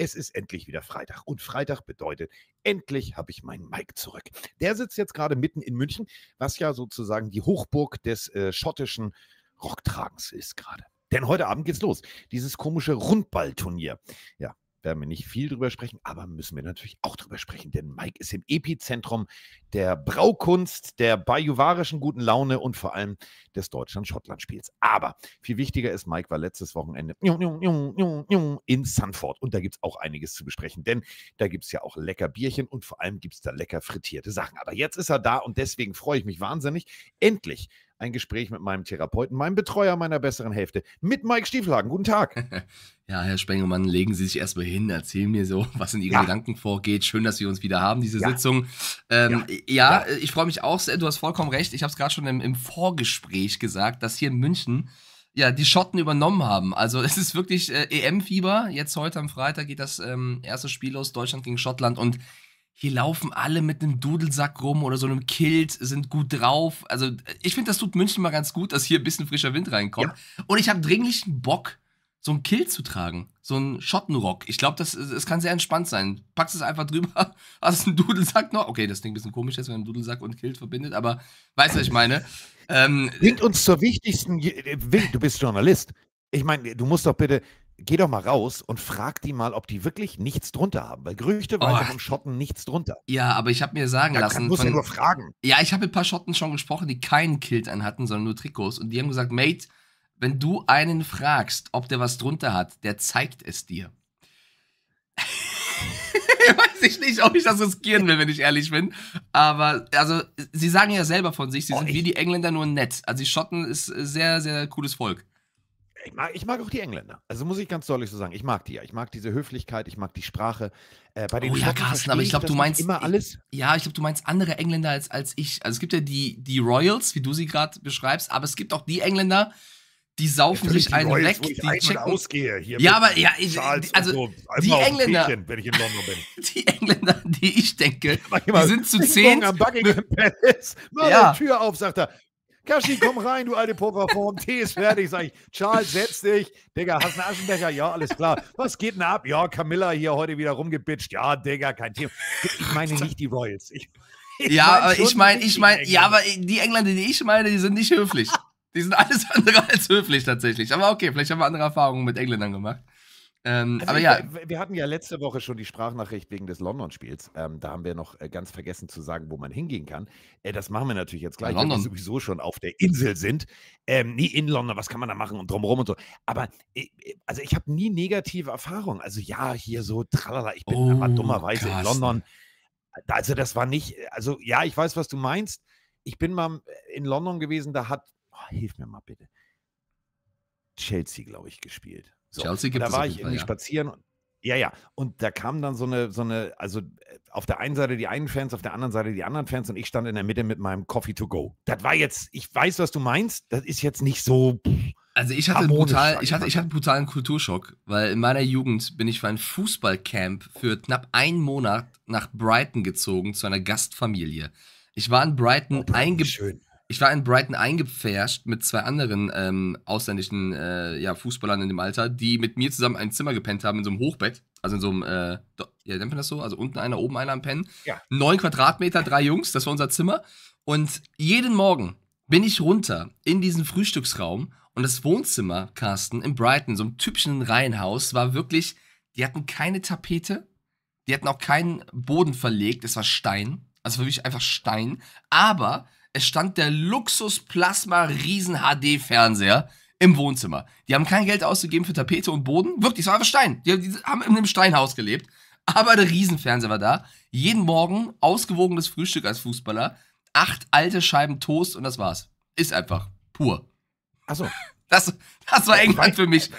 Es ist endlich wieder Freitag. Und Freitag bedeutet, endlich habe ich meinen Mike zurück. Der sitzt jetzt gerade mitten in München, was ja sozusagen die Hochburg des äh, schottischen Rocktragens ist gerade. Denn heute Abend geht's los. Dieses komische Rundballturnier. Ja, werden wir nicht viel drüber sprechen, aber müssen wir natürlich auch drüber sprechen, denn Mike ist im Epizentrum der Braukunst, der bajuwarischen guten Laune und vor allem des Deutschland-Schottland-Spiels. Aber viel wichtiger ist, Mike war letztes Wochenende in Sanford und da gibt es auch einiges zu besprechen, denn da gibt es ja auch lecker Bierchen und vor allem gibt es da lecker frittierte Sachen. Aber jetzt ist er da und deswegen freue ich mich wahnsinnig. Endlich ein Gespräch mit meinem Therapeuten, meinem Betreuer meiner besseren Hälfte, mit Mike Stieflagen. Guten Tag. Ja, Herr Spengemann, legen Sie sich erstmal hin, erzählen mir so, was in Ihren ja. Gedanken vorgeht. Schön, dass wir uns wieder haben, diese ja. Sitzung. Ähm, ja. ja. Äh, ich freue mich auch sehr. Du hast vollkommen recht. Ich habe es gerade schon im, im Vorgespräch gesagt, dass hier in München ja, die Schotten übernommen haben. Also es ist wirklich äh, EM-Fieber. Jetzt heute am Freitag geht das ähm, erste Spiel los, Deutschland gegen Schottland. Und hier laufen alle mit einem Dudelsack rum oder so einem Kilt, sind gut drauf. Also ich finde, das tut München mal ganz gut, dass hier ein bisschen frischer Wind reinkommt. Ja. Und ich habe dringlichen Bock, so einen Kilt zu tragen. So einen Schottenrock. Ich glaube, das, das kann sehr entspannt sein. Packst es einfach drüber, hast einen Dudelsack noch. Okay, das klingt ein bisschen komisch jetzt, wenn man Dudelsack und Kilt verbindet, aber weißt du, was ich meine? Ähm, Bringt uns zur wichtigsten, du bist Journalist. Ich meine, du musst doch bitte, geh doch mal raus und frag die mal, ob die wirklich nichts drunter haben, weil Gerüchte waren oh. Schotten nichts drunter. Ja, aber ich habe mir sagen da lassen. Muss von, nur fragen. Ja, ich habe mit ein paar Schotten schon gesprochen, die keinen Kilt hatten, sondern nur Trikots. Und die haben gesagt, Mate, wenn du einen fragst, ob der was drunter hat, der zeigt es dir. Weiß ich nicht, ob ich das riskieren will, wenn ich ehrlich bin. Aber, also, sie sagen ja selber von sich, sie oh, sind echt? wie die Engländer nur nett. Also, die Schotten ist sehr, sehr cooles Volk ich mag, ich mag auch die Engländer. Also muss ich ganz deutlich so sagen, ich mag die ja. Ich mag diese Höflichkeit, ich mag die Sprache. Äh, bei den oh ja, Carsten, aber ich glaube, du meinst immer alles. Ja, ich glaube, du meinst andere Engländer als, als ich. Also es gibt ja die, die Royals, wie du sie gerade beschreibst, aber es gibt auch die Engländer, die saufen Natürlich sich einen Royals, weg, die checken. Ausgehe, ja, aber ja, ich, Charles also so, die Engländer, Tierchen, wenn ich in London bin. die Engländer, die ich denke, die sind zu zehn. Am Buckingham Palace, mach ja. die Tür auf, sagt er. Kashi, komm rein, du alte Pokerform. Tee ist fertig, sag ich. Charles, setz dich. Digga, hast du einen Aschenbecher? Ja, alles klar. Was geht denn ab? Ja, Camilla hier heute wieder rumgebitscht. Ja, Digga, kein Thema. Ich meine nicht die Royals. Ich, ich ja, aber ich meine, ich meine, ja, aber die Engländer, die ich meine, die sind nicht höflich. Die sind alles andere als höflich tatsächlich. Aber okay, vielleicht haben wir andere Erfahrungen mit Engländern gemacht. Ähm, also aber ich, ja. Wir hatten ja letzte Woche schon die Sprachnachricht wegen des London-Spiels. Ähm, da haben wir noch äh, ganz vergessen zu sagen, wo man hingehen kann. Äh, das machen wir natürlich jetzt gleich, London. weil wir sowieso schon auf der Insel sind. Ähm, nie in London, was kann man da machen und drumherum und so. Aber äh, äh also ich habe nie negative Erfahrungen. Also ja, hier so tralala, ich bin oh, aber dummerweise krass. in London. Also das war nicht, äh, also ja, ich weiß, was du meinst. Ich bin mal in London gewesen, da hat, oh, hilf mir mal bitte, Chelsea, glaube ich, gespielt. So. Chelsea gibt und da war ich irgendwie ja. spazieren. Ja, ja. Und da kam dann so eine, so eine, also äh, auf der einen Seite die einen Fans, auf der anderen Seite die anderen Fans und ich stand in der Mitte mit meinem Coffee to go. Das war jetzt, ich weiß, was du meinst, das ist jetzt nicht so. also ich hatte, brutal, ich, hatte, ich hatte einen brutalen Kulturschock, weil in meiner Jugend bin ich für ein Fußballcamp für knapp einen Monat nach Brighton gezogen zu einer Gastfamilie. Ich war in Brighton oh, eingeschrieben ich war in Brighton eingepfercht mit zwei anderen ähm, ausländischen äh, ja, Fußballern in dem Alter, die mit mir zusammen ein Zimmer gepennt haben in so einem Hochbett. Also in so einem, äh, ja, nennt man das so? Also unten einer, oben einer am Pennen. Ja. Neun Quadratmeter, drei Jungs, das war unser Zimmer. Und jeden Morgen bin ich runter in diesen Frühstücksraum und das Wohnzimmer, Carsten, in Brighton, so einem typischen Reihenhaus, war wirklich, die hatten keine Tapete, die hatten auch keinen Boden verlegt, es war Stein. Also wirklich einfach Stein. Aber es stand der Luxus Plasma Riesen HD Fernseher im Wohnzimmer. Die haben kein Geld auszugeben für Tapete und Boden. Wirklich, es war einfach Stein. Die, die haben in einem Steinhaus gelebt. Aber der Riesenfernseher war da. Jeden Morgen ausgewogenes Frühstück als Fußballer. Acht alte Scheiben Toast und das war's. Ist einfach. Pur. Achso. Das, das war England für mich.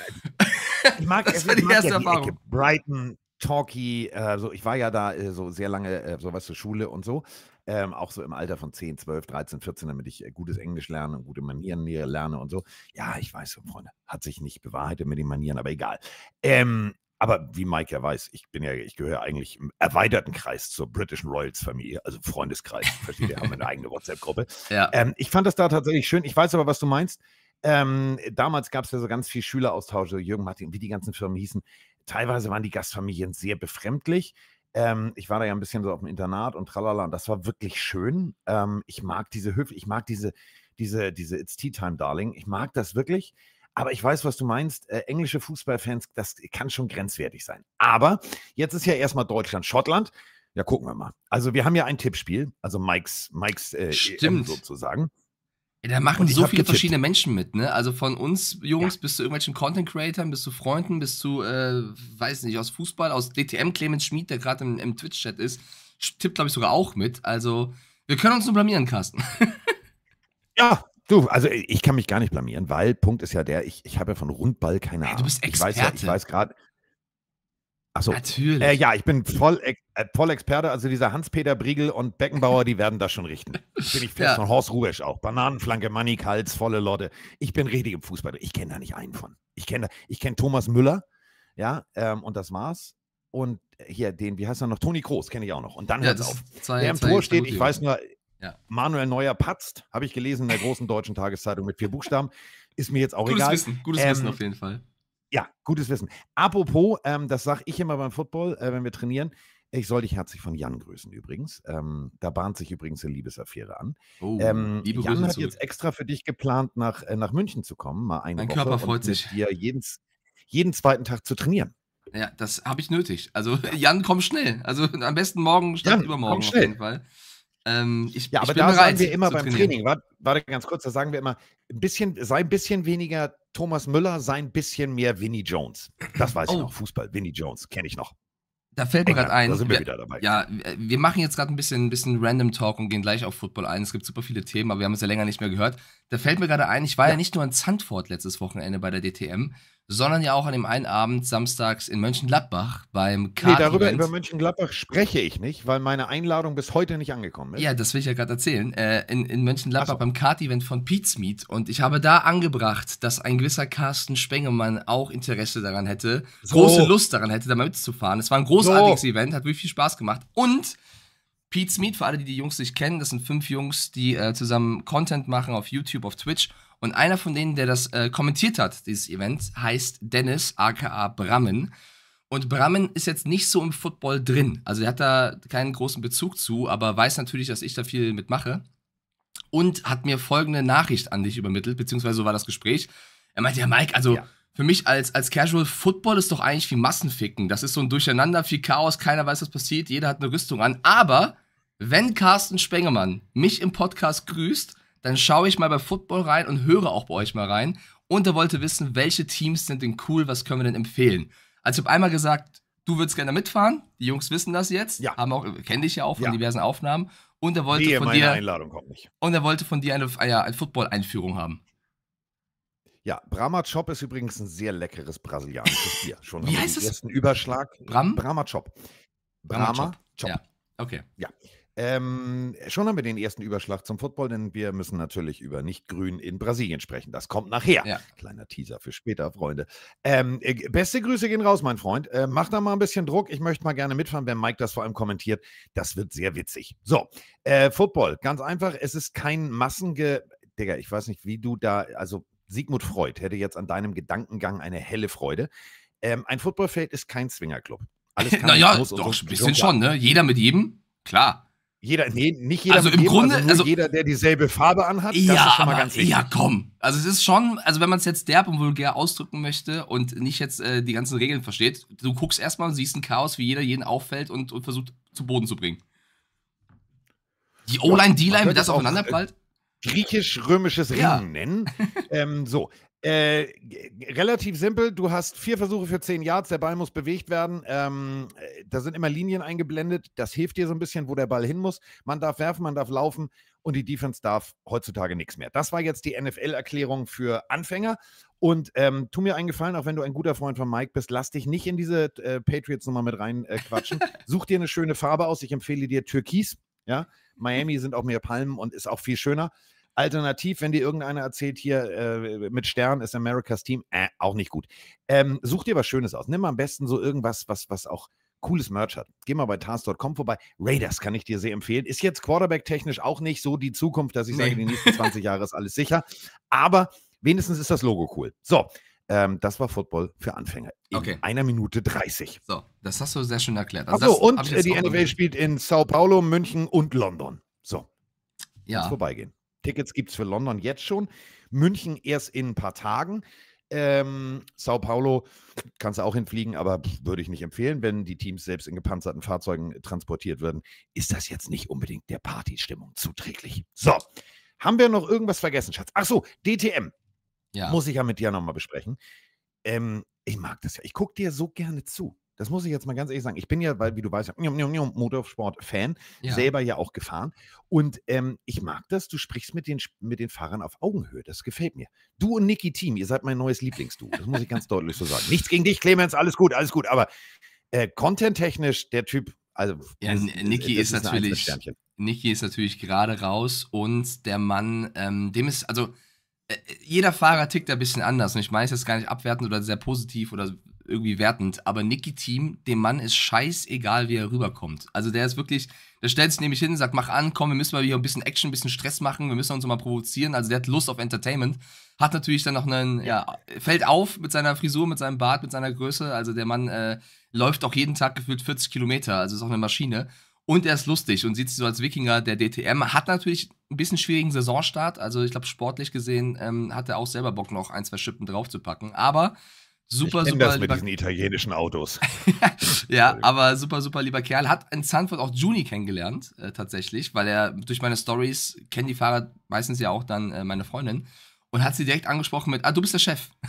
Ich mag, das war die erste ja die Erfahrung. Ecke Brighton, Torquay, äh, so, ich war ja da äh, so sehr lange, äh, so was zur Schule und so ähm, auch so im Alter von 10, 12, 13, 14, damit ich äh, gutes Englisch lerne und gute Manieren lerne und so. Ja, ich weiß Freunde, hat sich nicht bewahrheitet mit den Manieren, aber egal. Ähm, aber wie Mike ja weiß, ich bin ja, ich gehöre eigentlich im erweiterten Kreis zur britischen Royals-Familie, also Freundeskreis, versteht haben eine eigene WhatsApp-Gruppe. Ja. Ähm, ich fand das da tatsächlich schön. Ich weiß aber, was du meinst. Ähm, damals gab es ja so ganz viel Schüleraustausche, Jürgen Martin, wie die ganzen Firmen hießen. Teilweise waren die Gastfamilien sehr befremdlich. Ähm, ich war da ja ein bisschen so auf dem Internat und tralala. Und das war wirklich schön. Ähm, ich mag diese Höfe, ich mag diese, diese, diese It's Tea Time, Darling. Ich mag das wirklich. Aber ich weiß, was du meinst. Äh, englische Fußballfans, das kann schon grenzwertig sein. Aber jetzt ist ja erstmal Deutschland, Schottland. Ja, gucken wir mal. Also wir haben ja ein Tippspiel, also Mikes, Mikes äh, e sozusagen. Ja, Da machen so viele getippt. verschiedene Menschen mit, ne? Also von uns Jungs ja. bis zu irgendwelchen Content-Creatern, bis zu Freunden, bis zu, äh, weiß nicht, aus Fußball, aus DTM, Clemens Schmid, der gerade im, im Twitch-Chat ist, tippt, glaube ich, sogar auch mit. Also, wir können uns nur blamieren, Carsten. ja, Du, also ich kann mich gar nicht blamieren, weil Punkt ist ja der, ich, ich habe ja von Rundball keine Ahnung. Hey, du bist Experte. Ich weiß, ja, ich weiß gerade, Achso. Natürlich. Äh, ja, ich bin voll, äh, voll Experte. Also dieser Hans-Peter Briegel und Beckenbauer, die werden das schon richten. Bin ich fest. Ja. Und Horst Rubesch auch. Bananenflanke, Manni, Kals, volle Lotte. Ich bin richtig im Fußball. Ich kenne da nicht einen von. Ich kenne kenn Thomas Müller. Ja, ähm, und das war's. Und hier den, wie heißt er noch? Toni Kroos kenne ich auch noch. Und dann ja, es auf. Zwei, Wer im Tor steht, ich weiß nur, ja. Manuel Neuer patzt, habe ich gelesen in der großen deutschen Tageszeitung mit vier Buchstaben. Ist mir jetzt auch gutes egal. Wissen, gutes ähm, Wissen auf jeden Fall. Ja, gutes Wissen. Apropos, ähm, das sage ich immer beim Football, äh, wenn wir trainieren. Ich soll dich herzlich von Jan grüßen übrigens. Ähm, da bahnt sich übrigens eine Liebesaffäre an. Oh, ähm, liebe Jan Grüße hat zurück. jetzt extra für dich geplant, nach, äh, nach München zu kommen, mal eine mein Woche Körper freut sich. dir jeden, jeden zweiten Tag zu trainieren. Ja, das habe ich nötig. Also Jan, komm schnell. Also am besten morgen statt Jan, übermorgen auf jeden Fall. Ähm, ich, ja, aber da sagen wir immer beim trainieren. Training, warte, warte, ganz kurz, da sagen wir immer, ein bisschen, sei ein bisschen weniger Thomas Müller sein bisschen mehr Winnie Jones. Das weiß oh. ich noch. Fußball, Winnie Jones, kenne ich noch. Da fällt mir gerade ein. Da sind wir, wir, wieder dabei. Ja, wir machen jetzt gerade ein bisschen, ein bisschen Random Talk und gehen gleich auf Football ein. Es gibt super viele Themen, aber wir haben es ja länger nicht mehr gehört. Da fällt mir gerade ein, ich war ja. ja nicht nur in Zandvoort letztes Wochenende bei der DTM, sondern ja auch an dem einen Abend samstags in Mönchengladbach beim Kart. Nee, darüber über Mönchengladbach spreche ich nicht, weil meine Einladung bis heute nicht angekommen ist. Ja, das will ich ja gerade erzählen. Äh, in, in Mönchengladbach so. beim Kart-Event von Pete's Meet und ich habe da angebracht, dass ein gewisser Carsten Spengemann auch Interesse daran hätte, so. große Lust daran hätte, da mal mitzufahren. Es war ein großartiges so. Event, hat wirklich viel Spaß gemacht und Pete's Meet, für alle, die die Jungs nicht kennen, das sind fünf Jungs, die äh, zusammen Content machen auf YouTube, auf Twitch und einer von denen, der das äh, kommentiert hat, dieses Event, heißt Dennis, aka Brammen. Und Brammen ist jetzt nicht so im Football drin. Also er hat da keinen großen Bezug zu, aber weiß natürlich, dass ich da viel mitmache. Und hat mir folgende Nachricht an dich übermittelt, beziehungsweise so war das Gespräch. Er meinte, ja, Mike, also ja. für mich als, als Casual Football ist doch eigentlich wie Massenficken. Das ist so ein Durcheinander, viel Chaos, keiner weiß, was passiert, jeder hat eine Rüstung an. Aber wenn Carsten Spengemann mich im Podcast grüßt, dann schaue ich mal bei Football rein und höre auch bei euch mal rein. Und er wollte wissen, welche Teams sind denn cool, was können wir denn empfehlen? Also ich habe einmal gesagt, du würdest gerne mitfahren, die Jungs wissen das jetzt, ja. haben auch, kenne dich ja auch von ja. diversen Aufnahmen. Und er wollte nee, von dir. Einladung kommt nicht. Und er wollte von dir eine, ah ja, eine Football-Einführung haben. Ja, Brahma Chop ist übrigens ein sehr leckeres brasilianisches Bier. Schon Wie heißt es? ersten Überschlag. Bram? Brahma Chop. Brahma, Brahma Chop. Chop. Ja. Okay. Ja. Ähm, schon haben wir den ersten Überschlag zum Football, denn wir müssen natürlich über Nicht-Grün in Brasilien sprechen. Das kommt nachher. Ja. Kleiner Teaser für später, Freunde. Ähm, äh, beste Grüße gehen raus, mein Freund. Äh, mach da mal ein bisschen Druck. Ich möchte mal gerne mitfahren, wenn Mike das vor allem kommentiert. Das wird sehr witzig. So, äh, Football, ganz einfach. Es ist kein Massenge... Digga, ich weiß nicht, wie du da... Also Sigmund Freud hätte jetzt an deinem Gedankengang eine helle Freude. Ähm, ein Footballfeld ist kein Zwingerclub. Alles kann, naja, muss doch, ein bisschen schon. Ne? Jeder mit jedem, klar. Jeder, nee, nicht jeder. Also im jedem, Grunde, also, also jeder, der dieselbe Farbe anhat. Ja, aber, ja, komm. Also es ist schon, also wenn man es jetzt derb und vulgär ausdrücken möchte und nicht jetzt äh, die ganzen Regeln versteht, du guckst erstmal und siehst ein Chaos, wie jeder jeden auffällt und, und versucht zu Boden zu bringen. Die O-Line, ja, D-Line, wie das aufeinanderprallt. Äh, Griechisch-römisches Ringen ja. nennen. ähm, so, äh, relativ simpel. Du hast vier Versuche für zehn Yards. Der Ball muss bewegt werden. Ähm, äh, da sind immer Linien eingeblendet. Das hilft dir so ein bisschen, wo der Ball hin muss. Man darf werfen, man darf laufen und die Defense darf heutzutage nichts mehr. Das war jetzt die NFL-Erklärung für Anfänger. Und ähm, tu mir einen Gefallen, auch wenn du ein guter Freund von Mike bist, lass dich nicht in diese äh, patriots nochmal mit reinquatschen. Äh, Such dir eine schöne Farbe aus. Ich empfehle dir Türkis. Ja, Miami sind auch mehr Palmen und ist auch viel schöner. Alternativ, wenn dir irgendeiner erzählt, hier äh, mit Stern ist Americas Team, äh, auch nicht gut. Ähm, such dir was Schönes aus. Nimm am besten so irgendwas, was, was auch cooles Merch hat. Geh mal bei tars.com vorbei. Raiders kann ich dir sehr empfehlen. Ist jetzt Quarterback-technisch auch nicht so die Zukunft, dass ich nee. sage, die nächsten 20 Jahre ist alles sicher. Aber wenigstens ist das Logo cool. So, ähm, das war Football für Anfänger. In okay. einer Minute 30. So, das hast du sehr schön erklärt. Also Achso, und äh, die NBA spielt in Sao Paulo, München und London. So, ja. vorbeigehen. Tickets gibt es für London jetzt schon. München erst in ein paar Tagen. Ähm, Sao Paulo kannst du auch hinfliegen, aber würde ich nicht empfehlen, wenn die Teams selbst in gepanzerten Fahrzeugen transportiert würden. Ist das jetzt nicht unbedingt der Partystimmung zuträglich? So, haben wir noch irgendwas vergessen, Schatz? Ach so, DTM. Ja. Muss ich ja mit dir nochmal besprechen. Ähm, ich mag das ja. Ich gucke dir so gerne zu das muss ich jetzt mal ganz ehrlich sagen, ich bin ja, weil, wie du weißt, Motorsport-Fan, ja. selber ja auch gefahren. Und ähm, ich mag das, du sprichst mit den, mit den Fahrern auf Augenhöhe. Das gefällt mir. Du und Niki Team, ihr seid mein neues Lieblingsduo. Das muss ich ganz deutlich so sagen. Nichts gegen dich, Clemens, alles gut, alles gut. Aber äh, content-technisch, der Typ, also. Ja, Niki ist, ist natürlich. Niki ist natürlich gerade raus und der Mann, ähm, dem ist, also äh, jeder Fahrer tickt ein bisschen anders. Und ich meine es jetzt gar nicht abwertend oder sehr positiv oder irgendwie wertend, aber Nicky Team, dem Mann ist scheißegal, wie er rüberkommt. Also der ist wirklich, der stellt sich nämlich hin, sagt, mach an, komm, wir müssen mal hier ein bisschen Action, ein bisschen Stress machen, wir müssen uns mal provozieren. Also der hat Lust auf Entertainment. Hat natürlich dann noch einen, ja, fällt auf mit seiner Frisur, mit seinem Bart, mit seiner Größe. Also der Mann äh, läuft auch jeden Tag gefühlt 40 Kilometer, also ist auch eine Maschine. Und er ist lustig und sieht sich so als Wikinger der DTM. Hat natürlich ein bisschen schwierigen Saisonstart. Also ich glaube, sportlich gesehen ähm, hat er auch selber Bock, noch ein, zwei Schippen draufzupacken. Aber Super, ich super. Das mit diesen italienischen Autos. ja, aber super, super lieber Kerl. Hat in Sanford auch Juni kennengelernt, äh, tatsächlich, weil er durch meine Stories kennen die Fahrer meistens ja auch dann äh, meine Freundin und hat sie direkt angesprochen mit: Ah, du bist der Chef.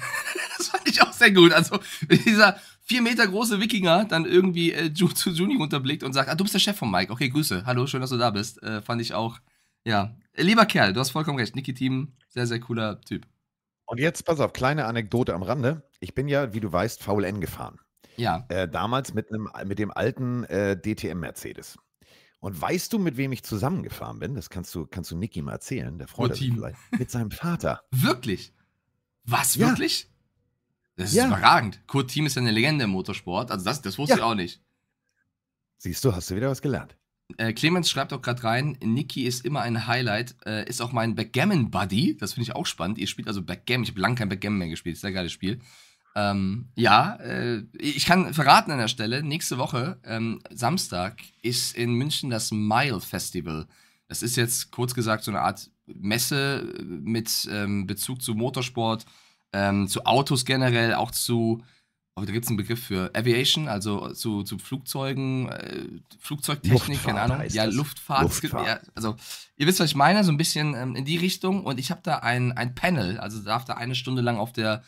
das fand ich auch sehr gut. Also, wenn dieser vier Meter große Wikinger dann irgendwie äh, zu Juni runterblickt und sagt: Ah, du bist der Chef von Mike. Okay, Grüße. Hallo, schön, dass du da bist. Äh, fand ich auch, ja. Äh, lieber Kerl, du hast vollkommen recht. Niki Team, sehr, sehr cooler Typ. Und jetzt, pass auf, kleine Anekdote am Rande. Ich bin ja, wie du weißt, VLN gefahren. Ja. Äh, damals mit, einem, mit dem alten äh, DTM-Mercedes. Und weißt du, mit wem ich zusammengefahren bin? Das kannst du, kannst du Niki mal erzählen, der freut vielleicht. Mit seinem Vater. Wirklich? Was, ja. wirklich? Das ist ja. überragend. Kurt Team ist eine Legende im Motorsport. Also das, das wusste ja. ich auch nicht. Siehst du, hast du wieder was gelernt. Äh, Clemens schreibt auch gerade rein, Niki ist immer ein Highlight, äh, ist auch mein Backgammon-Buddy. Das finde ich auch spannend. Ihr spielt also Backgammon. Ich habe lange kein Backgammon mehr gespielt. Sehr geiles Spiel. Ähm, ja, äh, ich kann verraten an der Stelle, nächste Woche, ähm, Samstag, ist in München das Mile Festival. Das ist jetzt kurz gesagt so eine Art Messe äh, mit ähm, Bezug zu Motorsport, ähm, zu Autos generell, auch zu oh, da gibt es einen Begriff für Aviation, also zu, zu Flugzeugen, äh, Flugzeugtechnik, Luftfahrt keine Ahnung. Ja, Luftfahrt. Luftfahrt. Ja, also, ihr wisst, was ich meine, so ein bisschen ähm, in die Richtung. Und ich habe da ein, ein Panel, also darf da eine Stunde lang auf der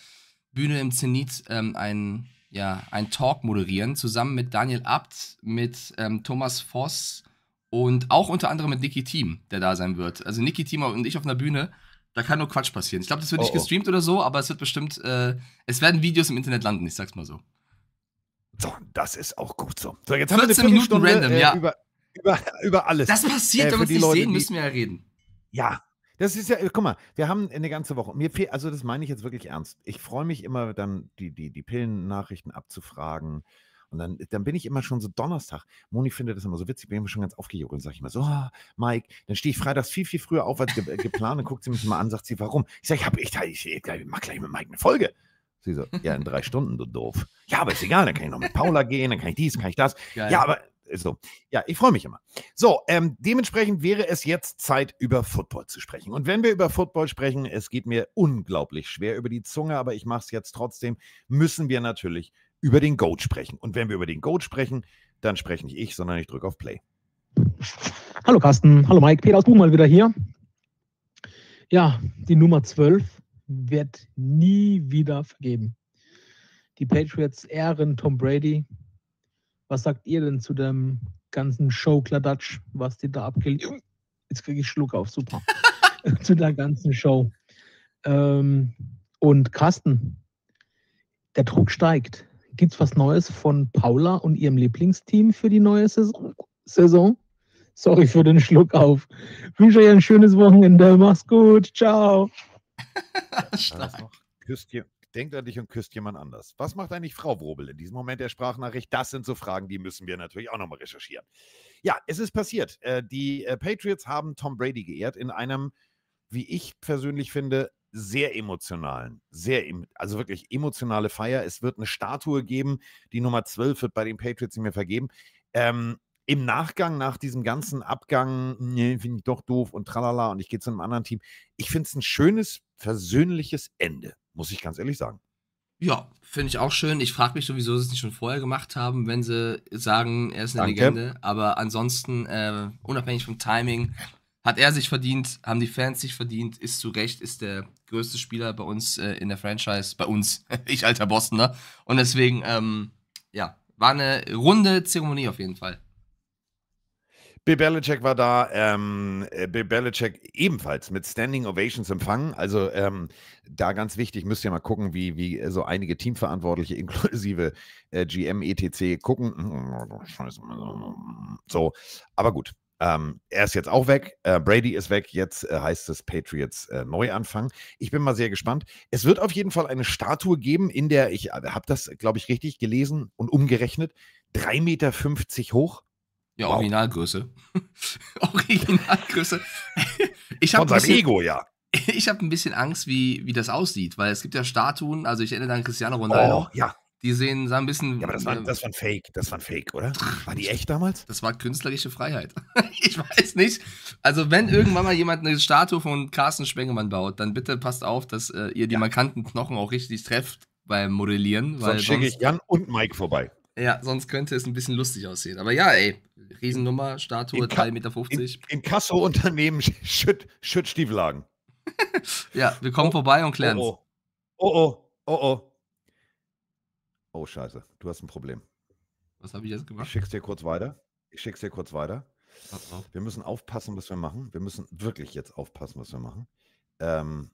Bühne im Zenit ähm, ein, ja, ein Talk moderieren, zusammen mit Daniel Abt, mit ähm, Thomas Voss und auch unter anderem mit Niki Team, der da sein wird. Also Niki Team und ich auf einer Bühne. Da kann nur Quatsch passieren. Ich glaube, das wird oh, nicht oh. gestreamt oh. oder so, aber es wird bestimmt, äh, es werden Videos im Internet landen, ich sag's mal so. So, das ist auch gut so. So, jetzt 14 haben wir eine Minuten random, äh, ja. Über, über, über alles. Das passiert, äh, wenn wir es nicht sehen, müssen wir ja reden. Ja, das ist ja, äh, guck mal, wir haben eine ganze Woche. Mir fehlt, also das meine ich jetzt wirklich ernst. Ich freue mich immer dann, die, die, die pillen abzufragen. Und dann, äh, dann bin ich immer schon so Donnerstag. Moni findet das immer so witzig, bin immer schon ganz aufgejuckelt und sage ich immer so, oh, Mike, dann stehe ich freitags viel, viel früher auf als ge äh, geplant und guckt sie mich immer an, sagt sie, warum? Ich sage, ich, hab, ich, ich, ich, ich mach gleich mit Mike eine Folge. Sie so, ja, in drei Stunden, du doof. Ja, aber ist egal, dann kann ich noch mit Paula gehen, dann kann ich dies, kann ich das. Geil. Ja, aber äh, so. Ja, ich freue mich immer. So, ähm, dementsprechend wäre es jetzt Zeit, über Football zu sprechen. Und wenn wir über Football sprechen, es geht mir unglaublich schwer über die Zunge, aber ich mache es jetzt trotzdem, müssen wir natürlich über den Goat sprechen. Und wenn wir über den Goat sprechen, dann spreche nicht ich, sondern ich drücke auf Play. Hallo Carsten, hallo Mike, Peter aus Buchmal wieder hier. Ja, die Nummer 12 wird nie wieder vergeben. Die Patriots ehren Tom Brady. Was sagt ihr denn zu dem ganzen Show-Kladatsch, was die da abgeliefert Jetzt kriege ich Schluck auf, super. zu der ganzen Show. Ähm, und Carsten, der Druck steigt. Gibt es was Neues von Paula und ihrem Lieblingsteam für die neue Saison? Sorry für den Schluck auf. Ich wünsche euch ein schönes Wochenende. Mach's gut. Ciao. Küsst ihr, denkt an dich und küsst jemand anders. Was macht eigentlich Frau Wrobel in diesem Moment der Sprachnachricht? Das sind so Fragen, die müssen wir natürlich auch nochmal recherchieren. Ja, es ist passiert. Äh, die äh, Patriots haben Tom Brady geehrt in einem, wie ich persönlich finde, sehr emotionalen, sehr, also wirklich emotionale Feier. Es wird eine Statue geben, die Nummer 12 wird bei den Patriots mir vergeben. Ähm, Im Nachgang, nach diesem ganzen Abgang, nee, finde ich doch doof und tralala und ich gehe zu einem anderen Team. Ich finde es ein schönes, versöhnliches Ende, muss ich ganz ehrlich sagen. Ja, finde ich auch schön. Ich frage mich sowieso, sie es nicht schon vorher gemacht haben, wenn sie sagen, er ist eine Danke. Legende. Aber ansonsten, äh, unabhängig vom Timing, hat er sich verdient, haben die Fans sich verdient, ist zu Recht, ist der größte Spieler bei uns äh, in der Franchise, bei uns, ich alter Boston, ne? Und deswegen, ähm, ja, war eine runde Zeremonie auf jeden Fall. Bill Belichick war da, ähm, äh, Bill Belichick ebenfalls mit Standing Ovations empfangen. Also ähm, da ganz wichtig, müsst ihr mal gucken, wie, wie so einige Teamverantwortliche inklusive äh, GM, ETC gucken. So, aber gut, ähm, er ist jetzt auch weg, äh, Brady ist weg, jetzt äh, heißt es Patriots äh, Neuanfang. Ich bin mal sehr gespannt. Es wird auf jeden Fall eine Statue geben, in der, ich äh, habe das, glaube ich, richtig gelesen und umgerechnet, 3,50 Meter hoch. Ja, wow. Originalgröße. Originalgröße. ich Von seinem Ego, ja ich habe ein bisschen Angst, wie, wie das aussieht, weil es gibt ja Statuen, also ich erinnere an Cristiano oh, Ronaldo. Oh, ja. Die sehen, sahen ein bisschen. Ja, aber das war, äh, das war ein Fake, das war ein Fake, oder? War die echt damals? Das war künstlerische Freiheit. ich weiß nicht. Also, wenn irgendwann mal jemand eine Statue von Carsten Spengemann baut, dann bitte passt auf, dass äh, ihr die ja. markanten Knochen auch richtig trefft beim Modellieren. Weil sonst schicke ich Jan und Mike vorbei. Ja, sonst könnte es ein bisschen lustig aussehen. Aber ja, ey, Riesennummer, Statue, 3,50 Meter. In, in Kasso-Unternehmen schütt, schütt Stiefelhagen. ja, wir kommen oh, vorbei und klären. es. Oh Oh, oh, oh, oh. oh. Oh, scheiße. Du hast ein Problem. Was habe ich jetzt gemacht? Ich schick's dir kurz weiter. Ich schick's dir kurz weiter. Wir müssen aufpassen, was wir machen. Wir müssen wirklich jetzt aufpassen, was wir machen. Ähm,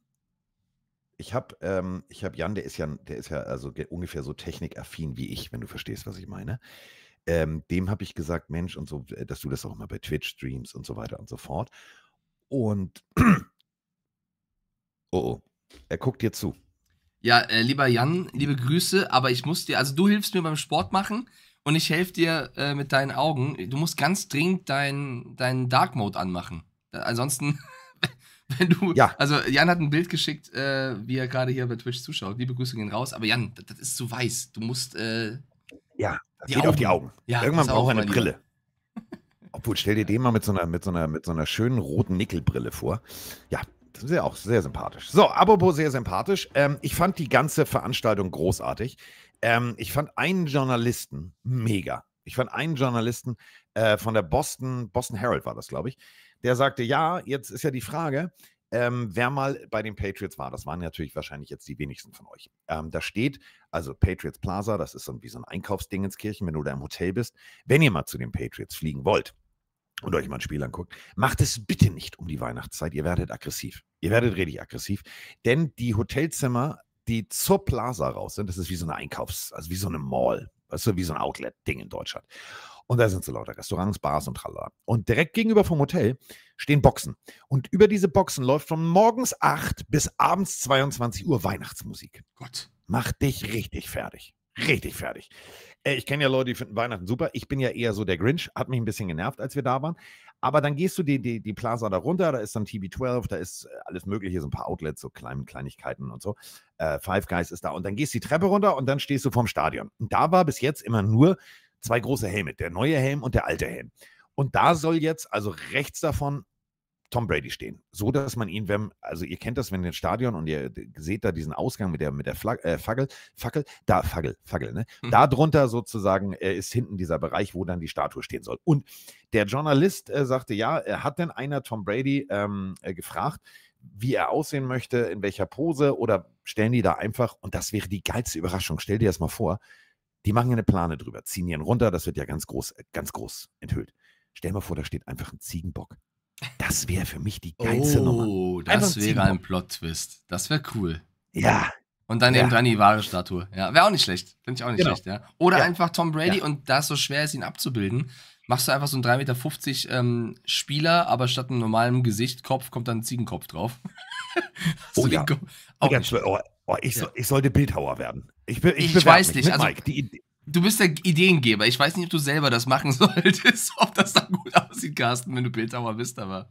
ich habe ähm, hab Jan, der ist ja, der ist ja also ungefähr so technikaffin wie ich, wenn du verstehst, was ich meine. Ähm, dem habe ich gesagt, Mensch, und so, äh, dass du das auch immer bei Twitch streams und so weiter und so fort. Und oh, oh, er guckt dir zu. Ja, äh, lieber Jan, liebe Grüße, aber ich muss dir, also du hilfst mir beim Sport machen und ich helfe dir äh, mit deinen Augen. Du musst ganz dringend deinen dein Dark Mode anmachen. Ansonsten, wenn du. Ja. Also, Jan hat ein Bild geschickt, äh, wie er gerade hier bei Twitch zuschaut. Liebe Grüße gehen raus. Aber Jan, das, das ist zu weiß. Du musst. Äh, ja, die geht Augen. auf die Augen. Ja, Irgendwann braucht er eine Brille. Obwohl, stell dir den mal mit so einer, mit so einer, mit so einer schönen roten Nickelbrille vor. Ja, das ist ja auch sehr sympathisch. So, apropos sehr sympathisch. Ähm, ich fand die ganze Veranstaltung großartig. Ähm, ich fand einen Journalisten mega. Ich fand einen Journalisten äh, von der Boston, Boston Herald war das, glaube ich, der sagte, ja, jetzt ist ja die Frage, ähm, wer mal bei den Patriots war, das waren natürlich wahrscheinlich jetzt die wenigsten von euch. Ähm, da steht, also Patriots Plaza, das ist so wie so ein Einkaufsding ins Kirchen, wenn du da im Hotel bist. Wenn ihr mal zu den Patriots fliegen wollt, und euch mal ein Spiel anguckt, macht es bitte nicht um die Weihnachtszeit. Ihr werdet aggressiv. Ihr werdet richtig aggressiv, denn die Hotelzimmer, die zur Plaza raus sind, das ist wie so eine Einkaufs-, also wie so eine Mall, weißt du, wie so ein Outlet-Ding in Deutschland. Und da sind so lauter Restaurants, Bars und tralala. Und direkt gegenüber vom Hotel stehen Boxen. Und über diese Boxen läuft von morgens 8 bis abends 22 Uhr Weihnachtsmusik. Gott. Macht dich richtig fertig. Richtig fertig. Äh, ich kenne ja Leute, die finden Weihnachten super. Ich bin ja eher so der Grinch, hat mich ein bisschen genervt, als wir da waren. Aber dann gehst du die, die, die Plaza da runter, da ist dann TB12, da ist äh, alles Mögliche, so ein paar Outlets, so kleine Kleinigkeiten und so. Äh, Five Guys ist da. Und dann gehst du die Treppe runter und dann stehst du vorm Stadion. Und da war bis jetzt immer nur zwei große Helme, der neue Helm und der alte Helm. Und da soll jetzt, also rechts davon, Tom Brady stehen. So, dass man ihn, wenn, also ihr kennt das, wenn ihr im Stadion und ihr seht da diesen Ausgang mit der, mit der Flag, äh, Fackel, Fackel, da, Fackel, Fackel, ne? Mhm. drunter sozusagen äh, ist hinten dieser Bereich, wo dann die Statue stehen soll. Und der Journalist äh, sagte, ja, äh, hat denn einer Tom Brady ähm, äh, gefragt, wie er aussehen möchte, in welcher Pose oder stellen die da einfach, und das wäre die geilste Überraschung, stell dir das mal vor, die machen eine Plane drüber, ziehen ihn runter, das wird ja ganz groß, äh, ganz groß enthüllt. Stell mal vor, da steht einfach ein Ziegenbock. Das wäre für mich die geilste oh, Nummer. Oh, das wäre ein Plot-Twist. Das wäre cool. Ja. Und dann ja. eben dran die wahre Statue. Ja, wäre auch nicht schlecht. Finde ich auch nicht genau. schlecht, ja. Oder ja. einfach Tom Brady ja. und da es so schwer ist, ihn abzubilden, machst du einfach so einen 3,50 Meter ähm, Spieler, aber statt einem normalen Gesichtkopf kommt dann ein Ziegenkopf drauf. oh, ja. Auch oh, oh, ich, so, ich sollte Bildhauer werden. Ich, ich, ich weiß nicht. Also, die, Du bist der Ideengeber. Ich weiß nicht, ob du selber das machen solltest, ob das dann gut aussieht, Carsten, wenn du Bildhauer bist, aber.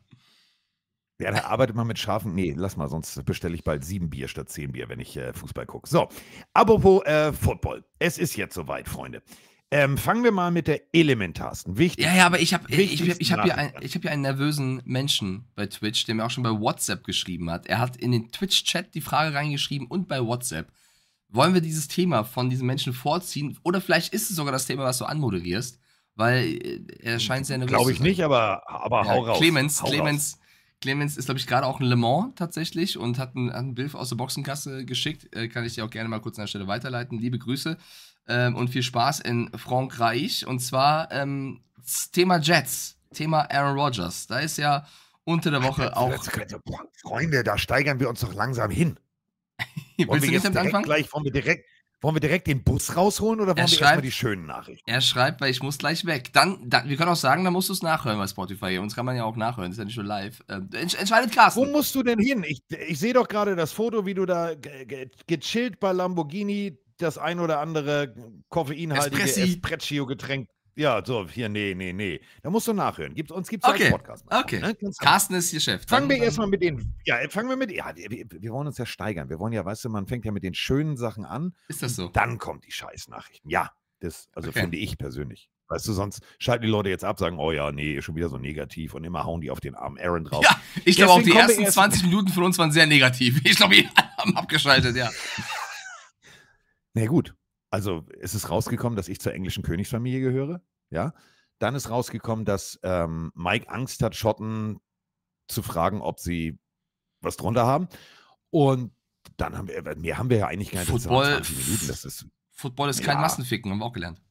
Ja, da arbeitet man mit scharfen. Nee, lass mal, sonst bestelle ich bald sieben Bier statt zehn Bier, wenn ich äh, Fußball gucke. So, apropos äh, Football. Es ist jetzt soweit, Freunde. Ähm, fangen wir mal mit der elementarsten, wichtigsten. Ja, ja, aber ich habe ich, ich, ich hab hier, ein, hab hier einen nervösen Menschen bei Twitch, der mir auch schon bei WhatsApp geschrieben hat. Er hat in den Twitch-Chat die Frage reingeschrieben und bei WhatsApp wollen wir dieses Thema von diesen Menschen vorziehen? Oder vielleicht ist es sogar das Thema, was du anmoderierst, weil äh, er scheint sehr nervös Glaube ich nicht, aber, aber ja, hau raus. Clemens, hau Clemens, raus. Clemens ist, glaube ich, gerade auch in Le Mans tatsächlich und hat ein, einen Bild aus der Boxenkasse geschickt. Äh, kann ich dir auch gerne mal kurz an der Stelle weiterleiten. Liebe Grüße ähm, und viel Spaß in Frankreich. Und zwar ähm, Thema Jets, Thema Aaron Rodgers. Da ist ja unter der Woche Ach, auch. Freunde, da steigern wir uns doch langsam hin. Willst wollen wir jetzt direkt anfangen? gleich, wollen wir direkt, wollen wir direkt den Bus rausholen oder wollen er wir erstmal die schönen Nachrichten? Er schreibt, weil ich muss gleich weg. Dann, dann wir können auch sagen, dann musst du es nachhören bei Spotify. Uns kann man ja auch nachhören, das ist ja nicht nur live. Ähm, entscheidet Carsten. Wo musst du denn hin? Ich, ich sehe doch gerade das Foto, wie du da gechillt bei Lamborghini das ein oder andere koffeinhaltige Espressi. Espresso-Getränk ja, so, hier, nee, nee, nee. Da musst du nachhören. Gibt, uns gibt es okay. Podcast. Okay. Ne? Carsten ist hier Chef. Fangen, fangen wir erstmal mit den. Ja, fangen wir mit. Ja, wir, wir, wollen uns ja steigern. Wir wollen ja, weißt du, man fängt ja mit den schönen Sachen an. Ist das so? Dann kommt die Scheißnachrichten. Ja, das, also okay. finde ich persönlich. Weißt du, sonst schalten die Leute jetzt ab, sagen, oh ja, nee, schon wieder so negativ und immer hauen die auf den armen Aaron drauf. Ja, ich glaube auch die ersten erst 20 Minuten von uns waren sehr negativ. Ich glaube, die haben abgeschaltet, ja. Na gut, also es ist rausgekommen, dass ich zur englischen Königsfamilie gehöre. Ja. Dann ist rausgekommen, dass ähm, Mike Angst hat, Schotten zu fragen, ob sie was drunter haben. Und dann haben wir, äh, mehr haben wir ja eigentlich gar nicht. Football, Minuten, das ist, Football ist kein Massenficken, haben wir auch gelernt.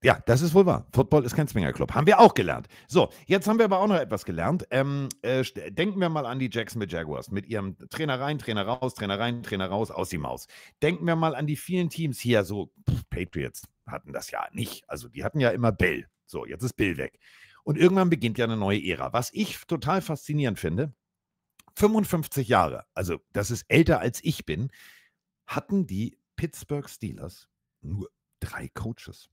Ja, das ist wohl wahr. Football ist kein Swingerclub. Haben wir auch gelernt. So, jetzt haben wir aber auch noch etwas gelernt. Ähm, äh, denken wir mal an die Jacksonville Jaguars mit ihrem Trainer rein, Trainer raus, Trainer rein, Trainer raus, aus die Maus. Denken wir mal an die vielen Teams hier, so pff, Patriots hatten das ja nicht. Also die hatten ja immer Bill. So, jetzt ist Bill weg. Und irgendwann beginnt ja eine neue Ära. Was ich total faszinierend finde, 55 Jahre, also das ist älter als ich bin, hatten die Pittsburgh Steelers nur drei Coaches.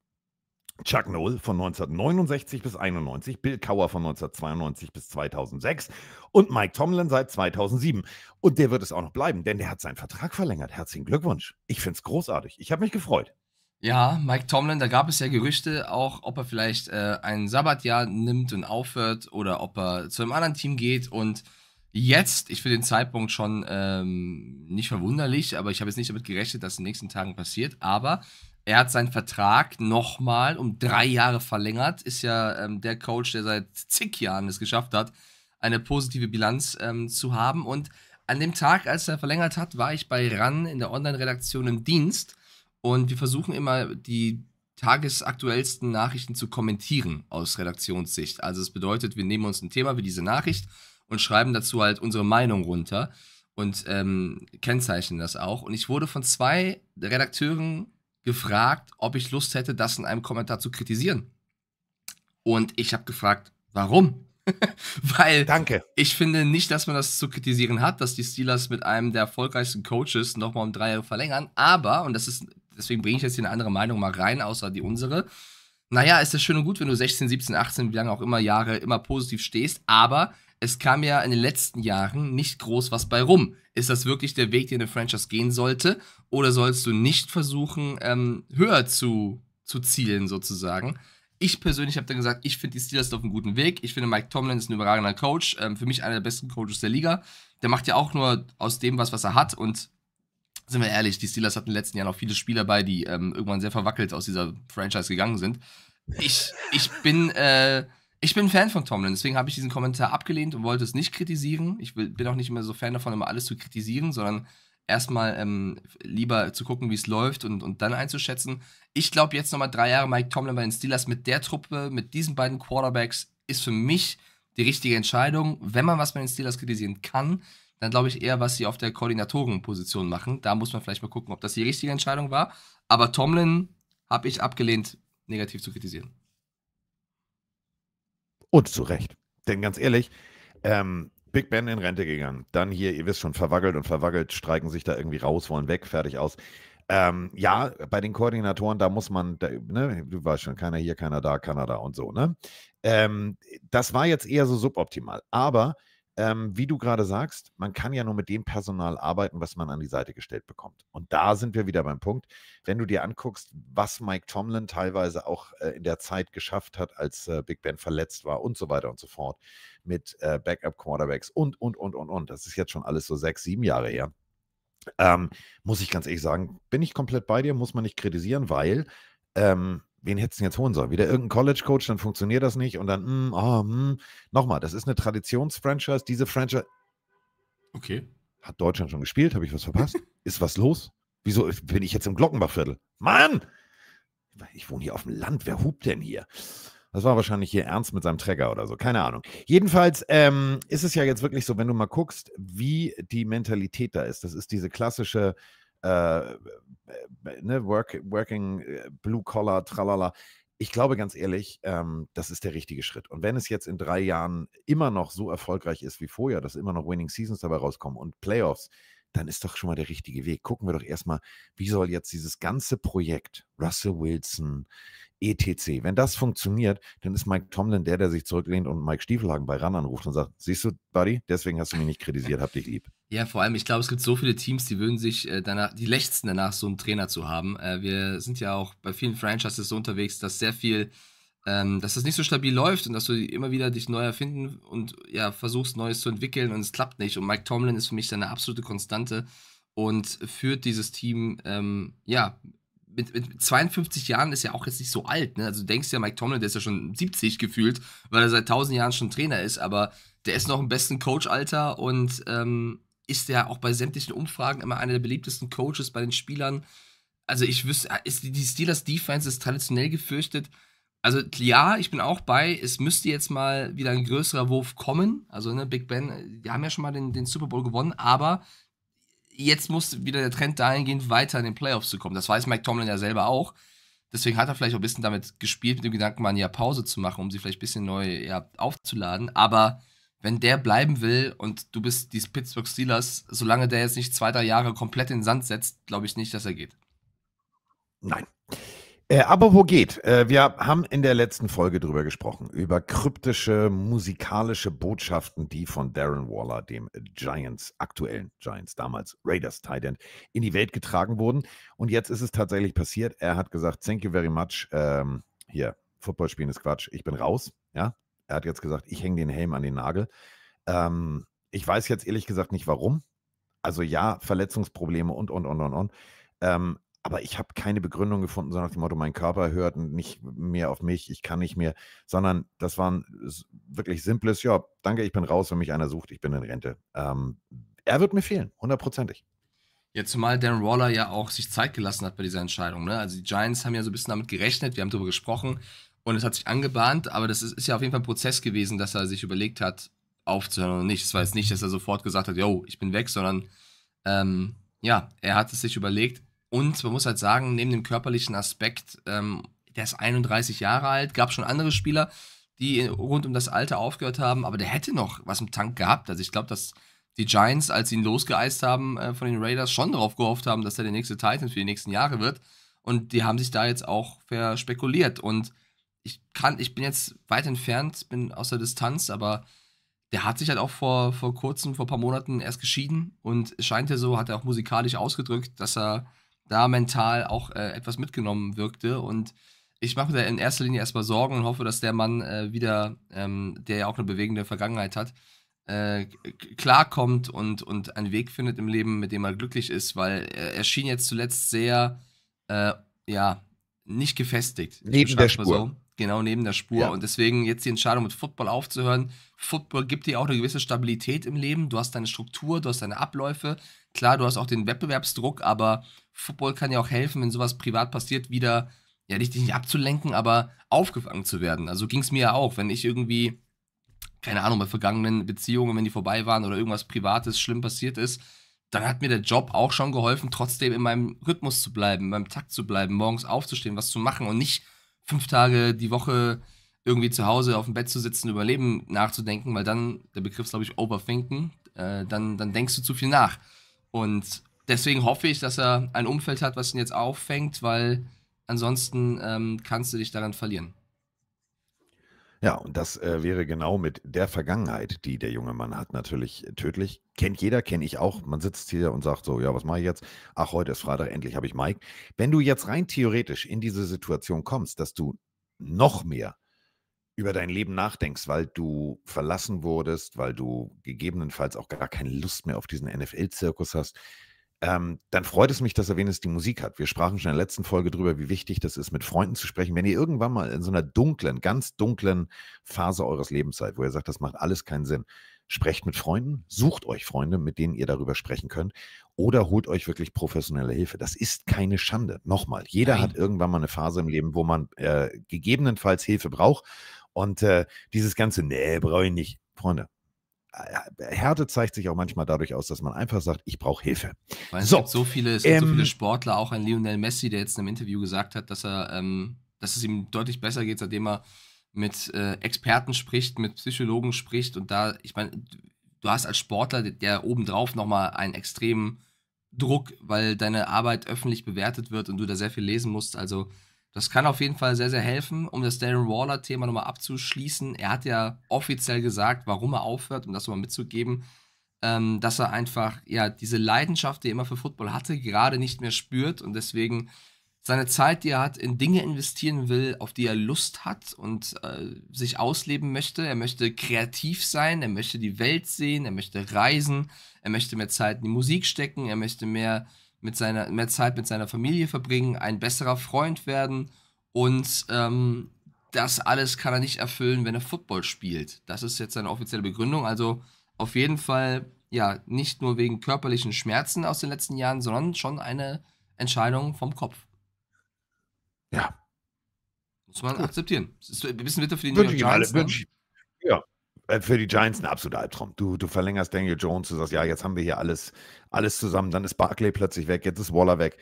Chuck Noll von 1969 bis 91, Bill Cower von 1992 bis 2006 und Mike Tomlin seit 2007. Und der wird es auch noch bleiben, denn der hat seinen Vertrag verlängert. Herzlichen Glückwunsch. Ich finde es großartig. Ich habe mich gefreut. Ja, Mike Tomlin, da gab es ja Gerüchte auch, ob er vielleicht äh, ein Sabbatjahr nimmt und aufhört oder ob er zu einem anderen Team geht. Und jetzt, ich finde den Zeitpunkt schon ähm, nicht verwunderlich, aber ich habe jetzt nicht damit gerechnet, dass in den nächsten Tagen passiert. Aber er hat seinen Vertrag nochmal um drei Jahre verlängert. Ist ja ähm, der Coach, der seit zig Jahren es geschafft hat, eine positive Bilanz ähm, zu haben. Und an dem Tag, als er verlängert hat, war ich bei RAN in der Online-Redaktion im Dienst. Und wir versuchen immer, die tagesaktuellsten Nachrichten zu kommentieren aus Redaktionssicht. Also es bedeutet, wir nehmen uns ein Thema wie diese Nachricht und schreiben dazu halt unsere Meinung runter und ähm, kennzeichnen das auch. Und ich wurde von zwei Redakteuren gefragt, ob ich Lust hätte, das in einem Kommentar zu kritisieren. Und ich habe gefragt, warum? Weil Danke. ich finde nicht, dass man das zu kritisieren hat, dass die Steelers mit einem der erfolgreichsten Coaches nochmal um drei Jahre verlängern. Aber, und das ist, deswegen bringe ich jetzt hier eine andere Meinung mal rein, außer die unsere. Naja, ist das schön und gut, wenn du 16, 17, 18, wie lange auch immer Jahre immer positiv stehst, aber es kam ja in den letzten Jahren nicht groß was bei rum. Ist das wirklich der Weg, den eine Franchise gehen sollte? oder sollst du nicht versuchen, ähm, höher zu, zu zielen sozusagen? Ich persönlich habe dann gesagt, ich finde die Steelers auf einem guten Weg. Ich finde, Mike Tomlin ist ein überragender Coach. Ähm, für mich einer der besten Coaches der Liga. Der macht ja auch nur aus dem was, was er hat. Und sind wir ehrlich, die Steelers hatten in den letzten Jahren auch viele Spieler bei, die ähm, irgendwann sehr verwackelt aus dieser Franchise gegangen sind. Ich, ich bin. Äh, ich bin Fan von Tomlin, deswegen habe ich diesen Kommentar abgelehnt und wollte es nicht kritisieren. Ich bin auch nicht mehr so Fan davon, immer alles zu kritisieren, sondern erstmal ähm, lieber zu gucken, wie es läuft und, und dann einzuschätzen. Ich glaube, jetzt nochmal drei Jahre Mike Tomlin bei den Steelers mit der Truppe, mit diesen beiden Quarterbacks, ist für mich die richtige Entscheidung. Wenn man was bei den Steelers kritisieren kann, dann glaube ich eher, was sie auf der Koordinatorenposition machen. Da muss man vielleicht mal gucken, ob das die richtige Entscheidung war. Aber Tomlin habe ich abgelehnt, negativ zu kritisieren. Und zu Recht. Denn ganz ehrlich, ähm, Big Ben in Rente gegangen. Dann hier, ihr wisst schon, verwackelt und verwackelt, streiken sich da irgendwie raus, wollen weg, fertig aus. Ähm, ja, bei den Koordinatoren, da muss man, da, ne, du weißt schon, keiner hier, keiner da, Kanada und so, ne? Ähm, das war jetzt eher so suboptimal. Aber ähm, wie du gerade sagst, man kann ja nur mit dem Personal arbeiten, was man an die Seite gestellt bekommt. Und da sind wir wieder beim Punkt. Wenn du dir anguckst, was Mike Tomlin teilweise auch äh, in der Zeit geschafft hat, als äh, Big Ben verletzt war und so weiter und so fort, mit äh, Backup-Quarterbacks und, und, und, und, und. Das ist jetzt schon alles so sechs, sieben Jahre her. Ähm, muss ich ganz ehrlich sagen, bin ich komplett bei dir, muss man nicht kritisieren, weil ähm, wen hättest du jetzt holen sollen? Wieder irgendein College-Coach, dann funktioniert das nicht und dann, mm, oh, mm. nochmal, das ist eine Traditions-Franchise, diese Franchise. Okay. Hat Deutschland schon gespielt? Habe ich was verpasst? ist was los? Wieso bin ich jetzt im Glockenbachviertel? Mann! Ich wohne hier auf dem Land, wer hupt denn hier? Das war wahrscheinlich hier Ernst mit seinem Träger oder so, keine Ahnung. Jedenfalls ähm, ist es ja jetzt wirklich so, wenn du mal guckst, wie die Mentalität da ist. Das ist diese klassische äh, äh, äh, ne, work, Working, äh, Blue Collar, tralala. Ich glaube ganz ehrlich, ähm, das ist der richtige Schritt. Und wenn es jetzt in drei Jahren immer noch so erfolgreich ist wie vorher, dass immer noch Winning Seasons dabei rauskommen und Playoffs, dann ist doch schon mal der richtige Weg. Gucken wir doch erstmal, wie soll jetzt dieses ganze Projekt, Russell Wilson, ETC, wenn das funktioniert, dann ist Mike Tomlin der, der sich zurücklehnt und Mike Stiefelhagen bei RAN anruft und sagt, siehst du, Buddy, deswegen hast du mich nicht kritisiert, hab dich lieb. Ja, vor allem, ich glaube, es gibt so viele Teams, die würden sich äh, danach, die lächzen danach, so einen Trainer zu haben. Äh, wir sind ja auch bei vielen Franchises so unterwegs, dass sehr viel, ähm, dass das nicht so stabil läuft und dass du immer wieder dich neu erfinden und ja, versuchst, Neues zu entwickeln und es klappt nicht. Und Mike Tomlin ist für mich seine absolute Konstante und führt dieses Team, ähm, ja, mit, mit 52 Jahren ist ja auch jetzt nicht so alt. Ne? Also du denkst ja, Mike Tomlin, der ist ja schon 70 gefühlt, weil er seit 1000 Jahren schon Trainer ist, aber der ist noch im besten Coach-Alter und ähm, ist er auch bei sämtlichen Umfragen immer einer der beliebtesten Coaches bei den Spielern. Also ich wüsste, äh, ist die Steelers Defense ist traditionell gefürchtet. Also ja, ich bin auch bei, es müsste jetzt mal wieder ein größerer Wurf kommen. Also ne, Big Ben, die haben ja schon mal den, den Super Bowl gewonnen, aber jetzt muss wieder der Trend dahingehend weiter in den Playoffs zu kommen. Das weiß Mike Tomlin ja selber auch. Deswegen hat er vielleicht auch ein bisschen damit gespielt, mit dem Gedanken, mal ein Jahr Pause zu machen, um sie vielleicht ein bisschen neu ja, aufzuladen. Aber wenn der bleiben will und du bist die Pittsburgh Steelers, solange der jetzt nicht zwei, drei Jahre komplett in den Sand setzt, glaube ich nicht, dass er geht. Nein. Äh, aber wo geht? Äh, wir haben in der letzten Folge drüber gesprochen, über kryptische musikalische Botschaften, die von Darren Waller, dem Giants, aktuellen Giants, damals Raiders Titan, in die Welt getragen wurden. Und jetzt ist es tatsächlich passiert. Er hat gesagt, thank you very much. Ähm, hier, Football spielen ist Quatsch, ich bin raus. Ja, er hat jetzt gesagt, ich hänge den Helm an den Nagel. Ähm, ich weiß jetzt ehrlich gesagt nicht warum. Also ja, Verletzungsprobleme und, und, und, und, und. Ähm, aber ich habe keine Begründung gefunden, sondern nach dem Motto, mein Körper hört nicht mehr auf mich, ich kann nicht mehr, sondern das war ein wirklich simples, ja, danke, ich bin raus, wenn mich einer sucht, ich bin in Rente. Ähm, er wird mir fehlen, hundertprozentig. Ja, zumal Darren Waller ja auch sich Zeit gelassen hat bei dieser Entscheidung. Ne? Also die Giants haben ja so ein bisschen damit gerechnet, wir haben darüber gesprochen, und es hat sich angebahnt, aber das ist, ist, ja auf jeden Fall ein Prozess gewesen, dass er sich überlegt hat, aufzuhören oder nicht. Es war jetzt nicht, dass er sofort gesagt hat, yo, ich bin weg, sondern ähm, ja, er hat es sich überlegt. Und man muss halt sagen, neben dem körperlichen Aspekt, ähm, der ist 31 Jahre alt, gab schon andere Spieler, die rund um das Alter aufgehört haben, aber der hätte noch was im Tank gehabt. Also ich glaube, dass die Giants, als sie ihn losgeeist haben äh, von den Raiders, schon darauf gehofft haben, dass er der nächste Titan für die nächsten Jahre wird. Und die haben sich da jetzt auch verspekuliert. Und ich kann, ich bin jetzt weit entfernt, bin aus der Distanz, aber der hat sich halt auch vor, vor kurzem, vor ein paar Monaten erst geschieden und es scheint ja so, hat er auch musikalisch ausgedrückt, dass er da mental auch äh, etwas mitgenommen wirkte und ich mache mir da in erster Linie erstmal Sorgen und hoffe, dass der Mann äh, wieder, ähm, der ja auch eine bewegende Vergangenheit hat, äh, klarkommt und, und einen Weg findet im Leben, mit dem er glücklich ist, weil er schien jetzt zuletzt sehr, äh, ja, nicht gefestigt. Neben der Spur. So genau neben der Spur. Ja. Und deswegen jetzt die Entscheidung, mit Football aufzuhören. Football gibt dir auch eine gewisse Stabilität im Leben. Du hast deine Struktur, du hast deine Abläufe. Klar, du hast auch den Wettbewerbsdruck, aber Football kann ja auch helfen, wenn sowas privat passiert, wieder, ja, dich nicht abzulenken, aber aufgefangen zu werden. Also ging es mir ja auch, wenn ich irgendwie, keine Ahnung, bei vergangenen Beziehungen, wenn die vorbei waren oder irgendwas Privates schlimm passiert ist, dann hat mir der Job auch schon geholfen, trotzdem in meinem Rhythmus zu bleiben, in meinem Takt zu bleiben, morgens aufzustehen, was zu machen und nicht fünf Tage die Woche irgendwie zu Hause auf dem Bett zu sitzen, über Leben nachzudenken, weil dann, der Begriff ist, glaube ich, Overthinken, äh, dann, dann denkst du zu viel nach. Und deswegen hoffe ich, dass er ein Umfeld hat, was ihn jetzt auffängt, weil ansonsten ähm, kannst du dich daran verlieren. Ja, und das äh, wäre genau mit der Vergangenheit, die der junge Mann hat, natürlich tödlich. Kennt jeder, kenne ich auch. Man sitzt hier und sagt so, ja, was mache ich jetzt? Ach, heute ist Freitag, endlich habe ich Mike. Wenn du jetzt rein theoretisch in diese Situation kommst, dass du noch mehr über dein Leben nachdenkst, weil du verlassen wurdest, weil du gegebenenfalls auch gar keine Lust mehr auf diesen NFL-Zirkus hast, ähm, dann freut es mich, dass er wenigstens die Musik hat. Wir sprachen schon in der letzten Folge darüber, wie wichtig das ist, mit Freunden zu sprechen. Wenn ihr irgendwann mal in so einer dunklen, ganz dunklen Phase eures Lebens seid, wo ihr sagt, das macht alles keinen Sinn, sprecht mit Freunden, sucht euch Freunde, mit denen ihr darüber sprechen könnt oder holt euch wirklich professionelle Hilfe. Das ist keine Schande. Nochmal, jeder Nein. hat irgendwann mal eine Phase im Leben, wo man äh, gegebenenfalls Hilfe braucht. Und äh, dieses ganze, nee, brauche ich nicht. Freunde, äh, Härte zeigt sich auch manchmal dadurch aus, dass man einfach sagt, ich brauche Hilfe. Weil es so, gibt so viele, es ähm, gibt so ähm, viele Sportler, auch ein Lionel Messi, der jetzt in einem Interview gesagt hat, dass er, ähm, dass es ihm deutlich besser geht, seitdem er mit äh, Experten spricht, mit Psychologen spricht und da, ich meine, du hast als Sportler, der obendrauf nochmal einen extremen Druck, weil deine Arbeit öffentlich bewertet wird und du da sehr viel lesen musst. Also das kann auf jeden Fall sehr, sehr helfen, um das Darren Waller-Thema nochmal abzuschließen. Er hat ja offiziell gesagt, warum er aufhört, um das nochmal mitzugeben, ähm, dass er einfach ja diese Leidenschaft, die er immer für Football hatte, gerade nicht mehr spürt und deswegen seine Zeit, die er hat, in Dinge investieren will, auf die er Lust hat und äh, sich ausleben möchte. Er möchte kreativ sein, er möchte die Welt sehen, er möchte reisen, er möchte mehr Zeit in die Musik stecken, er möchte mehr mit seiner, mehr Zeit mit seiner Familie verbringen, ein besserer Freund werden und ähm, das alles kann er nicht erfüllen, wenn er Football spielt. Das ist jetzt seine offizielle Begründung. Also auf jeden Fall, ja, nicht nur wegen körperlichen Schmerzen aus den letzten Jahren, sondern schon eine Entscheidung vom Kopf. Ja. Muss man Gut. akzeptieren. Das ist ein bisschen bitter für die New York Giants. Alle, ne? ja, äh, für die Giants ein absoluter Albtraum. Du, du verlängerst Daniel Jones, du sagst, ja, jetzt haben wir hier alles, alles zusammen, dann ist Barclay plötzlich weg, jetzt ist Waller weg.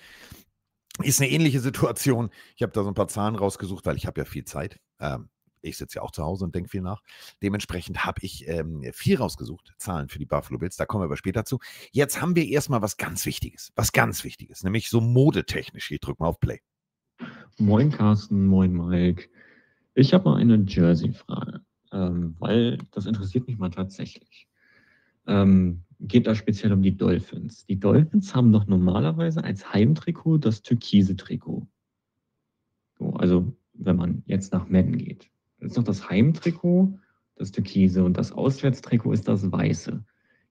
Ist eine ähnliche Situation. Ich habe da so ein paar Zahlen rausgesucht, weil ich habe ja viel Zeit. Ähm, ich sitze ja auch zu Hause und denke viel nach. Dementsprechend habe ich ähm, viel rausgesucht, Zahlen für die Buffalo Bills, da kommen wir aber später zu. Jetzt haben wir erstmal was ganz Wichtiges, was ganz Wichtiges, nämlich so modetechnisch. Ich drücke mal auf Play. Moin Carsten, moin Mike. Ich habe mal eine Jersey-Frage ähm, weil das interessiert mich mal tatsächlich. Ähm, geht da speziell um die Dolphins. Die Dolphins haben doch normalerweise als Heimtrikot das türkise Trikot. So, also wenn man jetzt nach Madden geht. Das ist noch das Heimtrikot, das türkise und das Auswärtstrikot ist das weiße.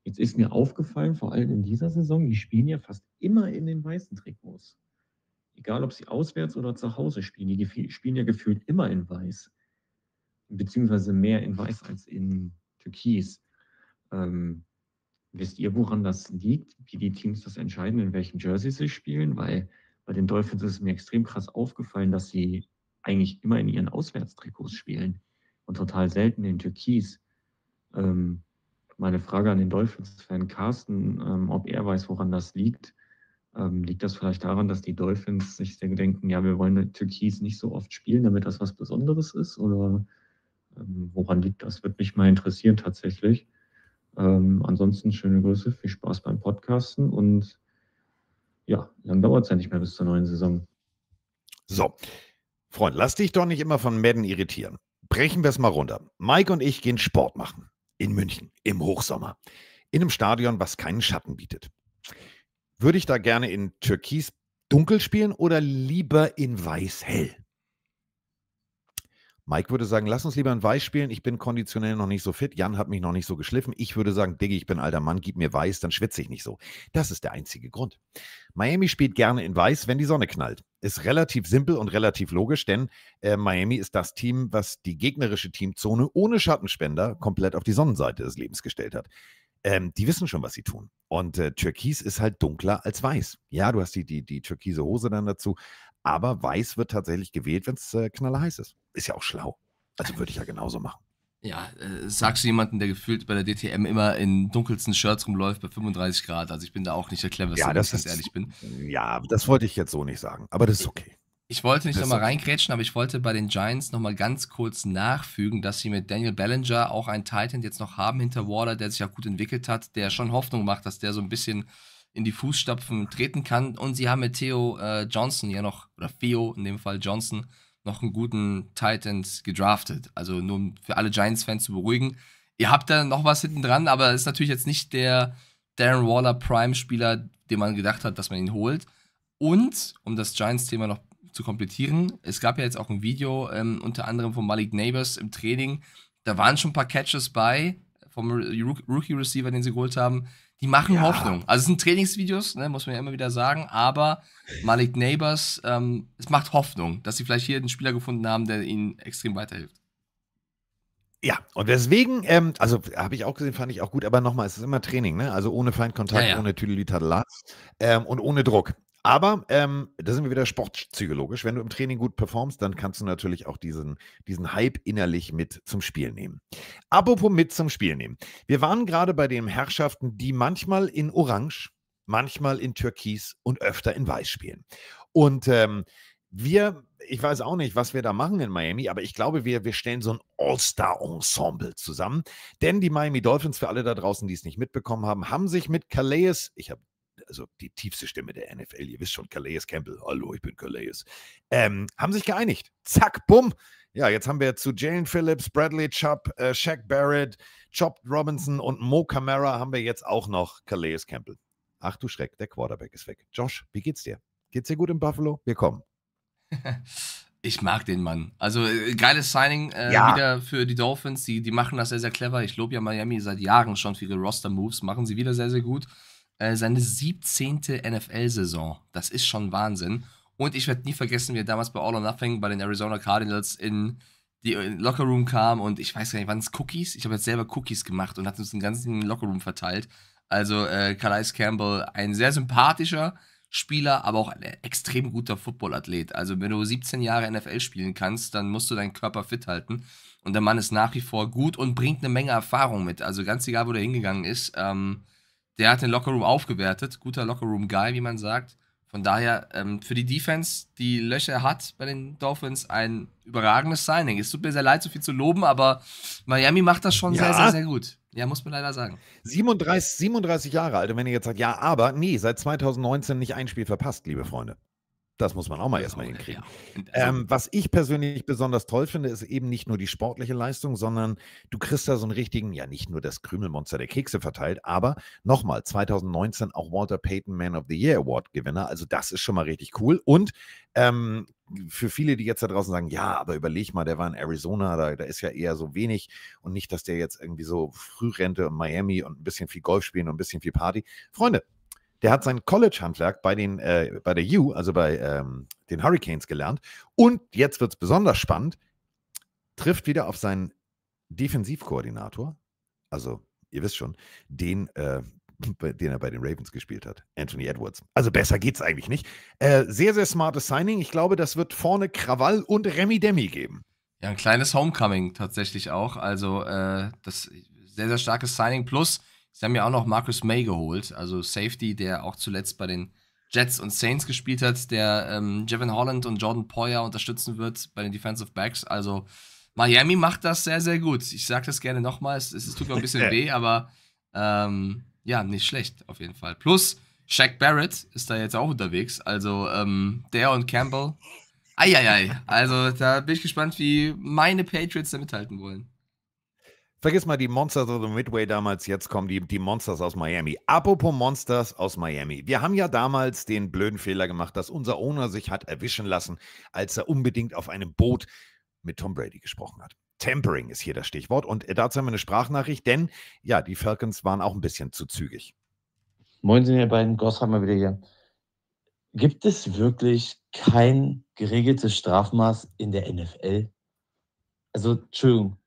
Jetzt ist mir aufgefallen, vor allem in dieser Saison, die spielen ja fast immer in den weißen Trikots. Egal, ob sie auswärts oder zu Hause spielen, die spielen ja gefühlt immer in weiß beziehungsweise mehr in Weiß als in Türkis. Ähm, wisst ihr, woran das liegt, wie die Teams das entscheiden, in welchem Jersey sie spielen? Weil bei den Dolphins ist es mir extrem krass aufgefallen, dass sie eigentlich immer in ihren Auswärtstrikots spielen und total selten in Türkis. Ähm, meine Frage an den Dolphins-Fan Carsten, ähm, ob er weiß, woran das liegt. Ähm, liegt das vielleicht daran, dass die Dolphins sich denken, ja, wir wollen Türkis nicht so oft spielen, damit das was Besonderes ist? Oder ähm, woran liegt das? Würde mich mal interessieren tatsächlich. Ähm, ansonsten schöne Grüße, viel Spaß beim Podcasten und ja, lang dauert es ja nicht mehr bis zur neuen Saison. So, Freund, lass dich doch nicht immer von Madden irritieren. Brechen wir es mal runter. Mike und ich gehen Sport machen. In München, im Hochsommer. In einem Stadion, was keinen Schatten bietet. Würde ich da gerne in Türkis dunkel spielen oder lieber in weiß hell? Mike würde sagen, lass uns lieber ein Weiß spielen. Ich bin konditionell noch nicht so fit. Jan hat mich noch nicht so geschliffen. Ich würde sagen, Diggi, ich bin alter Mann, gib mir Weiß, dann schwitze ich nicht so. Das ist der einzige Grund. Miami spielt gerne in Weiß, wenn die Sonne knallt. Ist relativ simpel und relativ logisch, denn äh, Miami ist das Team, was die gegnerische Teamzone ohne Schattenspender komplett auf die Sonnenseite des Lebens gestellt hat. Ähm, die wissen schon, was sie tun. Und äh, Türkis ist halt dunkler als weiß. Ja, du hast die, die, die türkise Hose dann dazu, aber Weiß wird tatsächlich gewählt, wenn es äh, knallerheiß ist. Ist ja auch schlau. Also würde ich ja genauso machen. Ja, äh, sagst du jemanden, der gefühlt bei der DTM immer in dunkelsten Shirts rumläuft bei 35 Grad. Also ich bin da auch nicht der cleverste, ja, wenn ich ganz ehrlich bin. Ja, das wollte ich jetzt so nicht sagen, aber das ist okay. Ich wollte nicht nochmal reingrätschen, aber ich wollte bei den Giants nochmal ganz kurz nachfügen, dass sie mit Daniel Ballinger auch einen Titan jetzt noch haben hinter Waller, der sich ja gut entwickelt hat, der schon Hoffnung macht, dass der so ein bisschen in die Fußstapfen treten kann. Und sie haben mit Theo äh, Johnson ja noch, oder Theo in dem Fall Johnson, noch einen guten Titans gedraftet. Also nur um für alle Giants-Fans zu beruhigen. Ihr habt da noch was hinten dran, aber es ist natürlich jetzt nicht der Darren Waller Prime-Spieler, den man gedacht hat, dass man ihn holt. Und, um das Giants-Thema noch zu komplettieren, es gab ja jetzt auch ein Video, ähm, unter anderem von Malik Neighbors im Training. Da waren schon ein paar Catches bei vom Rookie-Receiver, den sie geholt haben die machen ja. Hoffnung. Also es sind Trainingsvideos, ne, muss man ja immer wieder sagen, aber Malik Neighbors, ähm, es macht Hoffnung, dass sie vielleicht hier einen Spieler gefunden haben, der ihnen extrem weiterhilft. Ja, und deswegen, ähm, also habe ich auch gesehen, fand ich auch gut, aber nochmal, es ist immer Training, ne? Also ohne Feindkontakt, ja, ja. ohne Tüdelitadela ähm, und ohne Druck. Aber ähm, da sind wir wieder sportpsychologisch. Wenn du im Training gut performst, dann kannst du natürlich auch diesen, diesen Hype innerlich mit zum Spiel nehmen. Apropos mit zum Spiel nehmen. Wir waren gerade bei den Herrschaften, die manchmal in Orange, manchmal in Türkis und öfter in Weiß spielen. Und ähm, wir, ich weiß auch nicht, was wir da machen in Miami, aber ich glaube, wir, wir stellen so ein All-Star-Ensemble zusammen. Denn die Miami Dolphins, für alle da draußen, die es nicht mitbekommen haben, haben sich mit Calais, ich habe also die tiefste Stimme der NFL, ihr wisst schon, Calais Campbell, hallo, ich bin Calais, ähm, haben sich geeinigt. Zack, bumm. Ja, jetzt haben wir zu Jalen Phillips, Bradley Chubb, äh, Shaq Barrett, Chop Robinson und Mo Camara haben wir jetzt auch noch Calais Campbell. Ach du Schreck, der Quarterback ist weg. Josh, wie geht's dir? Geht's dir gut in Buffalo? Wir kommen. Ich mag den Mann. Also äh, geiles Signing äh, ja. wieder für die Dolphins. Die, die machen das sehr, sehr clever. Ich lobe ja Miami seit Jahren schon viele Roster-Moves. Machen sie wieder sehr, sehr gut. Äh, seine 17. NFL-Saison. Das ist schon Wahnsinn. Und ich werde nie vergessen, wie er damals bei All or Nothing bei den Arizona Cardinals in die äh, Lockerroom kam und ich weiß gar nicht, waren es Cookies? Ich habe jetzt selber Cookies gemacht und hat uns den ganzen Lockerroom verteilt. Also äh, Calais Campbell, ein sehr sympathischer Spieler, aber auch ein extrem guter Footballathlet. Also wenn du 17 Jahre NFL spielen kannst, dann musst du deinen Körper fit halten. Und der Mann ist nach wie vor gut und bringt eine Menge Erfahrung mit. Also ganz egal, wo der hingegangen ist. Ähm, der hat den Lockerroom aufgewertet. Guter Lockerroom-Guy, wie man sagt. Von daher ähm, für die Defense, die Löcher hat bei den Dolphins, ein überragendes Signing. Es tut mir sehr leid, so viel zu loben, aber Miami macht das schon ja. sehr, sehr, sehr gut. Ja, muss man leider sagen. 37, 37 Jahre alt. Und wenn ihr jetzt sagt, ja, aber, nee, seit 2019 nicht ein Spiel verpasst, liebe Freunde. Das muss man auch mal genau. erstmal hinkriegen. Ja. Also, ähm, was ich persönlich besonders toll finde, ist eben nicht nur die sportliche Leistung, sondern du kriegst da so einen richtigen, ja nicht nur das Krümelmonster der Kekse verteilt, aber nochmal 2019 auch Walter Payton Man of the Year Award Gewinner. Also das ist schon mal richtig cool. Und ähm, für viele, die jetzt da draußen sagen, ja, aber überleg mal, der war in Arizona, da, da, ist ja eher so wenig und nicht, dass der jetzt irgendwie so Frührente und Miami und ein bisschen viel Golf spielen und ein bisschen viel Party. Freunde, der hat sein College-Handwerk bei, äh, bei der U, also bei ähm, den Hurricanes gelernt. Und jetzt wird es besonders spannend, trifft wieder auf seinen Defensivkoordinator, also ihr wisst schon, den, äh, den er bei den Ravens gespielt hat, Anthony Edwards. Also besser geht es eigentlich nicht. Äh, sehr, sehr smartes Signing. Ich glaube, das wird vorne Krawall und Remy Demi geben. Ja, ein kleines Homecoming tatsächlich auch. Also äh, das sehr, sehr starkes Signing plus Sie haben ja auch noch Marcus May geholt, also Safety, der auch zuletzt bei den Jets und Saints gespielt hat, der ähm, Jevin Holland und Jordan Poyer unterstützen wird bei den Defensive Backs. Also Miami macht das sehr, sehr gut. Ich sage das gerne nochmal, es, es, tut mir ein bisschen weh, aber ähm, ja, nicht schlecht auf jeden Fall. Plus, Shaq Barrett ist da jetzt auch unterwegs, also ähm, der und Campbell. Eieiei, also da bin ich gespannt, wie meine Patriots da mithalten wollen. Vergiss mal die Monsters of the Midway damals, jetzt kommen die, die Monsters aus Miami. Apropos Monsters aus Miami. Wir haben ja damals den blöden Fehler gemacht, dass unser Owner sich hat erwischen lassen, als er unbedingt auf einem Boot mit Tom Brady gesprochen hat. Tempering ist hier das Stichwort und dazu haben wir eine Sprachnachricht, denn ja, die Falcons waren auch ein bisschen zu zügig. Moin sind ihr beiden, Gossheimer wieder hier. Gibt es wirklich kein geregeltes Strafmaß in der NFL? Also, Entschuldigung,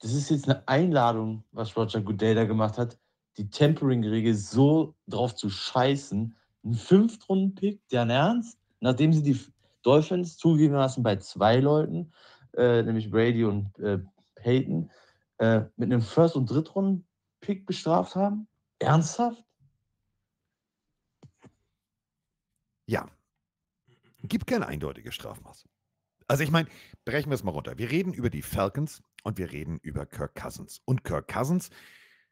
das ist jetzt eine Einladung, was Roger Goodell da gemacht hat, die Tempering-Regel so drauf zu scheißen. Ein Fünftrunden-Pick, deren Ernst, nachdem sie die Dolphins zugegebenermaßen bei zwei Leuten, äh, nämlich Brady und äh, Peyton, äh, mit einem First- und Drittrunden-Pick bestraft haben? Ernsthaft? Ja. Gibt kein eindeutiges Strafmaß. Also ich meine, brechen wir es mal runter. Wir reden über die Falcons, und wir reden über Kirk Cousins. Und Kirk Cousins,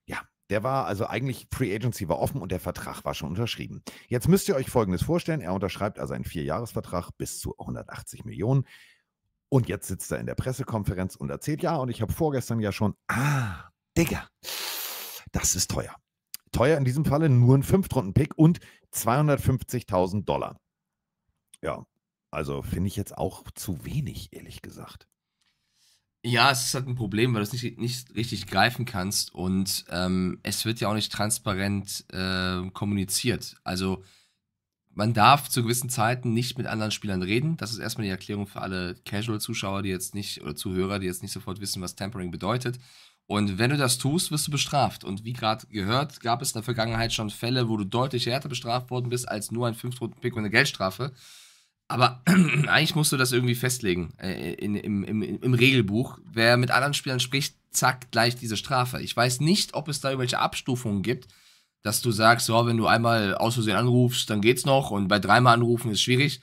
ja, der war also eigentlich Free Agency war offen und der Vertrag war schon unterschrieben. Jetzt müsst ihr euch Folgendes vorstellen. Er unterschreibt also einen Vierjahresvertrag bis zu 180 Millionen. Und jetzt sitzt er in der Pressekonferenz und erzählt, ja, und ich habe vorgestern ja schon, ah, Digga, das ist teuer. Teuer in diesem Falle nur ein Fünftrunden-Pick und 250.000 Dollar. Ja, also finde ich jetzt auch zu wenig, ehrlich gesagt. Ja, es ist halt ein Problem, weil du es nicht, nicht richtig greifen kannst und ähm, es wird ja auch nicht transparent äh, kommuniziert. Also man darf zu gewissen Zeiten nicht mit anderen Spielern reden. Das ist erstmal die Erklärung für alle Casual-Zuschauer, die jetzt nicht, oder Zuhörer, die jetzt nicht sofort wissen, was Tampering bedeutet. Und wenn du das tust, wirst du bestraft. Und wie gerade gehört, gab es in der Vergangenheit schon Fälle, wo du deutlich härter bestraft worden bist als nur ein 5 roten pick und eine Geldstrafe. Aber eigentlich musst du das irgendwie festlegen äh, in, im, im, im, Regelbuch. Wer mit anderen Spielern spricht, zack, gleich diese Strafe. Ich weiß nicht, ob es da irgendwelche Abstufungen gibt, dass du sagst, so, wenn du einmal aus Versehen anrufst, dann geht's noch und bei dreimal anrufen ist schwierig.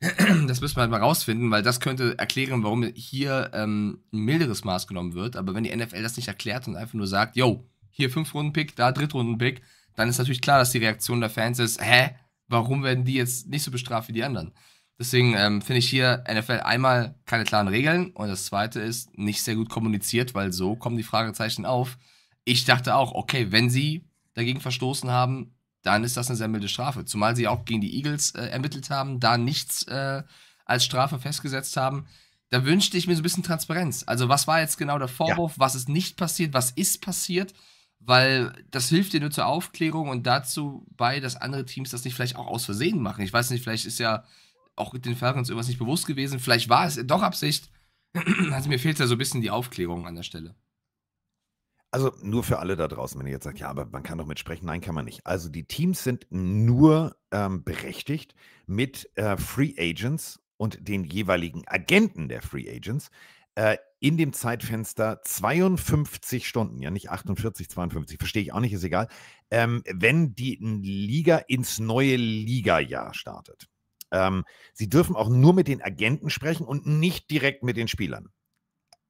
Das müssen wir halt mal rausfinden, weil das könnte erklären, warum hier ähm, ein milderes Maß genommen wird. Aber wenn die NFL das nicht erklärt und einfach nur sagt, yo, hier fünf Runden Pick, da Drittrunden Pick, dann ist natürlich klar, dass die Reaktion der Fans ist, hä, warum werden die jetzt nicht so bestraft wie die anderen? Deswegen ähm, finde ich hier NFL einmal keine klaren Regeln und das zweite ist nicht sehr gut kommuniziert, weil so kommen die Fragezeichen auf. Ich dachte auch, okay, wenn sie dagegen verstoßen haben, dann ist das eine sehr milde Strafe. Zumal sie auch gegen die Eagles äh, ermittelt haben, da nichts äh, als Strafe festgesetzt haben. Da wünschte ich mir so ein bisschen Transparenz. Also, was war jetzt genau der Vorwurf? Ja. Was ist nicht passiert? Was ist passiert? Weil das hilft dir nur zur Aufklärung und dazu bei, dass andere Teams das nicht vielleicht auch aus Versehen machen. Ich weiß nicht, vielleicht ist ja auch den Falcons irgendwas nicht bewusst gewesen. Vielleicht war es doch Absicht. also mir fehlt ja so ein bisschen die Aufklärung an der Stelle. Also nur für alle da draußen, wenn ihr jetzt sagt, ja, aber man kann doch mitsprechen. Nein, kann man nicht. Also die Teams sind nur ähm, berechtigt, mit äh, Free Agents und den jeweiligen Agenten der Free Agents äh, in dem Zeitfenster 52 Stunden, ja nicht 48, 52, verstehe ich auch nicht, ist egal, ähm, wenn die Liga ins neue Liga-Jahr startet. Ähm, sie dürfen auch nur mit den Agenten sprechen und nicht direkt mit den Spielern.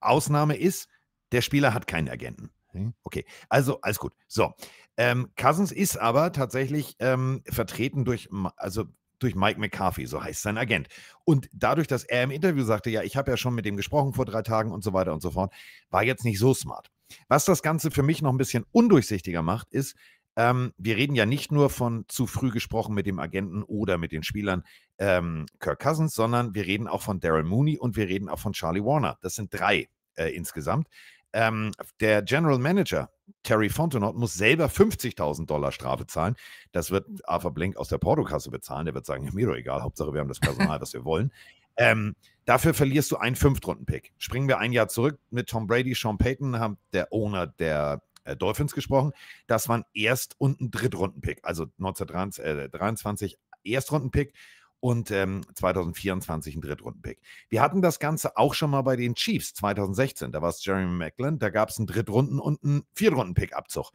Ausnahme ist, der Spieler hat keinen Agenten. Hm? Okay, also alles gut. So, ähm, Cousins ist aber tatsächlich ähm, vertreten durch, also durch Mike McCarthy, so heißt sein Agent. Und dadurch, dass er im Interview sagte, ja, ich habe ja schon mit dem gesprochen vor drei Tagen und so weiter und so fort, war jetzt nicht so smart. Was das Ganze für mich noch ein bisschen undurchsichtiger macht, ist, ähm, wir reden ja nicht nur von zu früh gesprochen mit dem Agenten oder mit den Spielern ähm, Kirk Cousins, sondern wir reden auch von Daryl Mooney und wir reden auch von Charlie Warner. Das sind drei äh, insgesamt. Ähm, der General Manager Terry Fontenot muss selber 50.000 Dollar Strafe zahlen. Das wird Arthur Blink aus der Portokasse bezahlen. Der wird sagen, mir doch egal, Hauptsache wir haben das Personal, was wir wollen. Ähm, dafür verlierst du einen Fünftrunden-Pick. Springen wir ein Jahr zurück mit Tom Brady, Sean Payton, haben der Owner der äh, Dolphins gesprochen. Das war ein Erst- und ein Drittrundenpick, also 1923 äh, Erstrundenpick und ähm, 2024 ein Drittrundenpick. Wir hatten das Ganze auch schon mal bei den Chiefs 2016. Da war es Jeremy Macklin, da gab es einen Drittrunden- und einen Viertrunden-Pick-Abzug.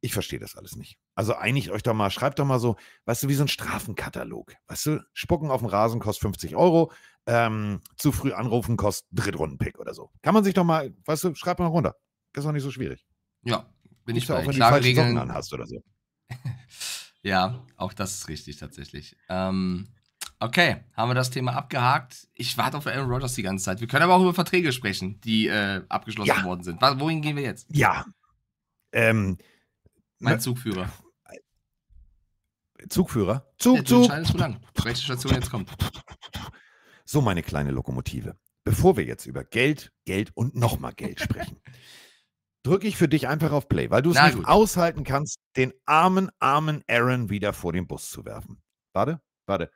Ich verstehe das alles nicht. Also einigt euch doch mal, schreibt doch mal so, weißt du, wie so ein Strafenkatalog. Weißt du, Spucken auf dem Rasen kostet 50 Euro, ähm, zu früh anrufen kostet Drittrundenpick oder so. Kann man sich doch mal, weißt du, schreibt mal runter. Das ist doch nicht so schwierig. Ja, bin ich Auch, wenn Klare du Regeln Socken hast oder so. ja, auch das ist richtig tatsächlich. Ähm, okay, haben wir das Thema abgehakt. Ich warte auf Aaron Rodgers die ganze Zeit. Wir können aber auch über Verträge sprechen, die äh, abgeschlossen ja. worden sind. Wohin gehen wir jetzt? Ja. Ähm, mein Zugführer. Zugführer? Zug, ja, Zug. Entscheidest du lang. Welche Station jetzt kommt. So, meine kleine Lokomotive. Bevor wir jetzt über Geld, Geld und nochmal Geld sprechen. drücke ich für dich einfach auf Play, weil du es nicht gut. aushalten kannst, den armen, armen Aaron wieder vor den Bus zu werfen. Warte, warte.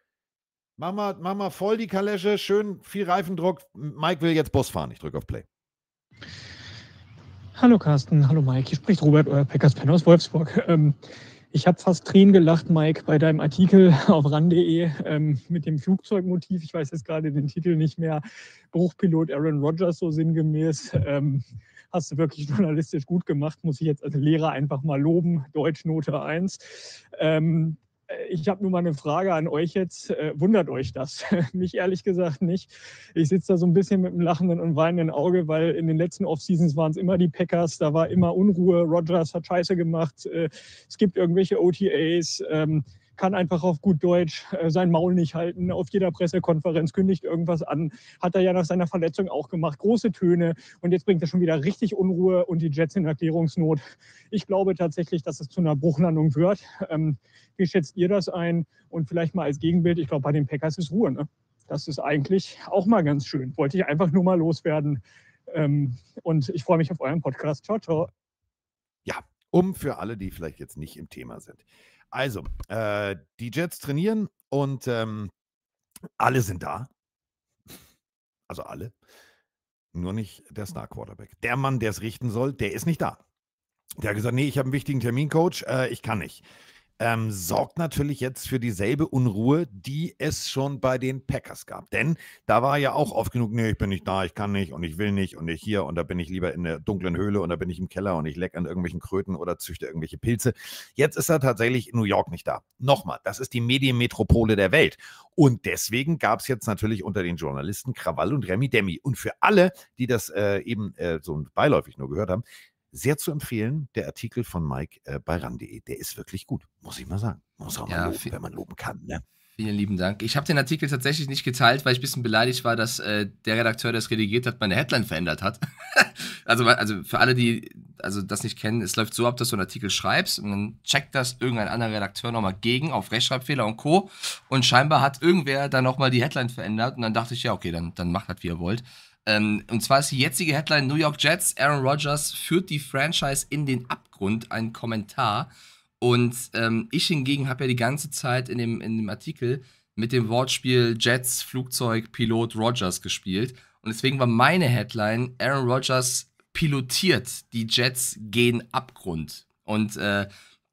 Mama, Mama, voll die Kalesche, schön viel Reifendruck. Mike will jetzt Bus fahren. Ich drücke auf Play. Hallo Carsten, hallo Mike. Hier spricht Robert, euer Packers-Fan aus Wolfsburg. Ähm, ich habe fast Tränen gelacht, Mike, bei deinem Artikel auf ran.de ähm, mit dem Flugzeugmotiv. Ich weiß jetzt gerade den Titel nicht mehr. Bruchpilot Aaron Rodgers, so sinngemäß. Ähm, hast du wirklich journalistisch gut gemacht, muss ich jetzt als Lehrer einfach mal loben, Deutschnote 1. Ähm, äh, ich habe nur mal eine Frage an euch jetzt. Äh, wundert euch das? Mich ehrlich gesagt nicht. Ich sitze da so ein bisschen mit einem lachenden und weinenden Auge, weil in den letzten Off-Seasons waren es immer die Packers, da war immer Unruhe. Rogers hat Scheiße gemacht. Äh, es gibt irgendwelche OTAs. Ähm, kann einfach auf gut Deutsch äh, sein Maul nicht halten. Auf jeder Pressekonferenz kündigt irgendwas an. Hat er ja nach seiner Verletzung auch gemacht. Große Töne. Und jetzt bringt er schon wieder richtig Unruhe und die Jets in Erklärungsnot. Ich glaube tatsächlich, dass es zu einer Bruchlandung wird. Ähm, wie schätzt ihr das ein? Und vielleicht mal als Gegenbild, ich glaube, bei den Packers ist Ruhe. Ne? Das ist eigentlich auch mal ganz schön. Wollte ich einfach nur mal loswerden. Ähm, und ich freue mich auf euren Podcast. Ciao, ciao. Ja, um für alle, die vielleicht jetzt nicht im Thema sind. Also, äh, die Jets trainieren und ähm, alle sind da. Also alle. Nur nicht der hm. Star Quarterback. Der Mann, der es richten soll, der ist nicht da. Der hat gesagt, nee, ich habe einen wichtigen Termin, Coach, äh, ich kann nicht ähm, sorgt natürlich jetzt für dieselbe Unruhe, die es schon bei den Packers gab. Denn da war ja auch oft genug, nee, ich bin nicht da, ich kann nicht und ich will nicht und nicht hier und da bin ich lieber in der dunklen Höhle und da bin ich im Keller und ich leck an irgendwelchen Kröten oder züchte irgendwelche Pilze. Jetzt ist er tatsächlich in New York nicht da. Nochmal, das ist die Medienmetropole der Welt. Und deswegen gab es jetzt natürlich unter den Journalisten Krawall und Remi Demi. Und für alle, die das äh, eben äh, so beiläufig nur gehört haben, sehr zu empfehlen, der Artikel von Mike äh, bei ran.de. Der ist wirklich gut, muss ich mal sagen. Muss auch ja, mal loben, viel, wenn man loben kann. Ne? Vielen lieben Dank. Ich habe den Artikel tatsächlich nicht geteilt, weil ich ein bisschen beleidigt war, dass äh, der Redakteur, der es redigiert hat, meine Headline verändert hat. also, also für alle, die also das nicht kennen, es läuft so ab, dass du einen Artikel schreibst und dann checkt das irgendein anderer Redakteur nochmal gegen auf Rechtschreibfehler und Co. Und scheinbar hat irgendwer dann nochmal die Headline verändert und dann dachte ich, ja, okay, dann, dann macht das, halt, wie ihr wollt. Ähm, und zwar ist die jetzige Headline New York Jets, Aaron Rodgers führt die Franchise in den Abgrund, ein Kommentar. Und ähm, ich hingegen habe ja die ganze Zeit in dem, in dem Artikel mit dem Wortspiel Jets, Flugzeug, Pilot, Rodgers gespielt. Und deswegen war meine Headline, Aaron Rodgers pilotiert, die Jets gehen Abgrund. Und äh,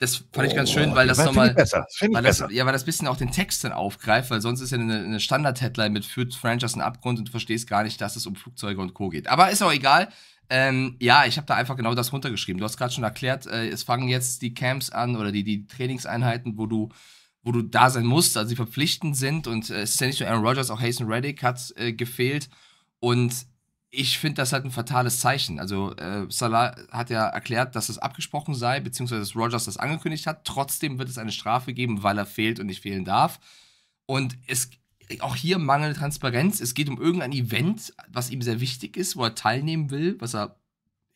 das fand ich ganz schön, oh, weil das nochmal. Besser, weil das, besser. Ja, weil das bisschen auch den Text dann aufgreift, weil sonst ist ja eine, eine Standard-Headline mit führt Franchise in Abgrund und du verstehst gar nicht, dass es um Flugzeuge und Co. geht. Aber ist auch egal. Ähm, ja, ich habe da einfach genau das runtergeschrieben. Du hast gerade schon erklärt, äh, es fangen jetzt die Camps an oder die, die Trainingseinheiten, wo du, wo du da sein musst, also die verpflichtend sind und äh, es ist ja nicht nur Aaron Rodgers, auch Hasten Reddick hat äh, gefehlt. Und ich finde das halt ein fatales Zeichen. Also äh, Salah hat ja erklärt, dass es abgesprochen sei, beziehungsweise dass Rogers das angekündigt hat. Trotzdem wird es eine Strafe geben, weil er fehlt und nicht fehlen darf. Und es auch hier mangelt Transparenz. Es geht um irgendein Event, was ihm sehr wichtig ist, wo er teilnehmen will, was er,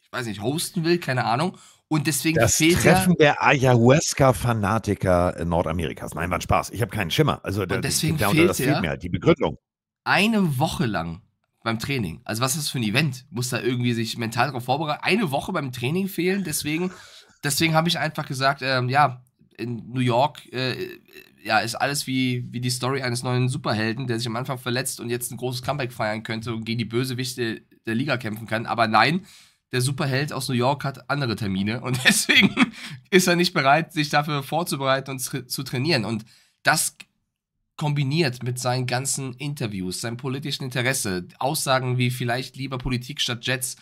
ich weiß nicht, hosten will, keine Ahnung. Und deswegen das fehlt Treffen der Ayahuasca-Fanatiker Nordamerikas. Nein, war ein Spaß. Ich habe keinen Schimmer. Also und deswegen der, der, der, fehlt, das fehlt mir halt die Begründung. Eine Woche lang beim Training. Also was ist das für ein Event? Muss da irgendwie sich mental darauf vorbereiten? Eine Woche beim Training fehlen, deswegen, deswegen habe ich einfach gesagt, ähm, ja, in New York äh, ja, ist alles wie, wie die Story eines neuen Superhelden, der sich am Anfang verletzt und jetzt ein großes Comeback feiern könnte und gegen die Bösewichte der Liga kämpfen kann. Aber nein, der Superheld aus New York hat andere Termine und deswegen ist er nicht bereit, sich dafür vorzubereiten und zu trainieren. Und das kombiniert mit seinen ganzen Interviews, seinem politischen Interesse, Aussagen wie vielleicht lieber Politik statt Jets,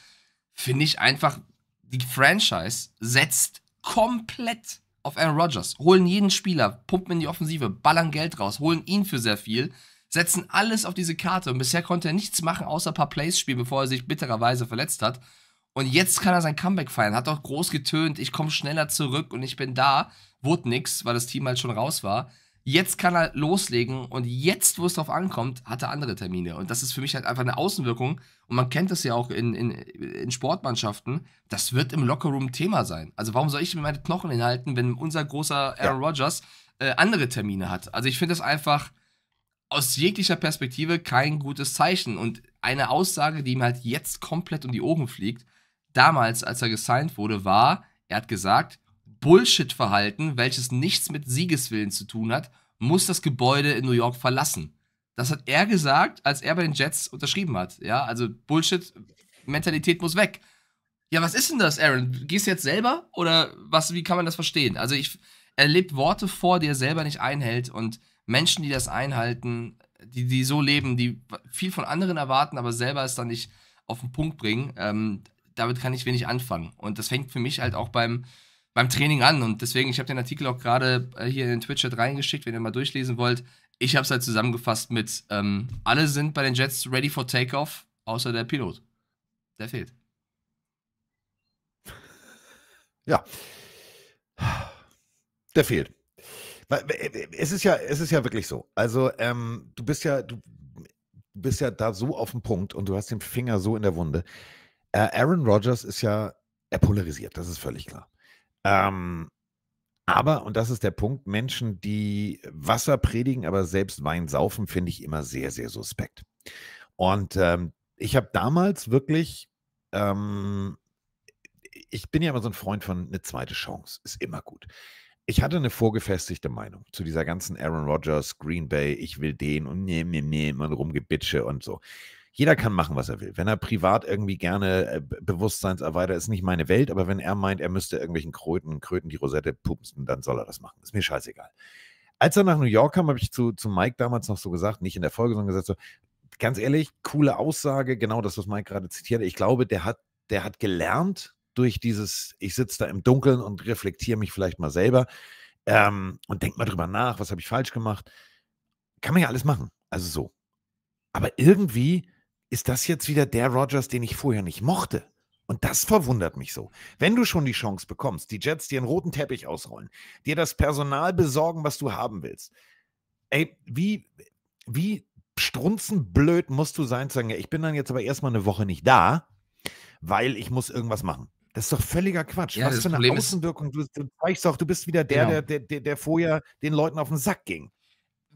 finde ich einfach, die Franchise setzt komplett auf Aaron Rodgers, holen jeden Spieler, pumpen in die Offensive, ballern Geld raus, holen ihn für sehr viel, setzen alles auf diese Karte und bisher konnte er nichts machen, außer ein paar Plays spielen, bevor er sich bittererweise verletzt hat. Und jetzt kann er sein Comeback feiern, hat auch groß getönt, ich komme schneller zurück und ich bin da, wurde nix, weil das Team halt schon raus war. Jetzt kann er loslegen und jetzt, wo es drauf ankommt, hat er andere Termine. Und das ist für mich halt einfach eine Außenwirkung. Und man kennt das ja auch in, in, in Sportmannschaften. Das wird im Lockerroom Thema sein. Also warum soll ich mir meine Knochen hinhalten, wenn unser großer Aaron ja. Rodgers äh, andere Termine hat? Also ich finde das einfach aus jeglicher Perspektive kein gutes Zeichen. Und eine Aussage, die ihm halt jetzt komplett um die Ohren fliegt, damals, als er gesigned wurde, war, er hat gesagt, Bullshit-Verhalten, welches nichts mit Siegeswillen zu tun hat, muss das Gebäude in New York verlassen. Das hat er gesagt, als er bei den Jets unterschrieben hat. Ja, also Bullshit-Mentalität muss weg. Ja, was ist denn das, Aaron? Gehst du jetzt selber oder was? Wie kann man das verstehen? Also ich, er lebt Worte vor, die er selber nicht einhält und Menschen, die das einhalten, die, die so leben, die viel von anderen erwarten, aber selber es dann nicht auf den Punkt bringen. Ähm, damit kann ich wenig anfangen. Und das fängt für mich halt auch beim, beim Training an. Und deswegen, ich habe den Artikel auch gerade äh, hier in den Twitch-Chat reingeschickt, wenn ihr mal durchlesen wollt. Ich habe es halt zusammengefasst mit, ähm, alle sind bei den Jets ready for takeoff, außer der Pilot. Der fehlt. Ja. Der fehlt. Äh, äh, es ist ja, es ist ja wirklich so. Also, ähm, du bist ja, du bist ja da so auf dem Punkt und du hast den Finger so in der Wunde. Äh, Aaron Rodgers ist ja, er polarisiert, das ist völlig klar. Ähm, aber, und das ist der Punkt, Menschen, die Wasser predigen, aber selbst Wein saufen, finde ich immer sehr, sehr suspekt. Und ähm, ich habe damals wirklich, ähm, ich bin ja immer so ein Freund von eine zweite Chance, ist immer gut. Ich hatte eine vorgefestigte Meinung zu dieser ganzen Aaron Rodgers, Green Bay, ich will den und nee, nee, nee, immer rumgebitsche und so jeder kann machen, was er will. Wenn er privat irgendwie gerne äh, Bewusstseinserweiter ist, nicht meine Welt, aber wenn er meint, er müsste irgendwelchen Kröten, Kröten die Rosette pupsen, dann soll er das machen. Ist mir scheißegal. Als er nach New York kam, habe ich zu, zu Mike damals noch so gesagt, nicht in der Folge, sondern gesagt, so, ganz ehrlich, coole Aussage, genau das, was Mike gerade zitiert. Ich glaube, der hat, der hat gelernt durch dieses, ich sitze da im Dunkeln und reflektiere mich vielleicht mal selber ähm, und denke mal drüber nach, was habe ich falsch gemacht. Kann man ja alles machen, also so. Aber irgendwie ist das jetzt wieder der Rogers, den ich vorher nicht mochte. Und das verwundert mich so. Wenn du schon die Chance bekommst, die Jets dir einen roten Teppich ausrollen, dir das Personal besorgen, was du haben willst. Ey, wie, wie strunzenblöd musst du sein, zu sagen, ja, ich bin dann jetzt aber erstmal eine Woche nicht da, weil ich muss irgendwas machen. Das ist doch völliger Quatsch. Ja, was für eine Problem Außenwirkung. Du, du, zeigst doch, du bist wieder der, genau. der, der, der vorher den Leuten auf den Sack ging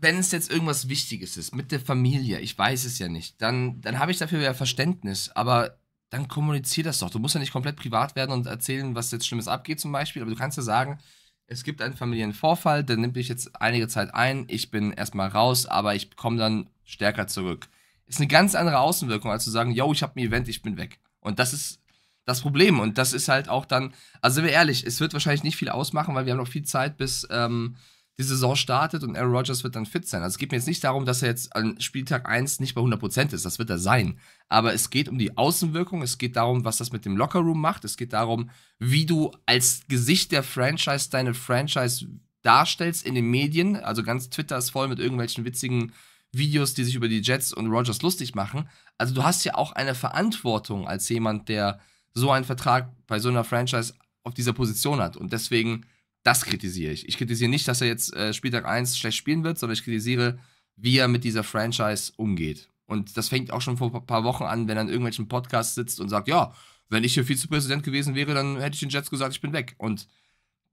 wenn es jetzt irgendwas Wichtiges ist mit der Familie, ich weiß es ja nicht, dann, dann habe ich dafür ja Verständnis, aber dann kommunizier das doch. Du musst ja nicht komplett privat werden und erzählen, was jetzt Schlimmes abgeht zum Beispiel, aber du kannst ja sagen, es gibt einen familiären Vorfall, der nimmt dich jetzt einige Zeit ein, ich bin erstmal raus, aber ich komme dann stärker zurück. Ist eine ganz andere Außenwirkung, als zu sagen, yo, ich habe ein Event, ich bin weg. Und das ist das Problem. Und das ist halt auch dann, also sind wir ehrlich, es wird wahrscheinlich nicht viel ausmachen, weil wir haben noch viel Zeit bis... Ähm, die Saison startet und Aaron Rodgers wird dann fit sein. Also es geht mir jetzt nicht darum, dass er jetzt an Spieltag 1 nicht bei 100% ist, das wird er sein. Aber es geht um die Außenwirkung, es geht darum, was das mit dem Lockerroom macht, es geht darum, wie du als Gesicht der Franchise deine Franchise darstellst in den Medien. Also ganz Twitter ist voll mit irgendwelchen witzigen Videos, die sich über die Jets und Rodgers lustig machen. Also du hast ja auch eine Verantwortung als jemand, der so einen Vertrag bei so einer Franchise auf dieser Position hat. Und deswegen das kritisiere ich. Ich kritisiere nicht, dass er jetzt äh, Spieltag 1 schlecht spielen wird, sondern ich kritisiere, wie er mit dieser Franchise umgeht. Und das fängt auch schon vor ein paar Wochen an, wenn er in irgendwelchen Podcasts sitzt und sagt, ja, wenn ich hier Vizepräsident gewesen wäre, dann hätte ich den Jets gesagt, ich bin weg. Und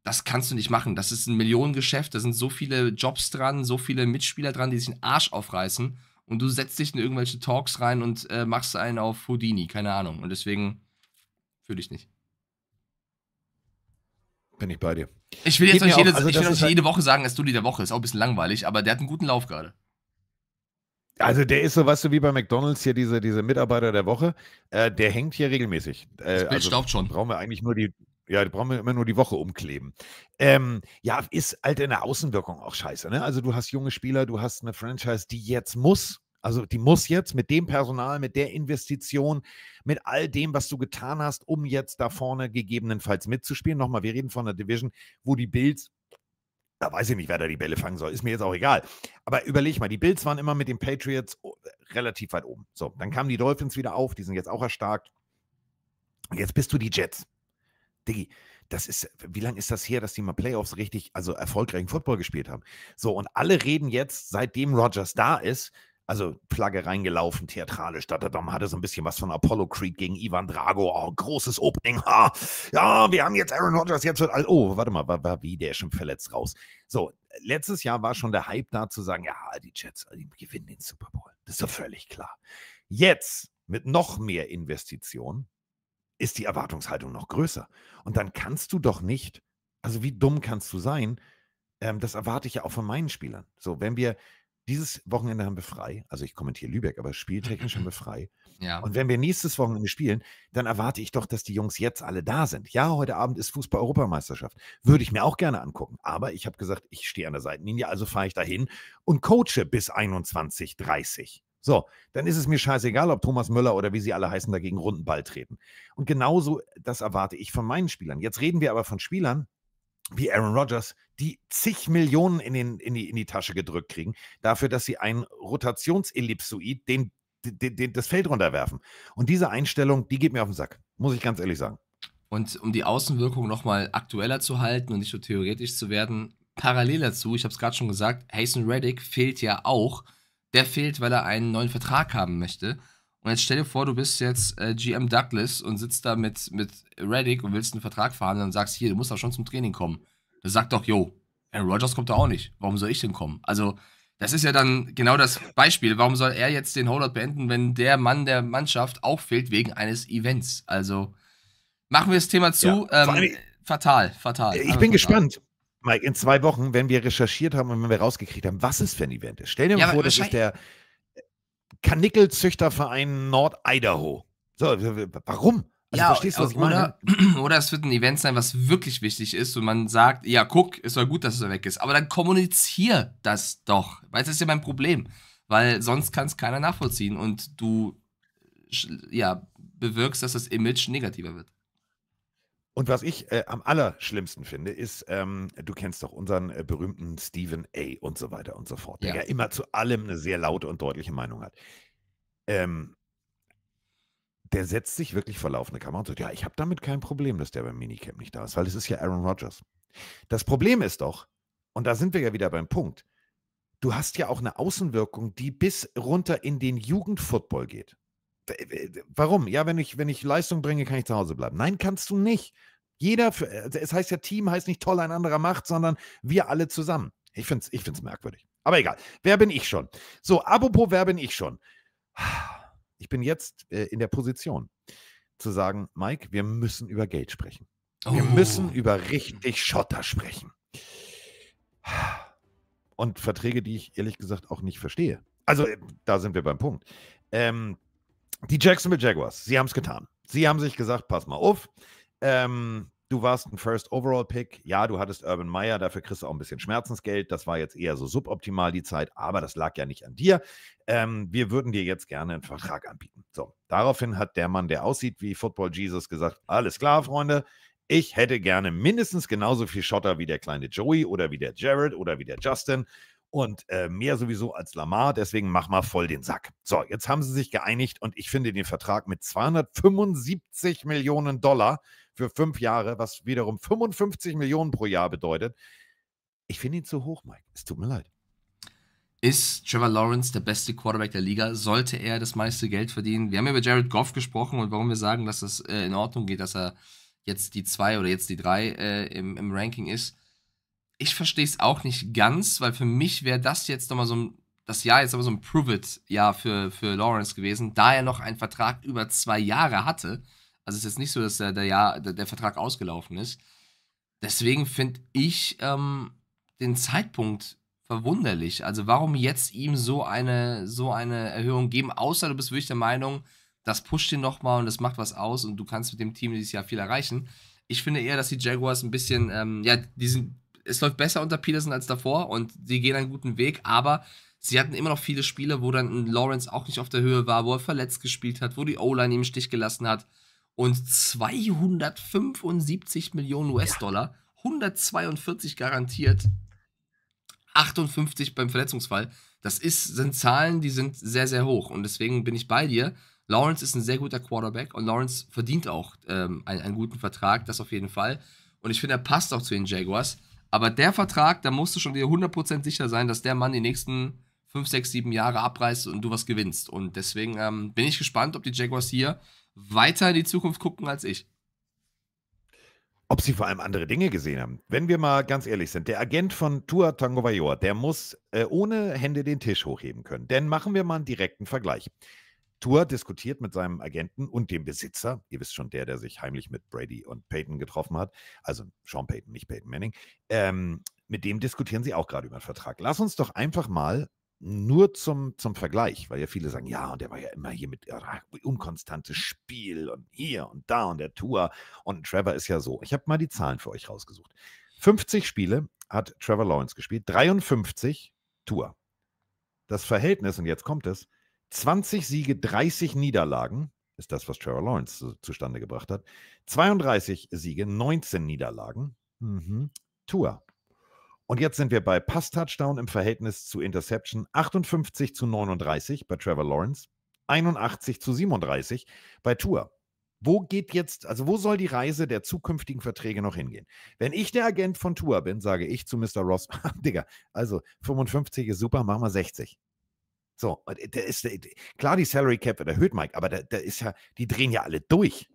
das kannst du nicht machen. Das ist ein Millionengeschäft, da sind so viele Jobs dran, so viele Mitspieler dran, die sich den Arsch aufreißen. Und du setzt dich in irgendwelche Talks rein und äh, machst einen auf Houdini, keine Ahnung. Und deswegen fühle ich nicht. Bin ich bei dir. Ich will jetzt nicht jede, also ich will euch halt jede Woche sagen, dass du die der Woche ist. Auch ein bisschen langweilig, aber der hat einen guten Lauf gerade. Also der ist so, weißt du, wie bei McDonalds hier diese, diese Mitarbeiter der Woche, äh, der hängt hier regelmäßig. Äh, das Bild also staubt schon. Brauchen wir eigentlich nur die, ja, brauchen wir immer nur die Woche umkleben. Ähm, ja, ist halt in der Außenwirkung auch scheiße, ne? Also du hast junge Spieler, du hast eine Franchise, die jetzt muss, also die muss jetzt mit dem Personal, mit der Investition, mit all dem, was du getan hast, um jetzt da vorne gegebenenfalls mitzuspielen. Nochmal, wir reden von einer Division, wo die Bills, da weiß ich nicht, wer da die Bälle fangen soll, ist mir jetzt auch egal. Aber überleg mal, die Bills waren immer mit den Patriots oh, relativ weit oben. So, dann kamen die Dolphins wieder auf, die sind jetzt auch erstarkt. Und jetzt bist du die Jets. Diggi, das ist, wie lange ist das her, dass die mal Playoffs richtig, also erfolgreichen Football gespielt haben? So, und alle reden jetzt, seitdem Rogers da ist, also Flagge reingelaufen, theatralisch, da, da, hatte so ein bisschen was von Apollo Creed gegen Ivan Drago, oh, großes Opening, ha. ja, wir haben jetzt Aaron Rodgers, jetzt wird, oh, warte mal, war, war wie, der ist schon verletzt raus. So, letztes Jahr war schon der Hype da zu sagen, ja, die Jets, die gewinnen den Super Bowl, das ist doch völlig klar. Jetzt, mit noch mehr Investitionen, ist die Erwartungshaltung noch größer. Und dann kannst du doch nicht, also wie dumm kannst du sein, ähm, das erwarte ich ja auch von meinen Spielern. So, wenn wir, dieses Wochenende haben wir frei. Also ich kommentiere Lübeck, aber mhm, spieltechnisch haben mhm. wir frei. Ja. Und wenn wir nächstes Wochenende spielen, dann erwarte ich doch, dass die Jungs jetzt alle da sind. Ja, heute Abend ist Fußball-Europameisterschaft. Würde ich mir auch gerne angucken. Aber ich habe gesagt, ich stehe an der Seitenlinie, also fahre ich dahin und coache bis 21.30 so, dann ist es mir scheißegal, ob Thomas Müller oder wie sie alle heißen, dagegen runden Ball treten. Und genauso das erwarte ich von meinen Spielern. Jetzt reden wir aber von Spielern, wie Aaron Rodgers, die zig Millionen in, den, in, die, in die Tasche gedrückt kriegen, dafür, dass sie ein Rotationsellipsoid, den, den, den, das Feld runterwerfen. Und diese Einstellung, die geht mir auf den Sack, muss ich ganz ehrlich sagen. Und um die Außenwirkung nochmal aktueller zu halten und nicht so theoretisch zu werden, parallel dazu, ich habe es gerade schon gesagt, Hasten Reddick fehlt ja auch. Der fehlt, weil er einen neuen Vertrag haben möchte. Und jetzt stell dir vor, du bist jetzt äh, GM Douglas und sitzt da mit, mit Reddick und willst einen Vertrag verhandeln und sagst, hier, du musst doch schon zum Training kommen. Das sagt doch, yo, Aaron Rodgers kommt da auch nicht. Warum soll ich denn kommen? Also, das ist ja dann genau das Beispiel. Warum soll er jetzt den Holdout beenden, wenn der Mann der Mannschaft auch fehlt wegen eines Events? Also, machen wir das Thema zu. Ja, ähm, fatal, fatal. Ich also bin fatal. gespannt. Mike, in zwei Wochen, wenn wir recherchiert haben und wenn wir rausgekriegt haben, was ist für ein Event ist. Stell dir mal ja, vor, das ist der Kanickelzüchterverein Nord-Idaho. So, warum? Also, ja, verstehst du, was ich meine? Oder, oder es wird ein Event sein, was wirklich wichtig ist und man sagt, ja, guck, ist doch gut, dass es weg ist. Aber dann kommunizier das doch. Weil das ist ja mein Problem. Weil sonst kann es keiner nachvollziehen und du ja, bewirkst, dass das Image negativer wird. Und was ich äh, am allerschlimmsten finde, ist, ähm, du kennst doch unseren äh, berühmten Stephen A. und so weiter und so fort, ja. der ja immer zu allem eine sehr laute und deutliche Meinung hat. Ähm, der setzt sich wirklich vor laufende Kamera und sagt, ja, ich habe damit kein Problem, dass der beim Minicamp nicht da ist, weil es ist ja Aaron Rodgers. Das Problem ist doch, und da sind wir ja wieder beim Punkt, du hast ja auch eine Außenwirkung, die bis runter in den Jugendfootball geht. Äh, äh, warum? Ja, wenn ich, wenn ich Leistung bringe, kann ich zu Hause bleiben. Nein, kannst du nicht. Jeder, für, äh, also es heißt ja Team, heißt nicht toll ein anderer macht, sondern wir alle zusammen. Ich finde es ich find's merkwürdig. Aber egal. Wer bin ich schon? So, apropos, wer bin ich schon? Ich bin jetzt äh, in der Position zu sagen, Mike, wir müssen über Geld sprechen. Wir oh. müssen über richtig Schotter sprechen. Und Verträge, die ich ehrlich gesagt auch nicht verstehe. Also, da sind wir beim Punkt. Ähm, die Jacksonville Jaguars, sie haben es getan. Sie haben sich gesagt, pass mal auf, ähm, du warst ein First Overall Pick. Ja, du hattest Urban Meyer, dafür kriegst du auch ein bisschen Schmerzensgeld. Das war jetzt eher so suboptimal die Zeit, aber das lag ja nicht an dir. Ähm, wir würden dir jetzt gerne einen Vertrag anbieten. So, daraufhin hat der Mann, der aussieht wie Football Jesus, gesagt: Alles klar, Freunde. Ich hätte gerne mindestens genauso viel Schotter wie der kleine Joey oder wie der Jared oder wie der Justin und äh, mehr sowieso als Lamar. Deswegen mach mal voll den Sack. So, jetzt haben sie sich geeinigt und ich finde den Vertrag mit 275 Millionen Dollar für fünf Jahre, was wiederum 55 Millionen pro Jahr bedeutet. Ich finde ihn zu hoch, Mike. Es tut mir leid. Ist Trevor Lawrence der beste Quarterback der Liga? Sollte er das meiste Geld verdienen? Wir haben ja über Jared Goff gesprochen und warum wir sagen, dass das äh, in Ordnung geht, dass er jetzt die zwei oder jetzt die drei äh, im, im Ranking ist ich verstehe es auch nicht ganz, weil für mich wäre das jetzt nochmal so ein, das Jahr jetzt aber so ein Prove-It-Jahr für, für Lawrence gewesen, da er noch einen Vertrag über zwei Jahre hatte. Also es ist jetzt nicht so, dass der, der, Jahr, der, der Vertrag ausgelaufen ist. Deswegen finde ich ähm, den Zeitpunkt verwunderlich. Also warum jetzt ihm so eine, so eine Erhöhung geben, außer du bist wirklich der Meinung, das pusht ihn nochmal und das macht was aus und du kannst mit dem Team dieses Jahr viel erreichen. Ich finde eher, dass die Jaguars ein bisschen, ähm, ja, die sind es läuft besser unter Peterson als davor und sie gehen einen guten Weg, aber sie hatten immer noch viele Spiele, wo dann Lawrence auch nicht auf der Höhe war, wo er verletzt gespielt hat, wo die O-Line ihm im Stich gelassen hat. Und 275 Millionen US-Dollar, 142 garantiert, 58 beim Verletzungsfall. Das ist, sind Zahlen, die sind sehr, sehr hoch. Und deswegen bin ich bei dir. Lawrence ist ein sehr guter Quarterback und Lawrence verdient auch ähm, einen, einen guten Vertrag, das auf jeden Fall. Und ich finde, er passt auch zu den Jaguars. Aber der Vertrag, da musst du schon dir 100% sicher sein, dass der Mann die nächsten 5, 6, 7 Jahre abreißt und du was gewinnst. Und deswegen ähm, bin ich gespannt, ob die Jaguars hier weiter in die Zukunft gucken als ich. Ob sie vor allem andere Dinge gesehen haben. Wenn wir mal ganz ehrlich sind, der Agent von Tua Tango Bayor, der muss äh, ohne Hände den Tisch hochheben können. Denn machen wir mal einen direkten Vergleich. Tour diskutiert mit seinem Agenten und dem Besitzer, ihr wisst schon, der, der sich heimlich mit Brady und Peyton getroffen hat, also Sean Peyton, nicht Peyton Manning, ähm, mit dem diskutieren sie auch gerade über den Vertrag. Lass uns doch einfach mal nur zum, zum Vergleich, weil ja viele sagen, ja, und der war ja immer hier mit ah, unkonstantes Spiel und hier und da und der Tour und Trevor ist ja so. Ich habe mal die Zahlen für euch rausgesucht. 50 Spiele hat Trevor Lawrence gespielt, 53 Tour. Das Verhältnis, und jetzt kommt es, 20 Siege, 30 Niederlagen ist das, was Trevor Lawrence zu, zustande gebracht hat. 32 Siege, 19 Niederlagen. Mhm. Tour. Und jetzt sind wir bei Pass-Touchdown im Verhältnis zu Interception 58 zu 39 bei Trevor Lawrence, 81 zu 37 bei Tour. Wo geht jetzt, also wo soll die Reise der zukünftigen Verträge noch hingehen? Wenn ich der Agent von Tour bin, sage ich zu Mr. Ross, Digga, also 55 ist super, machen wir 60. So, äh, der ist, äh, klar, die Salary Cap wird erhöht, Mike, aber da, da ist ja, die drehen ja alle durch.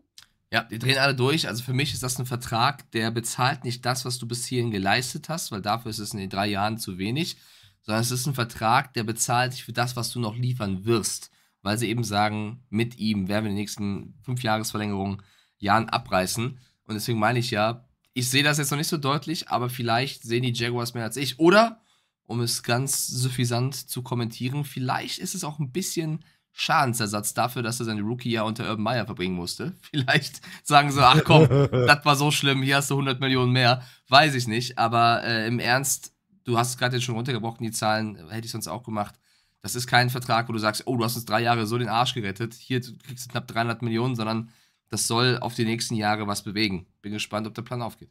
Ja, die drehen alle durch. Also für mich ist das ein Vertrag, der bezahlt nicht das, was du bis hierhin geleistet hast, weil dafür ist es in den drei Jahren zu wenig, sondern es ist ein Vertrag, der bezahlt dich für das, was du noch liefern wirst. Weil sie eben sagen, mit ihm werden wir die nächsten fünf Jahresverlängerungen Jahren abreißen. Und deswegen meine ich ja, ich sehe das jetzt noch nicht so deutlich, aber vielleicht sehen die Jaguars mehr als ich. Oder um es ganz suffisant zu kommentieren. Vielleicht ist es auch ein bisschen Schadensersatz dafür, dass er seine Rookie-Jahr unter Urban Meyer verbringen musste. Vielleicht sagen sie, ach komm, das war so schlimm, hier hast du 100 Millionen mehr. Weiß ich nicht, aber äh, im Ernst, du hast gerade jetzt schon runtergebrochen, die Zahlen hätte ich sonst auch gemacht. Das ist kein Vertrag, wo du sagst, oh, du hast uns drei Jahre so den Arsch gerettet, hier kriegst du knapp 300 Millionen, sondern das soll auf die nächsten Jahre was bewegen. Bin gespannt, ob der Plan aufgeht.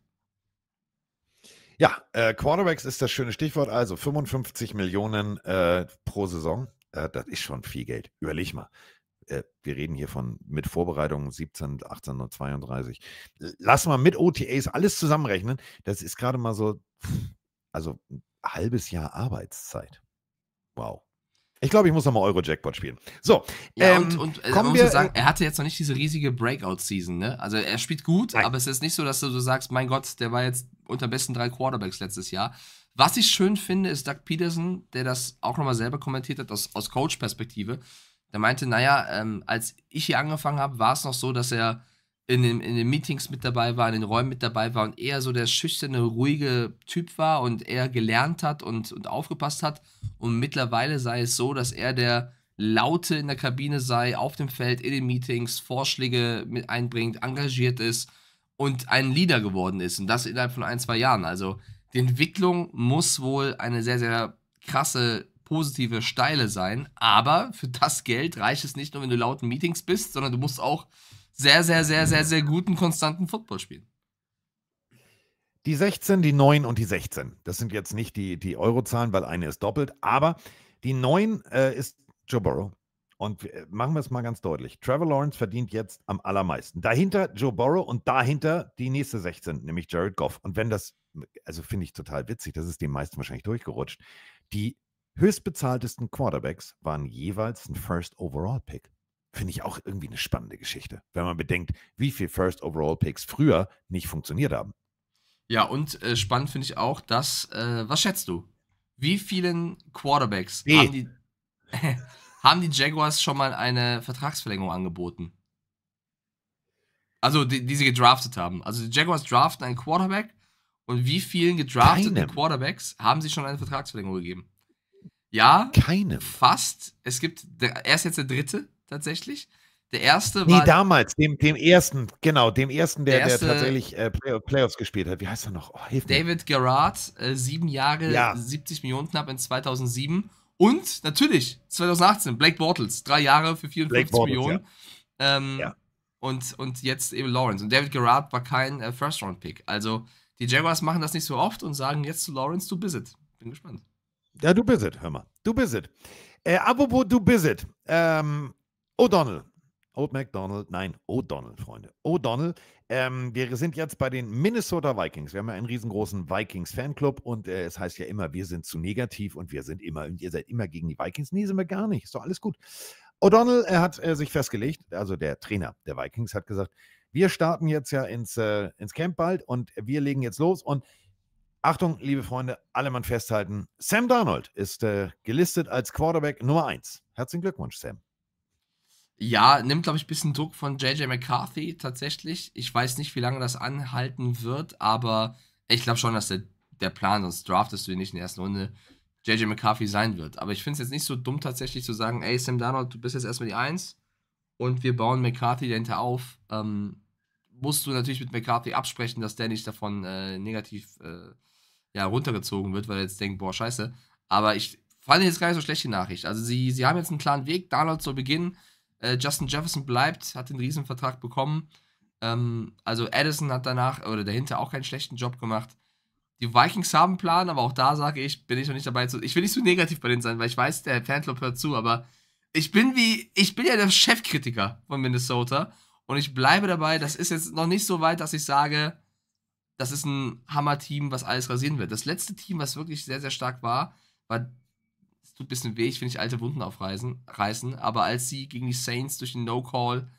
Ja, äh, Quarterbacks ist das schöne Stichwort. Also 55 Millionen äh, pro Saison. Äh, das ist schon viel Geld. Überleg mal. Äh, wir reden hier von mit Vorbereitungen 17, 18 und 32. Lass mal mit OTAs alles zusammenrechnen. Das ist gerade mal so, also ein halbes Jahr Arbeitszeit. Wow. Ich glaube, ich muss nochmal Euro-Jackpot spielen. So, ja, ähm, und, und äh, also kommen wir, sagen, er hatte jetzt noch nicht diese riesige Breakout-Season, ne? Also er spielt gut, nein. aber es ist nicht so, dass du so sagst, mein Gott, der war jetzt unter besten drei Quarterbacks letztes Jahr. Was ich schön finde, ist Doug Peterson, der das auch nochmal selber kommentiert hat, aus, aus Coach-Perspektive. Der meinte, naja, ähm, als ich hier angefangen habe, war es noch so, dass er in, dem, in den Meetings mit dabei war, in den Räumen mit dabei war und eher so der schüchterne, ruhige Typ war und eher gelernt hat und, und aufgepasst hat. Und mittlerweile sei es so, dass er der Laute in der Kabine sei, auf dem Feld, in den Meetings, Vorschläge mit einbringt, engagiert ist und ein Leader geworden ist. Und das innerhalb von ein, zwei Jahren. Also die Entwicklung muss wohl eine sehr, sehr krasse, positive Steile sein. Aber für das Geld reicht es nicht nur, wenn du lauten Meetings bist, sondern du musst auch sehr, sehr, sehr, sehr, sehr guten, konstanten Football spielen. Die 16, die 9 und die 16. Das sind jetzt nicht die, die Eurozahlen, weil eine ist doppelt. Aber die 9 äh, ist Joe Burrow. Und äh, machen wir es mal ganz deutlich. Trevor Lawrence verdient jetzt am allermeisten. Dahinter Joe Burrow und dahinter die nächste 16, nämlich Jared Goff. Und wenn das, äh, also finde ich total witzig, das ist den meisten wahrscheinlich durchgerutscht. Die höchstbezahltesten Quarterbacks waren jeweils ein First Overall Pick. Finde ich auch irgendwie eine spannende Geschichte, wenn man bedenkt, wie viele First Overall Picks früher nicht funktioniert haben. Ja, und äh, spannend finde ich auch, dass, äh, was schätzt du? Wie vielen Quarterbacks nee. haben die. Äh, haben die Jaguars schon mal eine Vertragsverlängerung angeboten. Also, die, die sie gedraftet haben. Also, die Jaguars draften einen Quarterback und wie vielen gedrafteten Keinem. Quarterbacks haben sie schon eine Vertragsverlängerung gegeben? Ja, Keinem. fast. Es gibt, er ist jetzt der dritte tatsächlich. Der erste war. Nee, damals, dem, dem ersten, genau, dem ersten, der, der, erste, der tatsächlich äh, Play Playoffs gespielt hat. Wie heißt er noch? Oh, David Garrard, äh, sieben Jahre, ja. 70 Millionen knapp in 2007. Und natürlich 2018, Blake Bortles, drei Jahre für 54 Bortles, Millionen. Ja. Ähm, ja. Und, und jetzt eben Lawrence. Und David Gerard war kein äh, First-Round-Pick. Also die Jaguars machen das nicht so oft und sagen jetzt zu Lawrence, du bist it. Bin gespannt. Ja, du bist es, hör mal. Du bist es. Äh, apropos, du bist es. Ähm, O'Donnell. Old MacDonald, nein, O'Donnell, Freunde. O'Donnell ähm, wir sind jetzt bei den Minnesota Vikings. Wir haben ja einen riesengroßen Vikings-Fanclub und äh, es heißt ja immer, wir sind zu negativ und wir sind immer und ihr seid immer gegen die Vikings. Nee, sind wir gar nicht. Ist doch alles gut. O'Donnell er hat äh, sich festgelegt, also der Trainer der Vikings hat gesagt, wir starten jetzt ja ins, äh, ins Camp bald und wir legen jetzt los. Und Achtung, liebe Freunde, alle Mann festhalten, Sam Darnold ist äh, gelistet als Quarterback Nummer 1. Herzlichen Glückwunsch, Sam. Ja, nimmt, glaube ich, ein bisschen Druck von JJ McCarthy tatsächlich. Ich weiß nicht, wie lange das anhalten wird, aber ich glaube schon, dass der, der Plan, sonst draftest du ihn nicht in der ersten Runde, JJ McCarthy sein wird. Aber ich finde es jetzt nicht so dumm, tatsächlich zu sagen, ey, Sam Darnold, du bist jetzt erstmal die Eins und wir bauen McCarthy dahinter auf. Ähm, musst du natürlich mit McCarthy absprechen, dass der nicht davon äh, negativ äh, ja, runtergezogen wird, weil er jetzt denkt, boah, scheiße. Aber ich fand jetzt gar nicht so schlecht die Nachricht. Also sie, sie haben jetzt einen klaren Weg, Darnold zu beginnen äh, Justin Jefferson bleibt, hat den Riesenvertrag bekommen. Ähm, also Addison hat danach oder dahinter auch keinen schlechten Job gemacht. Die Vikings haben einen Plan, aber auch da sage ich, bin ich noch nicht dabei. Zu, ich will nicht so negativ bei denen sein, weil ich weiß, der Fanclub hört zu, aber ich bin wie, ich bin ja der Chefkritiker von Minnesota und ich bleibe dabei. Das ist jetzt noch nicht so weit, dass ich sage, das ist ein Hammer-Team, was alles rasieren wird. Das letzte Team, was wirklich sehr, sehr stark war, war tut ein bisschen weh, ich finde nicht alte Wunden aufreißen, reißen, aber als sie gegen die Saints durch den No-Call,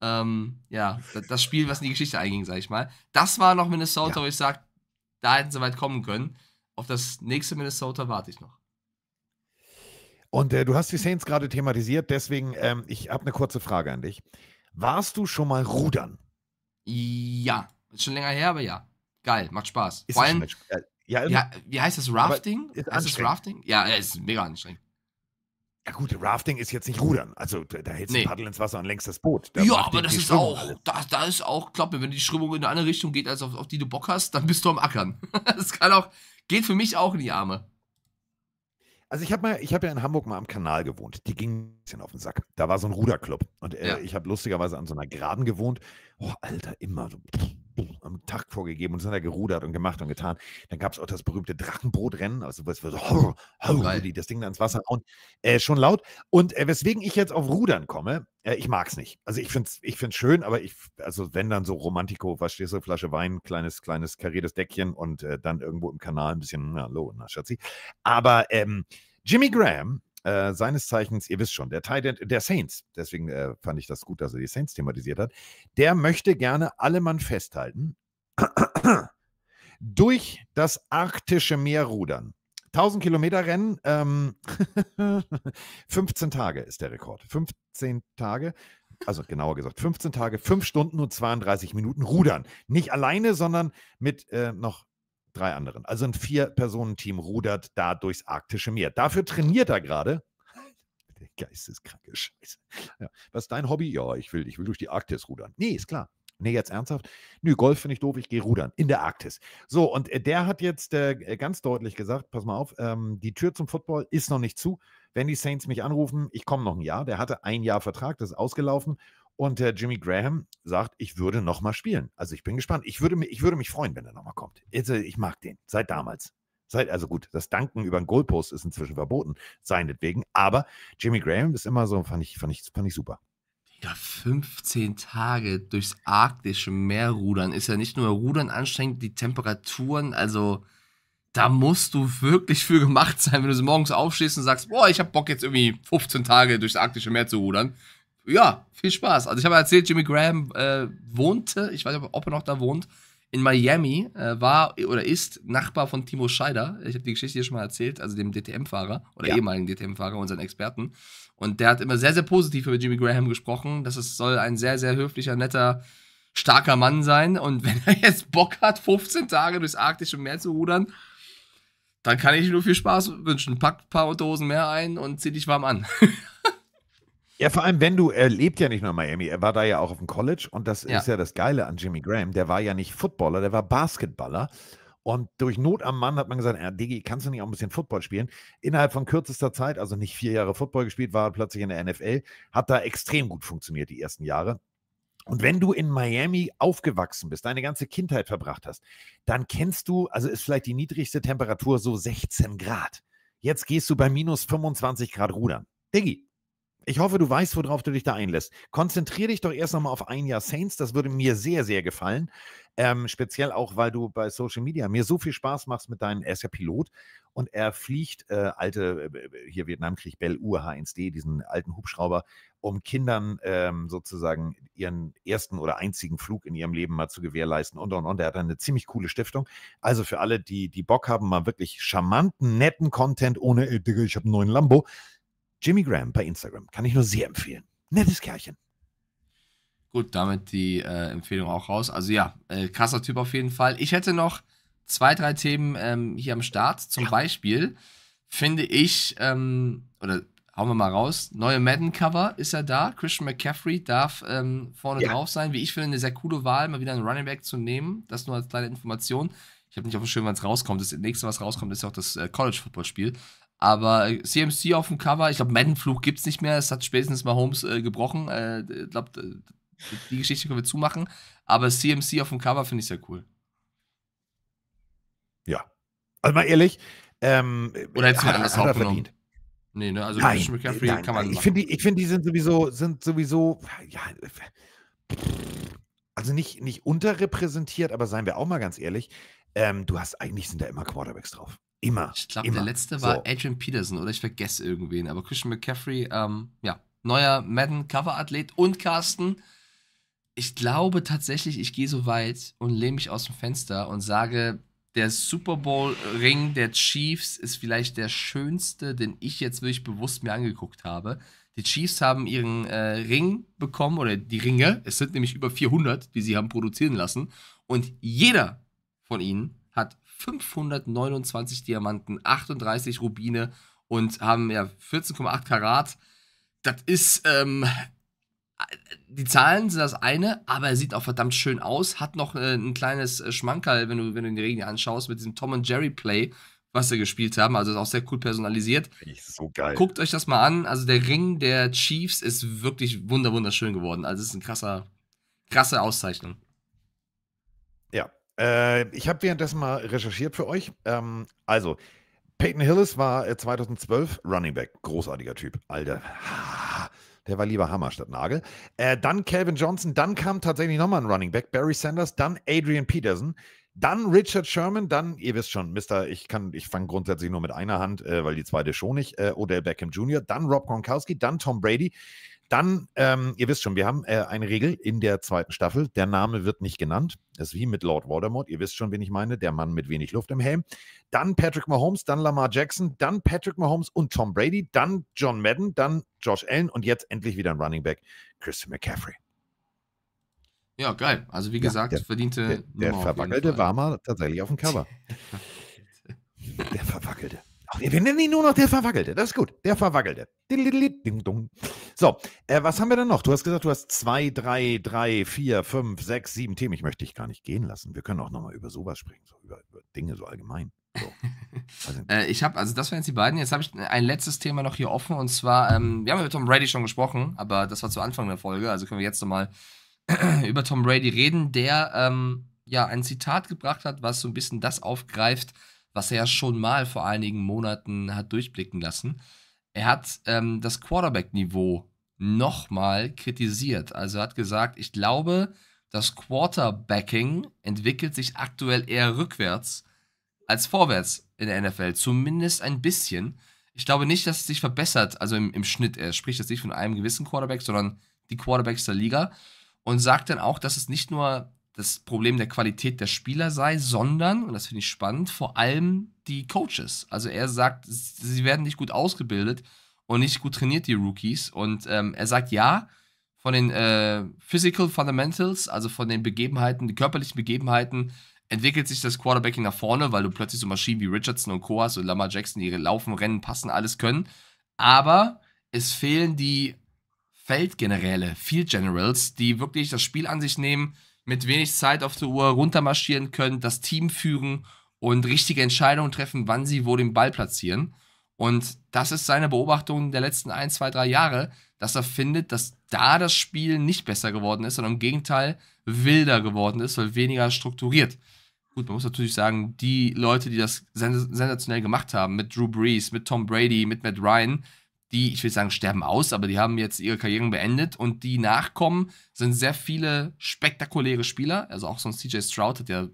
ähm, ja, das Spiel, was in die Geschichte einging, sage ich mal, das war noch Minnesota, ja. wo ich sage, da hätten sie weit kommen können. Auf das nächste Minnesota warte ich noch. Und äh, du hast die Saints gerade thematisiert, deswegen, ähm, ich habe eine kurze Frage an dich. Warst du schon mal rudern? Ja, schon länger her, aber ja. Geil, macht Spaß. Ist Vor allem, ja, also ja, wie heißt das? Rafting? Ist, ist das Rafting? Ja, ist mega anstrengend. Ja gut, Rafting ist jetzt nicht Rudern. Also da, da hältst du nee. Paddel ins Wasser und längst das Boot. Da ja, aber das ist auch, da, da, ist auch Kloppe. Wenn die Strömung in eine andere Richtung geht, als auf, auf die du Bock hast, dann bist du am Ackern. das kann auch, geht für mich auch in die Arme. Also ich habe mal, ja in Hamburg mal am Kanal gewohnt. Die ging ein bisschen auf den Sack. Da war so ein Ruderclub und äh, ja. ich habe lustigerweise an so einer Geraden gewohnt. Oh, Alter, immer so. Pff am Tag vorgegeben und sind da gerudert und gemacht und getan. Dann gab es auch das berühmte Drachenbootrennen, also was wir so, hau, hau, die das Ding da ins Wasser hauen, äh, schon laut. Und äh, weswegen ich jetzt auf Rudern komme, äh, ich mag es nicht. Also ich finde es ich find's schön, aber ich, also wenn dann so Romantico, stehst du, Flasche Wein, kleines, kleines kariertes Deckchen und äh, dann irgendwo im Kanal ein bisschen, na, hallo, na, Schatzi. Aber ähm, Jimmy Graham äh, seines Zeichens, ihr wisst schon, der Titan der Saints, deswegen äh, fand ich das gut, dass er die Saints thematisiert hat, der möchte gerne alle Mann festhalten, durch das arktische Meer rudern. 1000 Kilometer Rennen, ähm, 15 Tage ist der Rekord. 15 Tage, also genauer gesagt 15 Tage, 5 Stunden und 32 Minuten rudern. Nicht alleine, sondern mit äh, noch drei anderen. Also ein Vier-Personen-Team rudert da durchs arktische Meer. Dafür trainiert er gerade. Der geisteskranke Scheiße. Ja. Was ist dein Hobby? Ja, ich will, ich will durch die Arktis rudern. Nee, ist klar. Nee, jetzt ernsthaft? Nö, Golf finde ich doof, ich gehe rudern in der Arktis. So, und äh, der hat jetzt äh, ganz deutlich gesagt: Pass mal auf, ähm, die Tür zum Football ist noch nicht zu. Wenn die Saints mich anrufen, ich komme noch ein Jahr. Der hatte ein Jahr Vertrag, das ist ausgelaufen. Und der Jimmy Graham sagt, ich würde nochmal spielen. Also ich bin gespannt. Ich würde, ich würde mich freuen, wenn er nochmal kommt. Also, ich mag den, seit damals. Seit, also gut, das Danken über den Goalpost ist inzwischen verboten, seinetwegen. Aber Jimmy Graham ist immer so, fand ich, fand ich, fand ich super. 15 Tage durchs arktische Meer rudern. Ist ja nicht nur Rudern anstrengend, die Temperaturen, also da musst du wirklich für gemacht sein, wenn du so morgens aufstehst und sagst, boah, ich hab Bock jetzt irgendwie 15 Tage durchs arktische Meer zu rudern ja, viel Spaß. Also ich habe erzählt, Jimmy Graham äh, wohnte, ich weiß nicht, ob er noch da wohnt, in Miami, äh, war oder ist Nachbar von Timo Scheider. Ich habe die Geschichte hier schon mal erzählt, also dem DTM-Fahrer oder ja. ehemaligen DTM-Fahrer, unseren Experten. Und der hat immer sehr, sehr positiv über Jimmy Graham gesprochen. Das ist, soll ein sehr, sehr höflicher, netter, starker Mann sein. Und wenn er jetzt Bock hat, 15 Tage durchs arktische Meer zu rudern, dann kann ich nur viel Spaß wünschen. Pack ein paar Unterhosen mehr ein und zieh dich warm an. Ja, vor allem, wenn du, er lebt ja nicht nur in Miami, er war da ja auch auf dem College und das ja. ist ja das Geile an Jimmy Graham, der war ja nicht Footballer, der war Basketballer. Und durch Not am Mann hat man gesagt, ja, ah, Digi, kannst du nicht auch ein bisschen Football spielen? Innerhalb von kürzester Zeit, also nicht vier Jahre Football gespielt, war er plötzlich in der NFL, hat da extrem gut funktioniert die ersten Jahre. Und wenn du in Miami aufgewachsen bist, deine ganze Kindheit verbracht hast, dann kennst du, also ist vielleicht die niedrigste Temperatur so 16 Grad. Jetzt gehst du bei minus 25 Grad rudern. Diggi, ich hoffe, du weißt, worauf du dich da einlässt. Konzentriere dich doch erst nochmal auf ein Jahr Saints. Das würde mir sehr, sehr gefallen. Ähm, speziell auch, weil du bei Social Media mir so viel Spaß machst mit deinen. Er ist ja Pilot und er fliegt äh, alte, äh, hier Vietnamkrieg, Bell UH-1D, diesen alten Hubschrauber, um Kindern ähm, sozusagen ihren ersten oder einzigen Flug in ihrem Leben mal zu gewährleisten und und und. Er hat eine ziemlich coole Stiftung. Also für alle, die, die Bock haben, mal wirklich charmanten, netten Content ohne, ich habe einen neuen Lambo, Jimmy Graham bei Instagram. Kann ich nur sehr empfehlen. Nettes Kerlchen. Gut, damit die äh, Empfehlung auch raus. Also ja, äh, krasser Typ auf jeden Fall. Ich hätte noch zwei, drei Themen ähm, hier am Start. Zum ja. Beispiel finde ich, ähm, oder hauen wir mal raus, neue Madden-Cover ist ja da. Christian McCaffrey darf ähm, vorne ja. drauf sein. Wie ich finde, eine sehr coole Wahl, mal wieder einen Running Back zu nehmen. Das nur als kleine Information. Ich habe nicht auf dem Schirm, wann es rauskommt. Das nächste, was rauskommt, ist ja auch das äh, College-Football-Spiel. Aber CMC äh, auf dem Cover, ich glaube, madden gibt es nicht mehr. Es hat spätestens mal Holmes äh, gebrochen. Äh, ich glaube, die Geschichte können wir zumachen. Aber CMC auf dem Cover finde ich sehr cool. Ja. Also mal ehrlich. Ähm, Oder hättest du mir anders aufgenommen? Verdient. Nee, ne? Also nein, McCaffrey nein, kann man nein. Ich finde, die, find, die sind sowieso, sind sowieso, ja, also nicht, nicht unterrepräsentiert, aber seien wir auch mal ganz ehrlich, ähm, du hast eigentlich sind da immer Quarterbacks drauf. Immer. Ich glaube, der letzte war so. Adrian Peterson oder ich vergesse irgendwen, aber Christian McCaffrey, ähm, ja, neuer Madden-Cover-Athlet und Carsten. Ich glaube tatsächlich, ich gehe so weit und lehne mich aus dem Fenster und sage, der Super Bowl-Ring der Chiefs ist vielleicht der schönste, den ich jetzt wirklich bewusst mir angeguckt habe. Die Chiefs haben ihren äh, Ring bekommen oder die Ringe. Es sind nämlich über 400, die sie haben produzieren lassen. Und jeder von ihnen 529 Diamanten, 38 Rubine und haben ja 14,8 Karat. Das ist, ähm, die Zahlen sind das eine, aber er sieht auch verdammt schön aus. Hat noch äh, ein kleines äh, Schmankerl, wenn du, wenn du den Regen anschaust, mit diesem Tom und Jerry Play, was sie gespielt haben. Also ist auch sehr cool personalisiert. so geil. Guckt euch das mal an. Also der Ring der Chiefs ist wirklich wunderschön geworden. Also ist ein krasser, krasse Auszeichnung. Äh, ich habe währenddessen mal recherchiert für euch. Ähm, also, Peyton Hillis war 2012 äh, Running Back. Großartiger Typ. Alter. Der war lieber Hammer statt Nagel. Äh, dann Calvin Johnson. Dann kam tatsächlich nochmal ein Running Back. Barry Sanders. Dann Adrian Peterson. Dann Richard Sherman, dann, ihr wisst schon, Mister, ich kann, ich fange grundsätzlich nur mit einer Hand, äh, weil die zweite schon nicht, äh, Odell Beckham Jr., dann Rob Gronkowski, dann Tom Brady. Dann, ähm, ihr wisst schon, wir haben äh, eine Regel in der zweiten Staffel. Der Name wird nicht genannt. Das ist wie mit Lord Voldemort. Ihr wisst schon, wen ich meine. Der Mann mit wenig Luft im Helm. Dann Patrick Mahomes, dann Lamar Jackson, dann Patrick Mahomes und Tom Brady, dann John Madden, dann Josh Allen und jetzt endlich wieder ein Running Back, Christian McCaffrey. Ja, geil. Also wie gesagt, ja, der, verdiente. Der, der Verwackelte war mal tatsächlich auf dem Cover. der Verwackelte. Ach, wir nennen ihn nur noch der Verwackelte. Das ist gut. Der Verwackelte. So, äh, was haben wir denn noch? Du hast gesagt, du hast zwei, drei, drei, vier, fünf, sechs, sieben Themen. Ich möchte dich gar nicht gehen lassen. Wir können auch nochmal über sowas sprechen, so über, über Dinge so allgemein. So. Also, äh, ich habe, also das wären jetzt die beiden. Jetzt habe ich ein letztes Thema noch hier offen und zwar, ähm, wir haben ja mit Tom Brady schon gesprochen, aber das war zu Anfang der Folge, also können wir jetzt nochmal über Tom Brady reden, der ähm, ja ein Zitat gebracht hat, was so ein bisschen das aufgreift, was er ja schon mal vor einigen Monaten hat durchblicken lassen. Er hat ähm, das Quarterback-Niveau nochmal kritisiert. Also hat gesagt, ich glaube, das Quarterbacking entwickelt sich aktuell eher rückwärts als vorwärts in der NFL. Zumindest ein bisschen. Ich glaube nicht, dass es sich verbessert, also im, im Schnitt. Er spricht jetzt nicht von einem gewissen Quarterback, sondern die Quarterbacks der Liga. Und sagt dann auch, dass es nicht nur das Problem der Qualität der Spieler sei, sondern, und das finde ich spannend, vor allem die Coaches. Also er sagt, sie werden nicht gut ausgebildet und nicht gut trainiert, die Rookies. Und ähm, er sagt, ja, von den äh, Physical Fundamentals, also von den Begebenheiten, die körperlichen Begebenheiten, entwickelt sich das Quarterbacking nach vorne, weil du plötzlich so Maschinen wie Richardson und Coas und Lamar Jackson, die laufen, rennen, passen, alles können. Aber es fehlen die Feldgeneräle, Field Generals, die wirklich das Spiel an sich nehmen, mit wenig Zeit auf der Uhr runtermarschieren können, das Team führen und richtige Entscheidungen treffen, wann sie wo den Ball platzieren. Und das ist seine Beobachtung der letzten ein, zwei, drei Jahre, dass er findet, dass da das Spiel nicht besser geworden ist, sondern im Gegenteil wilder geworden ist, weil weniger strukturiert. Gut, man muss natürlich sagen, die Leute, die das sensationell gemacht haben, mit Drew Brees, mit Tom Brady, mit Matt Ryan, die, ich will sagen, sterben aus, aber die haben jetzt ihre Karrieren beendet und die nachkommen, sind sehr viele spektakuläre Spieler. Also auch sonst CJ Stroud hat ja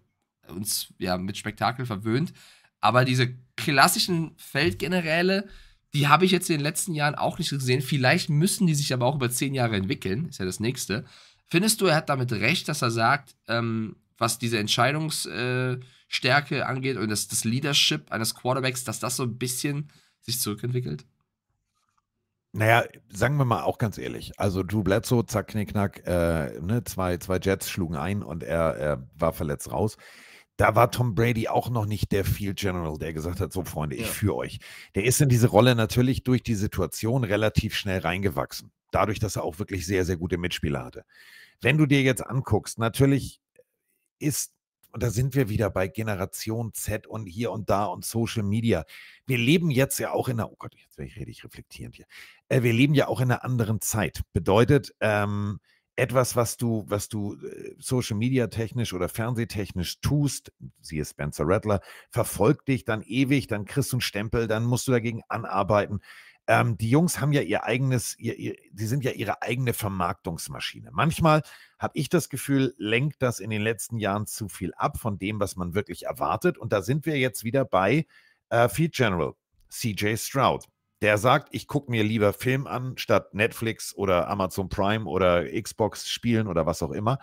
uns ja mit Spektakel verwöhnt. Aber diese klassischen Feldgeneräle, die habe ich jetzt in den letzten Jahren auch nicht gesehen. Vielleicht müssen die sich aber auch über zehn Jahre entwickeln, ist ja das nächste. Findest du, er hat damit recht, dass er sagt, ähm, was diese Entscheidungsstärke äh, angeht und das, das Leadership eines Quarterbacks, dass das so ein bisschen sich zurückentwickelt? Naja, sagen wir mal auch ganz ehrlich. Also Drew Bledsoe, zack, knick, knack, äh, ne, zwei, zwei Jets schlugen ein und er, er war verletzt raus. Da war Tom Brady auch noch nicht der Field General, der gesagt hat, so Freunde, ich ja. führe euch. Der ist in diese Rolle natürlich durch die Situation relativ schnell reingewachsen. Dadurch, dass er auch wirklich sehr, sehr gute Mitspieler hatte. Wenn du dir jetzt anguckst, natürlich ist und da sind wir wieder bei Generation Z und hier und da und Social Media. Wir leben jetzt ja auch in einer, oh Gott, jetzt werde ich richtig reflektierend hier. Äh, wir leben ja auch in einer anderen Zeit. Bedeutet, ähm, etwas, was du, was du äh, Social Media technisch oder Fernsehtechnisch tust, siehe Spencer Rattler, verfolgt dich dann ewig, dann kriegst du einen Stempel, dann musst du dagegen anarbeiten ähm, die Jungs haben ja ihr eigenes, ihr, ihr, die sind ja ihre eigene Vermarktungsmaschine. Manchmal habe ich das Gefühl, lenkt das in den letzten Jahren zu viel ab von dem, was man wirklich erwartet. Und da sind wir jetzt wieder bei äh, Feed General, CJ Stroud. Der sagt, ich gucke mir lieber Film an, statt Netflix oder Amazon Prime oder Xbox spielen oder was auch immer.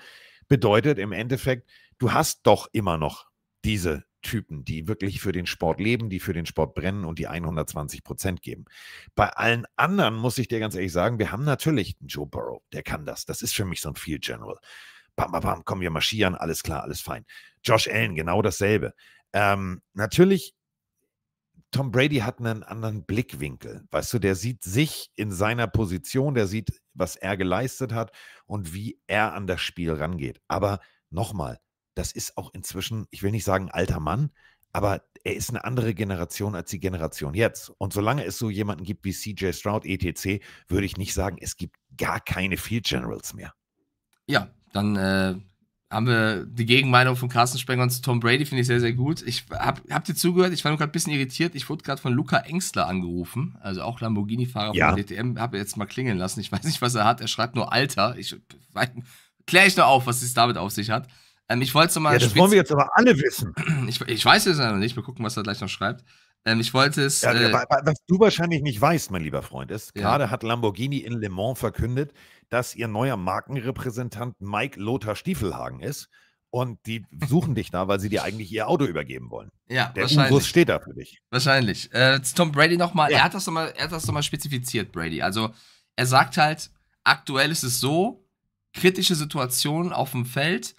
Bedeutet im Endeffekt, du hast doch immer noch diese Typen, die wirklich für den Sport leben, die für den Sport brennen und die 120 Prozent geben. Bei allen anderen muss ich dir ganz ehrlich sagen, wir haben natürlich einen Joe Burrow, der kann das. Das ist für mich so ein Field General. Bam, bam, bam, komm, wir marschieren, alles klar, alles fein. Josh Allen, genau dasselbe. Ähm, natürlich, Tom Brady hat einen anderen Blickwinkel. Weißt du, der sieht sich in seiner Position, der sieht, was er geleistet hat und wie er an das Spiel rangeht. Aber nochmal, das ist auch inzwischen, ich will nicht sagen alter Mann, aber er ist eine andere Generation als die Generation jetzt. Und solange es so jemanden gibt wie CJ Stroud, etc., würde ich nicht sagen, es gibt gar keine Field Generals mehr. Ja, dann äh, haben wir die Gegenmeinung von Carsten Sprenger und Tom Brady, finde ich sehr, sehr gut. Ich hab, habt ihr zugehört? Ich war nur gerade ein bisschen irritiert. Ich wurde gerade von Luca Engstler angerufen, also auch Lamborghini-Fahrer ja. von DTM. Habe jetzt mal klingeln lassen. Ich weiß nicht, was er hat. Er schreibt nur Alter. Ich, ich Kläre ich noch auf, was es damit auf sich hat. Ähm, ich wollte mal. Ja, das wollen wir jetzt aber alle wissen. Ich, ich weiß es ja noch nicht. Wir gucken, was er gleich noch schreibt. Ähm, ich wollte es. Ja, äh, was du wahrscheinlich nicht weißt, mein lieber Freund, ist, gerade hat Lamborghini in Le Mans verkündet, dass ihr neuer Markenrepräsentant Mike Lothar Stiefelhagen ist. Und die suchen dich da, weil sie dir eigentlich ihr Auto übergeben wollen. Ja, Der Usus steht da für dich. Wahrscheinlich. Äh, Tom Brady nochmal. Er hat das nochmal noch spezifiziert, Brady. Also, er sagt halt, aktuell ist es so, kritische Situationen auf dem Feld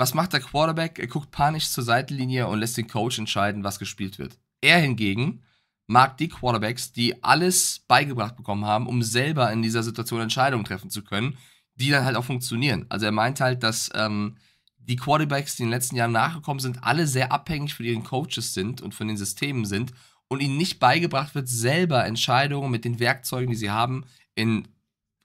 was macht der Quarterback? Er guckt panisch zur Seitenlinie und lässt den Coach entscheiden, was gespielt wird. Er hingegen mag die Quarterbacks, die alles beigebracht bekommen haben, um selber in dieser Situation Entscheidungen treffen zu können, die dann halt auch funktionieren. Also er meint halt, dass ähm, die Quarterbacks, die in den letzten Jahren nachgekommen sind, alle sehr abhängig von ihren Coaches sind und von den Systemen sind und ihnen nicht beigebracht wird, selber Entscheidungen mit den Werkzeugen, die sie haben, in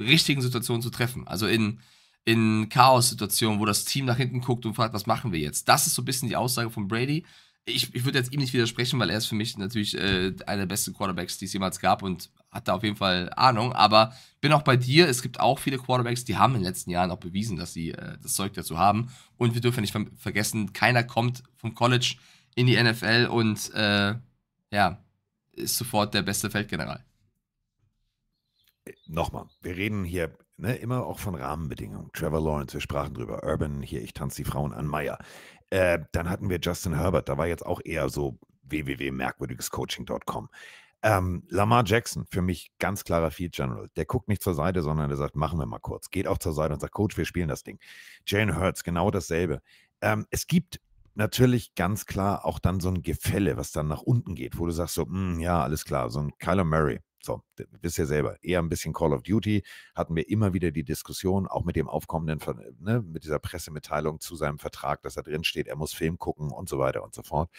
richtigen Situationen zu treffen. Also in in Chaos-Situationen, wo das Team nach hinten guckt und fragt, was machen wir jetzt? Das ist so ein bisschen die Aussage von Brady. Ich, ich würde jetzt ihm nicht widersprechen, weil er ist für mich natürlich äh, einer der besten Quarterbacks, die es jemals gab und hat da auf jeden Fall Ahnung. Aber bin auch bei dir. Es gibt auch viele Quarterbacks, die haben in den letzten Jahren auch bewiesen, dass sie äh, das Zeug dazu haben. Und wir dürfen nicht ver vergessen, keiner kommt vom College in die NFL und äh, ja, ist sofort der beste Feldgeneral nochmal, wir reden hier ne, immer auch von Rahmenbedingungen. Trevor Lawrence, wir sprachen drüber. Urban, hier, ich tanze die Frauen an Meyer. Äh, dann hatten wir Justin Herbert, da war jetzt auch eher so www.merkwürdigescoaching.com. Ähm, Lamar Jackson, für mich ganz klarer Field General. Der guckt nicht zur Seite, sondern der sagt, machen wir mal kurz. Geht auch zur Seite und sagt, Coach, wir spielen das Ding. Jane Hurts, genau dasselbe. Ähm, es gibt natürlich ganz klar auch dann so ein Gefälle, was dann nach unten geht, wo du sagst so, mh, hm, ja, alles klar, so ein Kyler Murray, so, wisst ihr selber, eher ein bisschen Call of Duty, hatten wir immer wieder die Diskussion, auch mit dem aufkommenden, äh, ne, mit dieser Pressemitteilung zu seinem Vertrag, dass da drin steht, er muss Film gucken und so weiter und so fort.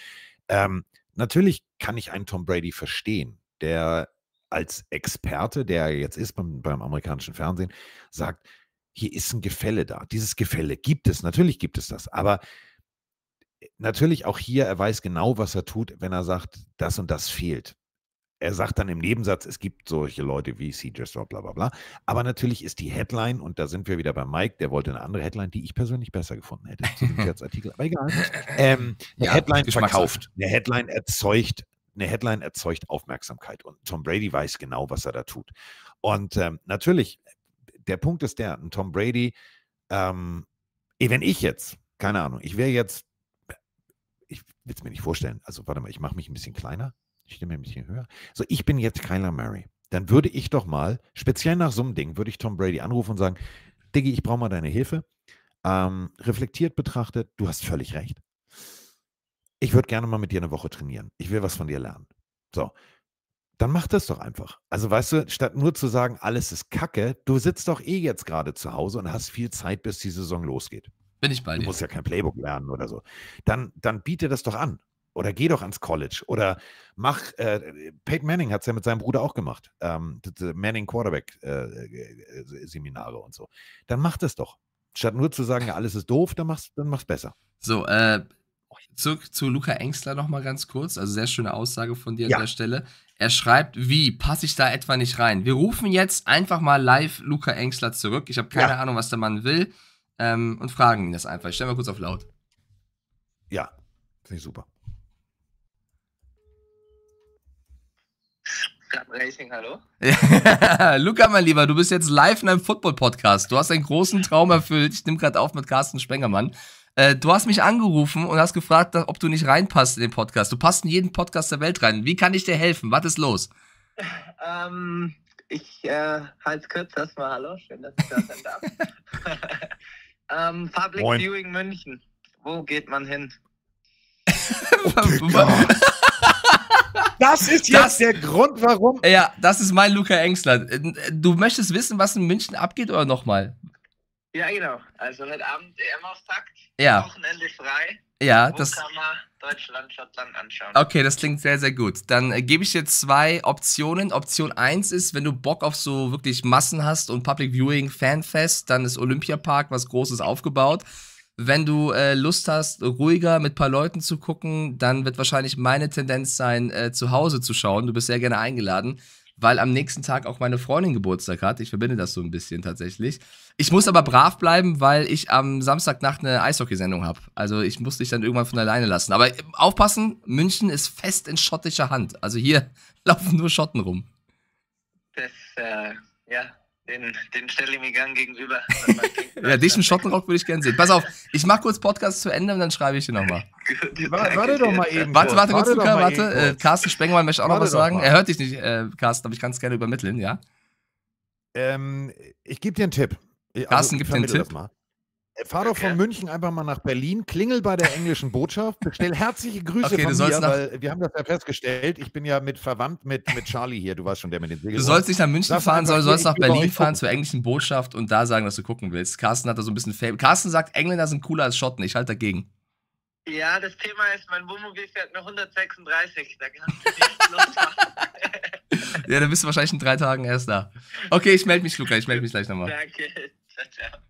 Ähm, natürlich kann ich einen Tom Brady verstehen, der als Experte, der jetzt ist beim, beim amerikanischen Fernsehen, sagt, hier ist ein Gefälle da. Dieses Gefälle gibt es, natürlich gibt es das, aber äh, natürlich auch hier, er weiß genau, was er tut, wenn er sagt, das und das fehlt er sagt dann im Nebensatz, es gibt solche Leute wie CJ Stroud, bla bla bla. Aber natürlich ist die Headline, und da sind wir wieder bei Mike, der wollte eine andere Headline, die ich persönlich besser gefunden hätte zu dem aber egal. Ähm, eine ja, Headline verkauft, eine Headline erzeugt, eine Headline erzeugt Aufmerksamkeit. Und Tom Brady weiß genau, was er da tut. Und ähm, natürlich, der Punkt ist der, Tom Brady, ähm, eh, wenn ich jetzt, keine Ahnung, ich wäre jetzt, ich will es mir nicht vorstellen, also warte mal, ich mache mich ein bisschen kleiner. Stimme ein bisschen höher. So, ich bin jetzt Kyler Murray. Dann würde ich doch mal, speziell nach so einem Ding, würde ich Tom Brady anrufen und sagen, Diggi, ich brauche mal deine Hilfe. Ähm, reflektiert betrachtet, du hast völlig recht. Ich würde gerne mal mit dir eine Woche trainieren. Ich will was von dir lernen. So, dann mach das doch einfach. Also weißt du, statt nur zu sagen, alles ist Kacke, du sitzt doch eh jetzt gerade zu Hause und hast viel Zeit, bis die Saison losgeht. Bin ich bei dir. Du musst ja kein Playbook lernen oder so. Dann, dann biete das doch an. Oder geh doch ans College. Oder mach, äh, Peyton Manning hat es ja mit seinem Bruder auch gemacht. Ähm, Manning Quarterback äh, äh, äh, Seminare und so. Dann mach das doch. Statt nur zu sagen, ja, alles ist doof, dann mach's, dann mach's besser. So, äh, zurück zu Luca Engstler nochmal ganz kurz. Also sehr schöne Aussage von dir ja. an der Stelle. Er schreibt, wie, passe ich da etwa nicht rein? Wir rufen jetzt einfach mal live Luca Engstler zurück. Ich habe keine ja. Ahnung, was der Mann will. Ähm, und fragen ihn das einfach. Ich stelle mal kurz auf laut. Ja, finde ich super. Stuttgart Racing, hallo? Luca, mein Lieber, du bist jetzt live in einem Football-Podcast. Du hast einen großen Traum erfüllt. Ich nehme gerade auf mit Carsten Spengermann. Äh, du hast mich angerufen und hast gefragt, ob du nicht reinpasst in den Podcast. Du passt in jeden Podcast der Welt rein. Wie kann ich dir helfen? Was ist los? Ähm, ich äh, halte kurz erstmal Hallo. Schön, dass ich da sein darf. ähm, Public Moin. Viewing München. Wo geht man hin? Oh, Das ist jetzt das, der Grund, warum. Ja, das ist mein Luca Engstler. Du möchtest wissen, was in München abgeht oder nochmal? Ja, genau. Also heute Abend EM-Auftakt. Ja. Wochenende frei. Ja, Wo das. Kann man Deutschland, Schottland anschauen. Okay, das klingt sehr, sehr gut. Dann äh, gebe ich dir zwei Optionen. Option 1 ist, wenn du Bock auf so wirklich Massen hast und Public Viewing, Fanfest, dann ist Olympiapark was Großes aufgebaut. Wenn du äh, Lust hast, ruhiger mit ein paar Leuten zu gucken, dann wird wahrscheinlich meine Tendenz sein, äh, zu Hause zu schauen. Du bist sehr gerne eingeladen, weil am nächsten Tag auch meine Freundin Geburtstag hat. Ich verbinde das so ein bisschen tatsächlich. Ich muss aber brav bleiben, weil ich am Samstagnacht eine Eishockeysendung habe. Also ich muss dich dann irgendwann von alleine lassen. Aber ähm, aufpassen, München ist fest in schottischer Hand. Also hier laufen nur Schotten rum. Das, äh, ja. Den, den stelle ich mir gern gegenüber. ja, dich im Schottenrock würde ich gerne sehen. Pass auf, ich mache kurz Podcast zu Ende und dann schreibe ich dir nochmal. warte, warte doch mal eben. Warte, warte, kurz, Luca, warte. Äh, Carsten Spengemann möchte auch noch was sagen. Mal. Er hört dich nicht, äh, Carsten, aber ich kann es gerne übermitteln, ja? Ähm, ich gebe dir einen Tipp. Also Carsten also, gibt dir einen Tipp. Fahr doch von München einfach mal nach Berlin, klingel bei der englischen Botschaft, bestell herzliche Grüße okay, von mir, weil wir haben das ja festgestellt, ich bin ja mit verwandt mit, mit Charlie hier, du warst schon der mit den Segel. Du sollst nicht nach München fahren, sondern sollst nach Berlin fahren zur englischen Botschaft und da sagen, dass du gucken willst. Carsten hat da so ein bisschen Fame. Carsten sagt, Engländer sind cooler als Schotten, ich halte dagegen. Ja, das Thema ist, mein Wohnmobil fährt nur 136, da kannst du nicht losfahren. ja, dann bist du wahrscheinlich in drei Tagen erst da. Okay, ich melde mich, Luca, ich melde mich gleich nochmal. Danke, ciao, ciao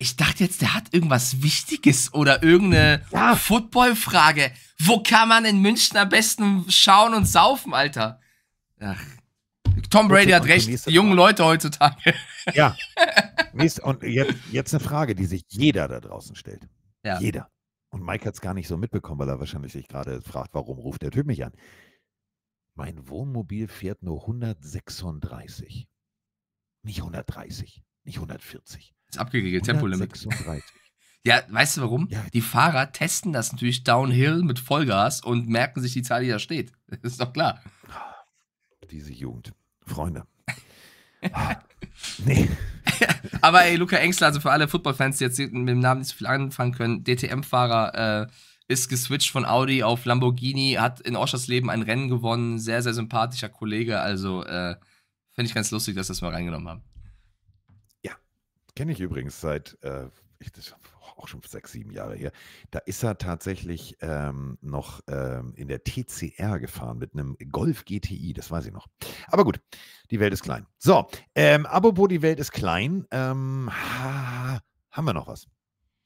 ich dachte jetzt, der hat irgendwas Wichtiges oder irgendeine ja. Football-Frage. Wo kann man in München am besten schauen und saufen, Alter? Ach. Tom Brady hat recht, die jungen Leute heutzutage. Ja. Und jetzt, jetzt eine Frage, die sich jeder da draußen stellt. Ja. Jeder. Und Mike hat es gar nicht so mitbekommen, weil er wahrscheinlich sich gerade fragt, warum ruft der Typ mich an? Mein Wohnmobil fährt nur 136. Nicht 130, nicht 140. Ist abgelegene Tempolimit. 36. Ja, weißt du warum? Ja. Die Fahrer testen das natürlich downhill mit Vollgas und merken sich die Zahl, die da steht. Das ist doch klar. Diese Jugend. Freunde. Ah, nee. Aber ey, Luca Engstler, also für alle Footballfans, die jetzt mit dem Namen nicht so viel anfangen können, DTM-Fahrer äh, ist geswitcht von Audi auf Lamborghini, hat in Oschersleben ein Rennen gewonnen, sehr, sehr sympathischer Kollege, also äh, finde ich ganz lustig, dass wir das mal reingenommen haben kenne ich übrigens seit, äh, ich, das ist auch schon sechs, sieben Jahre her. Da ist er tatsächlich ähm, noch ähm, in der TCR gefahren mit einem Golf GTI, das weiß ich noch. Aber gut, die Welt ist klein. So, ähm, apropos, die Welt ist klein. Ähm, ha, haben wir noch was?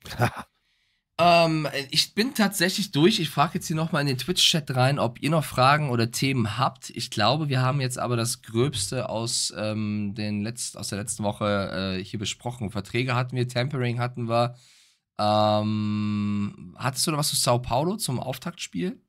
Ähm, ich bin tatsächlich durch. Ich frage jetzt hier nochmal in den Twitch-Chat rein, ob ihr noch Fragen oder Themen habt. Ich glaube, wir haben jetzt aber das Gröbste aus, ähm, den Letz aus der letzten Woche äh, hier besprochen. Verträge hatten wir, Tampering hatten wir. Ähm, hattest du noch was zu Sao Paulo zum Auftaktspiel?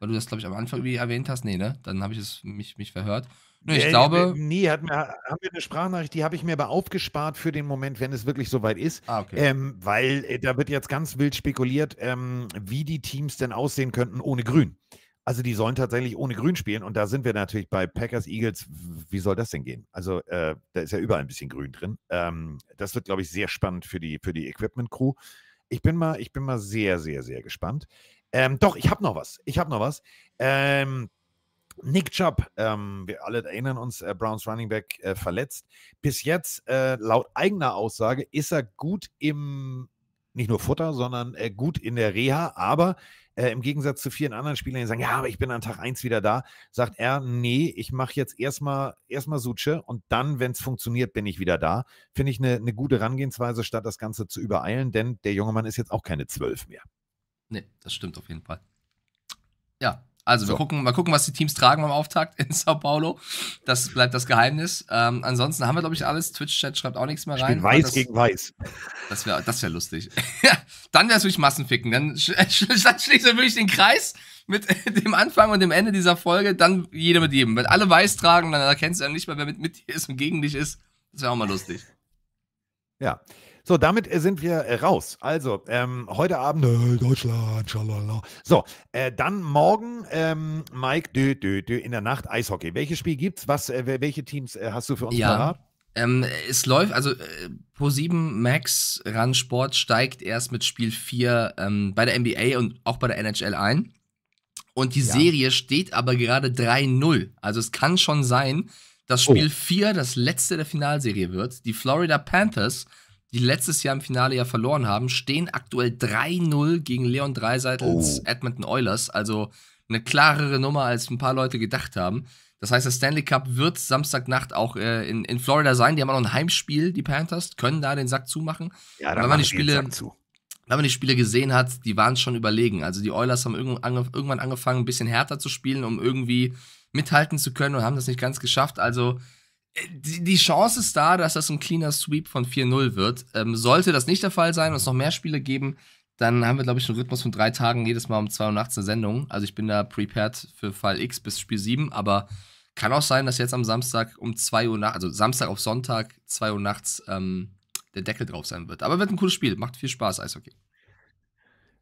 Weil du das, glaube ich, am Anfang irgendwie erwähnt hast. Nee, ne? Dann habe ich es mich, mich verhört. Nee, ich äh, glaube. Ne, nee, hat mir, haben wir eine Sprachnachricht, die habe ich mir aber aufgespart für den Moment, wenn es wirklich soweit ist. Ah, okay. ähm, weil äh, da wird jetzt ganz wild spekuliert, ähm, wie die Teams denn aussehen könnten ohne Grün. Also die sollen tatsächlich ohne Grün spielen und da sind wir natürlich bei Packers, Eagles, wie soll das denn gehen? Also äh, da ist ja überall ein bisschen Grün drin. Ähm, das wird, glaube ich, sehr spannend für die, für die Equipment-Crew. Ich bin, mal, ich bin mal sehr, sehr, sehr gespannt. Ähm, doch, ich habe noch was. Ich habe noch was. Ähm, Nick Chubb, ähm, wir alle erinnern uns, äh, Browns Running Back äh, verletzt. Bis jetzt, äh, laut eigener Aussage, ist er gut im, nicht nur Futter, sondern äh, gut in der Reha, aber äh, im Gegensatz zu vielen anderen Spielern, die sagen, ja, aber ich bin an Tag 1 wieder da, sagt er, nee, ich mache jetzt erstmal erstmal Suche und dann, wenn es funktioniert, bin ich wieder da. Finde ich eine ne gute Herangehensweise, statt das Ganze zu übereilen, denn der junge Mann ist jetzt auch keine zwölf mehr. Nee, das stimmt auf jeden Fall. Ja, also so. wir gucken, mal gucken, was die Teams tragen beim Auftakt in Sao Paulo. Das bleibt das Geheimnis. Ähm, ansonsten haben wir, glaube ich, alles. Twitch-Chat schreibt auch nichts mehr rein. weiß das, gegen weiß. Das wäre das wär lustig. dann wäre es wirklich Massenficken. Dann, sch dann schließt er wirklich den Kreis mit dem Anfang und dem Ende dieser Folge. Dann jeder mit jedem. Wenn alle weiß tragen, dann erkennst du ja nicht mehr, wer mit, mit dir ist und gegen dich ist. Das wäre auch mal lustig. Ja. So, damit äh, sind wir äh, raus. Also, ähm, heute Abend äh, Deutschland, schalala. So, äh, dann morgen, ähm, Mike, dö, dö, dö, in der Nacht Eishockey. Welches Spiel gibt's? Was, äh, welche Teams äh, hast du für uns ja. parat? Ähm, es läuft, also äh, Pro7 Max Randsport steigt erst mit Spiel 4 ähm, bei der NBA und auch bei der NHL ein. Und die ja. Serie steht aber gerade 3-0. Also es kann schon sein, dass oh. Spiel oh. 4 das letzte der Finalserie wird. Die Florida Panthers die letztes Jahr im Finale ja verloren haben, stehen aktuell 3-0 gegen Leon Dreiseitels oh. Edmonton Oilers. Also eine klarere Nummer, als ein paar Leute gedacht haben. Das heißt, der Stanley Cup wird Samstagnacht auch äh, in, in Florida sein. Die haben auch noch ein Heimspiel, die Panthers, können da den Sack zumachen. Ja, da wenn man die Spiele, Wenn man die Spiele gesehen hat, die waren schon überlegen. Also die Oilers haben irgendwann angefangen, ein bisschen härter zu spielen, um irgendwie mithalten zu können und haben das nicht ganz geschafft. Also die Chance ist da, dass das ein cleaner Sweep von 4-0 wird. Ähm, sollte das nicht der Fall sein und es noch mehr Spiele geben, dann haben wir, glaube ich, einen Rhythmus von drei Tagen jedes Mal um 2 Uhr nachts eine Sendung. Also ich bin da prepared für Fall X bis Spiel 7, aber kann auch sein, dass jetzt am Samstag um 2 Uhr nachts, also Samstag auf Sonntag, 2 Uhr nachts, ähm, der Deckel drauf sein wird. Aber wird ein cooles Spiel, macht viel Spaß, Eishockey.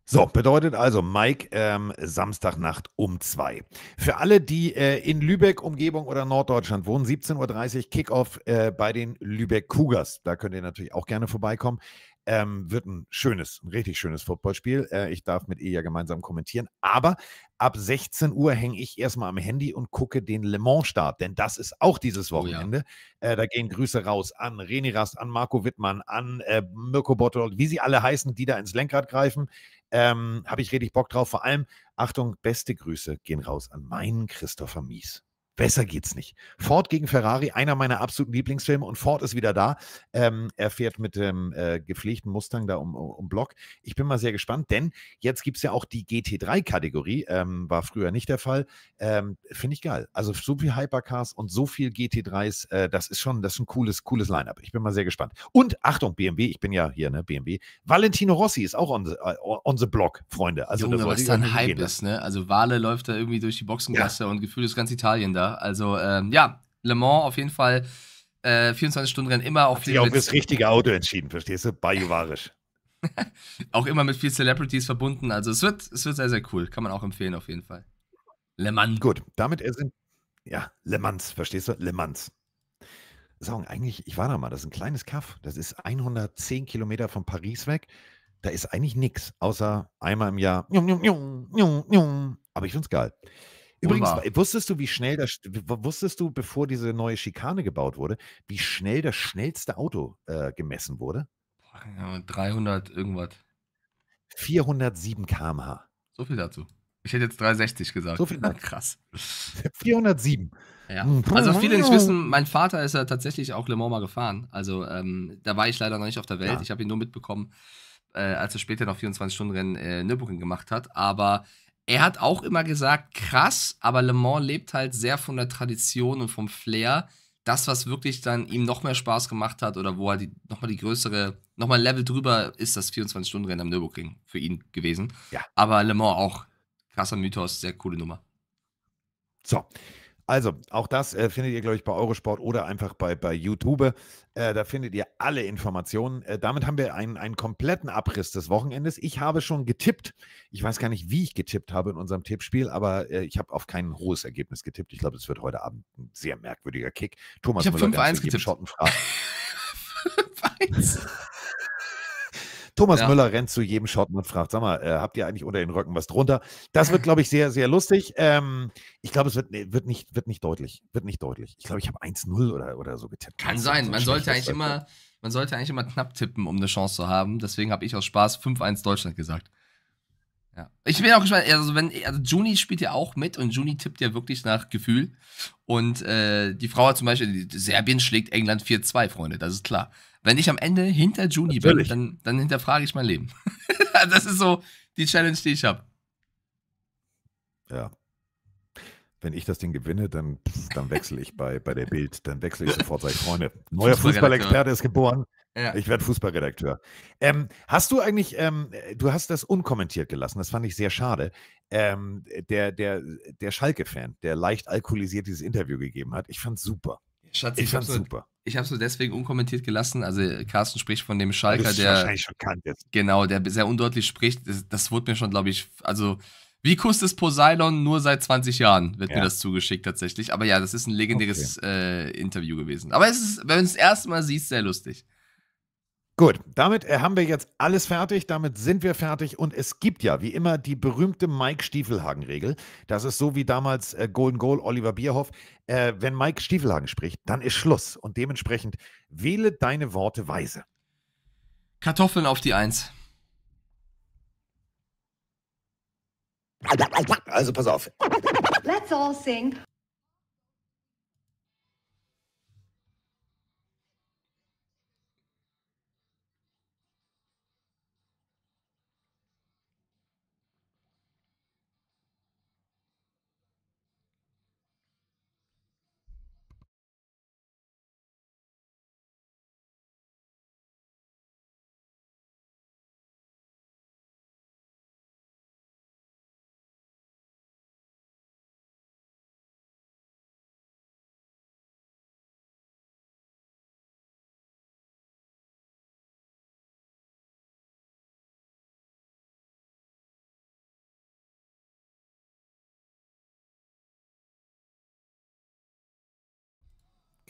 So, bedeutet also Mike ähm, Samstagnacht um zwei. Für alle, die äh, in Lübeck, Umgebung oder Norddeutschland wohnen, 17.30 Uhr Kickoff äh, bei den Lübeck Cougars. Da könnt ihr natürlich auch gerne vorbeikommen. Ähm, wird ein schönes, ein richtig schönes Footballspiel. Äh, ich darf mit ihr ja gemeinsam kommentieren. Aber ab 16 Uhr hänge ich erstmal am Handy und gucke den Le Mans-Start, denn das ist auch dieses Wochenende. Oh ja. äh, da gehen Grüße raus an René Rast, an Marco Wittmann, an äh, Mirko Bottol, wie sie alle heißen, die da ins Lenkrad greifen. Ähm, Habe ich richtig Bock drauf. Vor allem, Achtung, beste Grüße gehen raus an meinen Christopher Mies. Besser geht's nicht. Ford gegen Ferrari, einer meiner absoluten Lieblingsfilme und Ford ist wieder da. Ähm, er fährt mit dem äh, gepflegten Mustang da um, um Block. Ich bin mal sehr gespannt, denn jetzt gibt's ja auch die GT3-Kategorie. Ähm, war früher nicht der Fall. Ähm, Finde ich geil. Also so viel Hypercars und so viel GT3s, äh, das ist schon, das ist ein cooles, cooles Line-Up. Ich bin mal sehr gespannt. Und Achtung, BMW, ich bin ja hier, ne, BMW. Valentino Rossi ist auch on the, äh, on the block, Freunde. Also Junge, was da ein Hype gehen, ist, ne? Also Wale läuft da irgendwie durch die Boxengasse ja. und gefühlt ist ganz Italien da. Also ähm, ja, Le Mans auf jeden Fall äh, 24-Stunden-Rennen immer auf Hat sich auch fürs richtige Auto entschieden, verstehst du? Bayouvarisch. auch immer mit viel Celebrities verbunden. Also es wird, es wird sehr, sehr cool. Kann man auch empfehlen, auf jeden Fall. Le Mans. Gut, damit er sind. Ja, Le Mans, verstehst du? Le Mans. Sagen, eigentlich, ich war da mal, das ist ein kleines Kaff. Das ist 110 Kilometer von Paris weg. Da ist eigentlich nichts, außer einmal im Jahr. Aber ich find's geil. Übrigens, wusstest du, wie schnell das, wusstest du, bevor diese neue Schikane gebaut wurde, wie schnell das schnellste Auto äh, gemessen wurde? 300 irgendwas. 407 km/h. So viel dazu. Ich hätte jetzt 360 gesagt. So viel Na, Krass. 407. Ja. Hm, also viele nicht wissen, mein Vater ist ja tatsächlich auch Le Mans mal gefahren. Also ähm, da war ich leider noch nicht auf der Welt. Ja. Ich habe ihn nur mitbekommen, äh, als er später noch 24-Stunden-Rennen äh, Nürburgring gemacht hat. Aber er hat auch immer gesagt, krass, aber Le Mans lebt halt sehr von der Tradition und vom Flair. Das, was wirklich dann ihm noch mehr Spaß gemacht hat oder wo er die, nochmal die größere, nochmal ein Level drüber ist, das 24-Stunden-Rennen am Nürburgring für ihn gewesen. Ja. Aber Le Mans auch. Krasser Mythos, sehr coole Nummer. So. Also, auch das äh, findet ihr, glaube ich, bei Eurosport oder einfach bei, bei YouTube. Äh, da findet ihr alle Informationen. Äh, damit haben wir einen, einen kompletten Abriss des Wochenendes. Ich habe schon getippt. Ich weiß gar nicht, wie ich getippt habe in unserem Tippspiel, aber äh, ich habe auf kein hohes Ergebnis getippt. Ich glaube, es wird heute Abend ein sehr merkwürdiger Kick. Thomas ich habe 5-1 getippt. 5-1. Thomas ja. Müller rennt zu jedem Schotten und fragt, sag mal, äh, habt ihr eigentlich unter den Röcken was drunter? Das wird, glaube ich, sehr, sehr lustig. Ähm, ich glaube, es wird, nee, wird, nicht, wird nicht deutlich. Wird nicht deutlich. Ich glaube, ich habe 1-0 oder, oder so getippt. Kann sein. So man sollte eigentlich immer, man sollte eigentlich immer knapp tippen, um eine Chance zu haben. Deswegen habe ich aus Spaß 5-1 Deutschland gesagt. Ja. Ich bin auch gespannt, also wenn, also Juni spielt ja auch mit und Juni tippt ja wirklich nach Gefühl. Und äh, die Frau hat zum Beispiel, Serbien schlägt England 4-2, Freunde, das ist klar. Wenn ich am Ende hinter Juni Natürlich. bin, dann, dann hinterfrage ich mein Leben. das ist so die Challenge, die ich habe. Ja. Wenn ich das Ding gewinne, dann, dann wechsle ich bei, bei der Bild, dann wechsle ich sofort, sage ich, Freunde, neuer Fußballexperte ist geboren, ja. Ich werde Fußballredakteur. Ähm, hast du eigentlich, ähm, äh, du hast das unkommentiert gelassen, das fand ich sehr schade. Ähm, der der, der Schalke-Fan, der leicht alkoholisiert dieses Interview gegeben hat, ich fand's super. Schatz, ich, ich fand's super. Ich habe es nur deswegen unkommentiert gelassen. Also Carsten spricht von dem Schalker, der wahrscheinlich schon kannte. Genau, der sehr undeutlich spricht. Das, das wurde mir schon, glaube ich, also wie Kuss des Poseidon nur seit 20 Jahren wird ja. mir das zugeschickt tatsächlich. Aber ja, das ist ein legendäres okay. äh, Interview gewesen. Aber es ist, wenn du es das erste Mal siehst, sehr lustig. Gut, damit äh, haben wir jetzt alles fertig, damit sind wir fertig und es gibt ja wie immer die berühmte Mike Stiefelhagen-Regel. Das ist so wie damals äh, Golden Goal Oliver Bierhoff. Äh, wenn Mike Stiefelhagen spricht, dann ist Schluss und dementsprechend wähle deine Worte weise. Kartoffeln auf die Eins. Also pass auf. Let's all sing.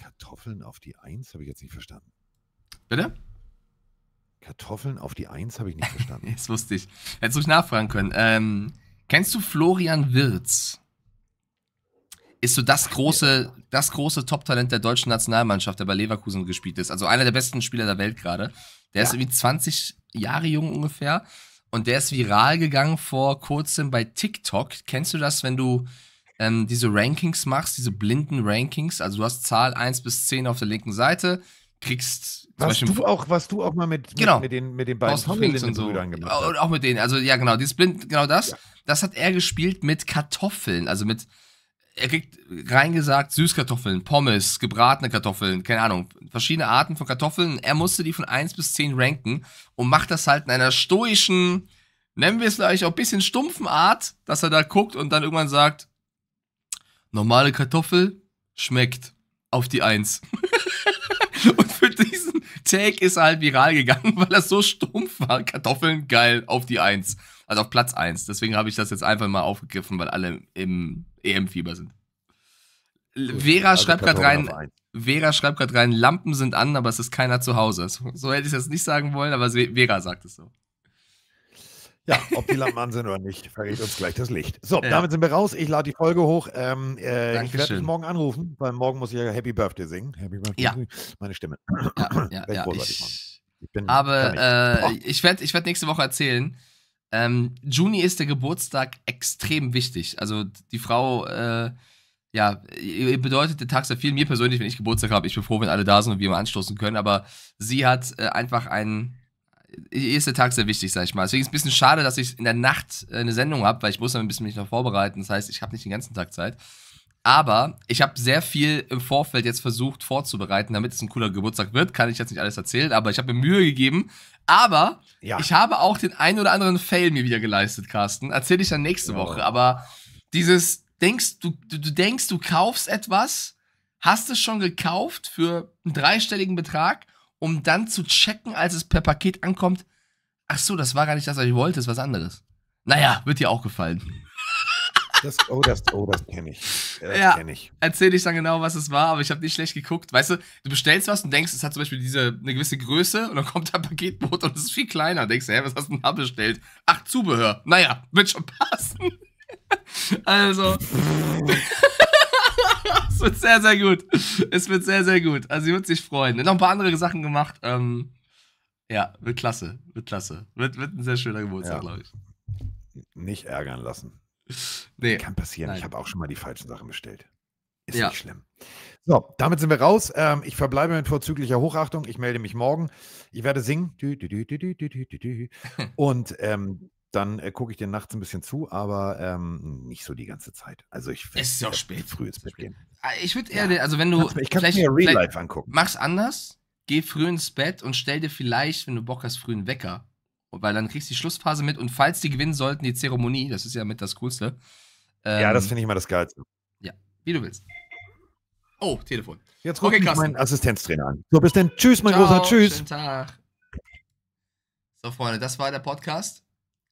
Kartoffeln auf die Eins habe ich jetzt nicht verstanden. Bitte? Kartoffeln auf die Eins habe ich nicht verstanden. das wusste ich. Hättest du mich nachfragen können. Ähm, kennst du Florian Wirz? Ist so das große, das große Top-Talent der deutschen Nationalmannschaft, der bei Leverkusen gespielt ist. Also einer der besten Spieler der Welt gerade. Der ja. ist irgendwie 20 Jahre jung ungefähr. Und der ist viral gegangen vor kurzem bei TikTok. Kennst du das, wenn du ähm, diese Rankings machst, diese blinden Rankings. Also du hast Zahl 1 bis 10 auf der linken Seite, kriegst was Beispiel, du auch was du auch mal mit genau, mit, mit den mit den beiden Hobbings und so Brüdern gemacht hast. auch mit denen also ja genau dieses blind genau das ja. das hat er gespielt mit Kartoffeln also mit er kriegt reingesagt Süßkartoffeln Pommes gebratene Kartoffeln keine Ahnung verschiedene Arten von Kartoffeln er musste die von 1 bis 10 ranken und macht das halt in einer stoischen nennen wir es gleich auch ein bisschen stumpfen Art dass er da guckt und dann irgendwann sagt normale Kartoffel schmeckt auf die Eins. Und für diesen Tag ist er halt viral gegangen, weil er so stumpf war. Kartoffeln geil auf die Eins. Also auf Platz 1. Deswegen habe ich das jetzt einfach mal aufgegriffen, weil alle im EM-Fieber sind. Vera, also schreibt gerade rein. Vera schreibt gerade rein, Lampen sind an, aber es ist keiner zu Hause. So hätte ich das nicht sagen wollen, aber Vera sagt es so. Ja, ob die Lampen sind oder nicht, verrät uns gleich das Licht. So, ja. damit sind wir raus. Ich lade die Folge hoch. Ähm, äh, ich werde dich morgen anrufen, weil morgen muss ich ja Happy Birthday singen. Happy Birthday. Ja. Meine Stimme. Ja, ja, ja ich, ich, bin, aber äh, ich werde ich werd nächste Woche erzählen. Ähm, Juni ist der Geburtstag extrem wichtig. Also die Frau, äh, ja, bedeutet der Tag sehr viel. Mir persönlich, wenn ich Geburtstag habe, ich bin froh, wenn alle da sind und wir mal anstoßen können. Aber sie hat äh, einfach einen ist äh, der Tag sehr wichtig, sag ich mal. Deswegen ist es ein bisschen schade, dass ich in der Nacht äh, eine Sendung habe, weil ich muss dann ein bisschen mich noch vorbereiten. Das heißt, ich habe nicht den ganzen Tag Zeit. Aber ich habe sehr viel im Vorfeld jetzt versucht vorzubereiten, damit es ein cooler Geburtstag wird. Kann ich jetzt nicht alles erzählen, aber ich habe mir Mühe gegeben. Aber ja. ich habe auch den einen oder anderen Fail mir wieder geleistet, Carsten. Erzähle ich dann nächste ja. Woche. Aber dieses, denkst du, du, du denkst, du kaufst etwas, hast es schon gekauft für einen dreistelligen Betrag um dann zu checken, als es per Paket ankommt, ach so, das war gar nicht das, was ich wollte, ist was anderes. Naja, wird dir auch gefallen. Das, oh, das, oh, das kenne ich. Das ja, kenn ich. Erzähl dich dann genau, was es war, aber ich habe nicht schlecht geguckt. Weißt du, du bestellst was und denkst, es hat zum Beispiel diese, eine gewisse Größe und dann kommt ein Paketboot und es ist viel kleiner. Und denkst, du, hä, was hast du denn da bestellt? Ach, Zubehör. Naja, wird schon passen. also. es wird sehr, sehr gut. Es wird sehr, sehr gut. Also sie wird sich freuen. Noch ein paar andere Sachen gemacht. Ähm, ja, wird klasse. Wird klasse. Wird, wird ein sehr schöner Geburtstag, ja. glaube ich. Nicht ärgern lassen. Nee. Kann passieren. Nein. Ich habe auch schon mal die falschen Sachen bestellt. Ist ja. nicht schlimm. So, damit sind wir raus. Ähm, ich verbleibe mit vorzüglicher Hochachtung. Ich melde mich morgen. Ich werde singen. Und ähm, dann äh, gucke ich dir nachts ein bisschen zu, aber ähm, nicht so die ganze Zeit. Also ich es ist ja auch äh, spät. früh ins Bett gehen. Ah, ich würde eher, ja. also wenn du ich kann's vielleicht, mir Real Life angucken. Mach's anders, geh früh ins Bett und stell dir vielleicht, wenn du Bock hast, früh einen Wecker, weil dann kriegst du die Schlussphase mit und falls die gewinnen sollten, die Zeremonie, das ist ja mit das Coolste. Ähm, ja, das ähm, finde ich immer das Geilste. Ja, wie du willst. Oh, Telefon. Jetzt rufe okay, ich meinen Assistenztrainer an. So, bis dann. Tschüss, mein Ciao, Großer. Tschüss. Schönen Tag. So, Freunde, das war der Podcast.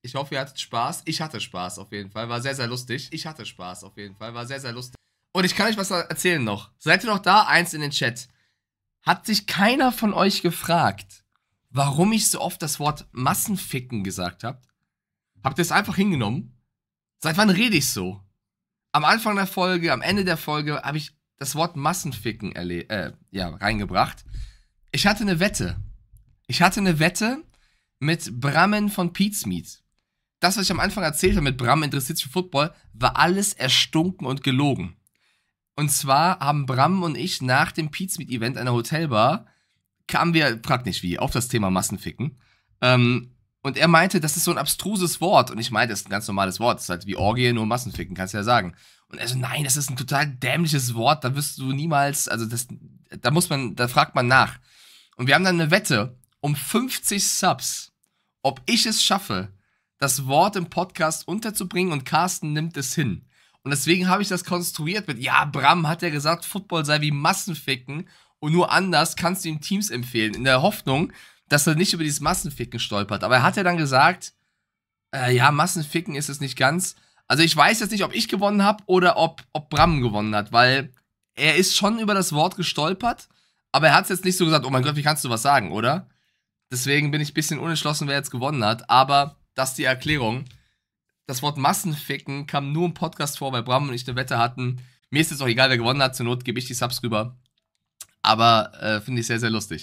Ich hoffe, ihr hattet Spaß. Ich hatte Spaß auf jeden Fall. War sehr, sehr lustig. Ich hatte Spaß auf jeden Fall. War sehr, sehr lustig. Und ich kann euch was erzählen noch. Seid ihr noch da? Eins in den Chat. Hat sich keiner von euch gefragt, warum ich so oft das Wort Massenficken gesagt habe? Habt ihr es einfach hingenommen? Seit wann rede ich so? Am Anfang der Folge, am Ende der Folge habe ich das Wort Massenficken äh, ja, reingebracht. Ich hatte eine Wette. Ich hatte eine Wette mit Brammen von Pete's Meat das, was ich am Anfang erzählt habe mit Bram interessiert sich für Football, war alles erstunken und gelogen. Und zwar haben Bram und ich nach dem Pizza Meet Event einer Hotelbar kamen wir, praktisch nicht wie, auf das Thema Massenficken. Ähm, und er meinte, das ist so ein abstruses Wort. Und ich meinte, das ist ein ganz normales Wort. Das ist halt wie Orgie, nur Massenficken, kannst du ja sagen. Und er so, nein, das ist ein total dämliches Wort. Da wirst du niemals, also das, da muss man, da fragt man nach. Und wir haben dann eine Wette um 50 Subs, ob ich es schaffe, das Wort im Podcast unterzubringen und Carsten nimmt es hin. Und deswegen habe ich das konstruiert mit, ja, Bram hat ja gesagt, Football sei wie Massenficken und nur anders kannst du ihm Teams empfehlen, in der Hoffnung, dass er nicht über dieses Massenficken stolpert. Aber er hat ja dann gesagt, äh, ja, Massenficken ist es nicht ganz. Also ich weiß jetzt nicht, ob ich gewonnen habe oder ob, ob Bram gewonnen hat, weil er ist schon über das Wort gestolpert, aber er hat es jetzt nicht so gesagt, oh mein Gott, wie kannst du was sagen, oder? Deswegen bin ich ein bisschen unentschlossen, wer jetzt gewonnen hat, aber das die Erklärung. Das Wort Massenficken kam nur im Podcast vor, weil Bram und ich eine Wette hatten. Mir ist es auch egal, wer gewonnen hat. Zur Not gebe ich die Subs rüber. Aber äh, finde ich sehr, sehr lustig.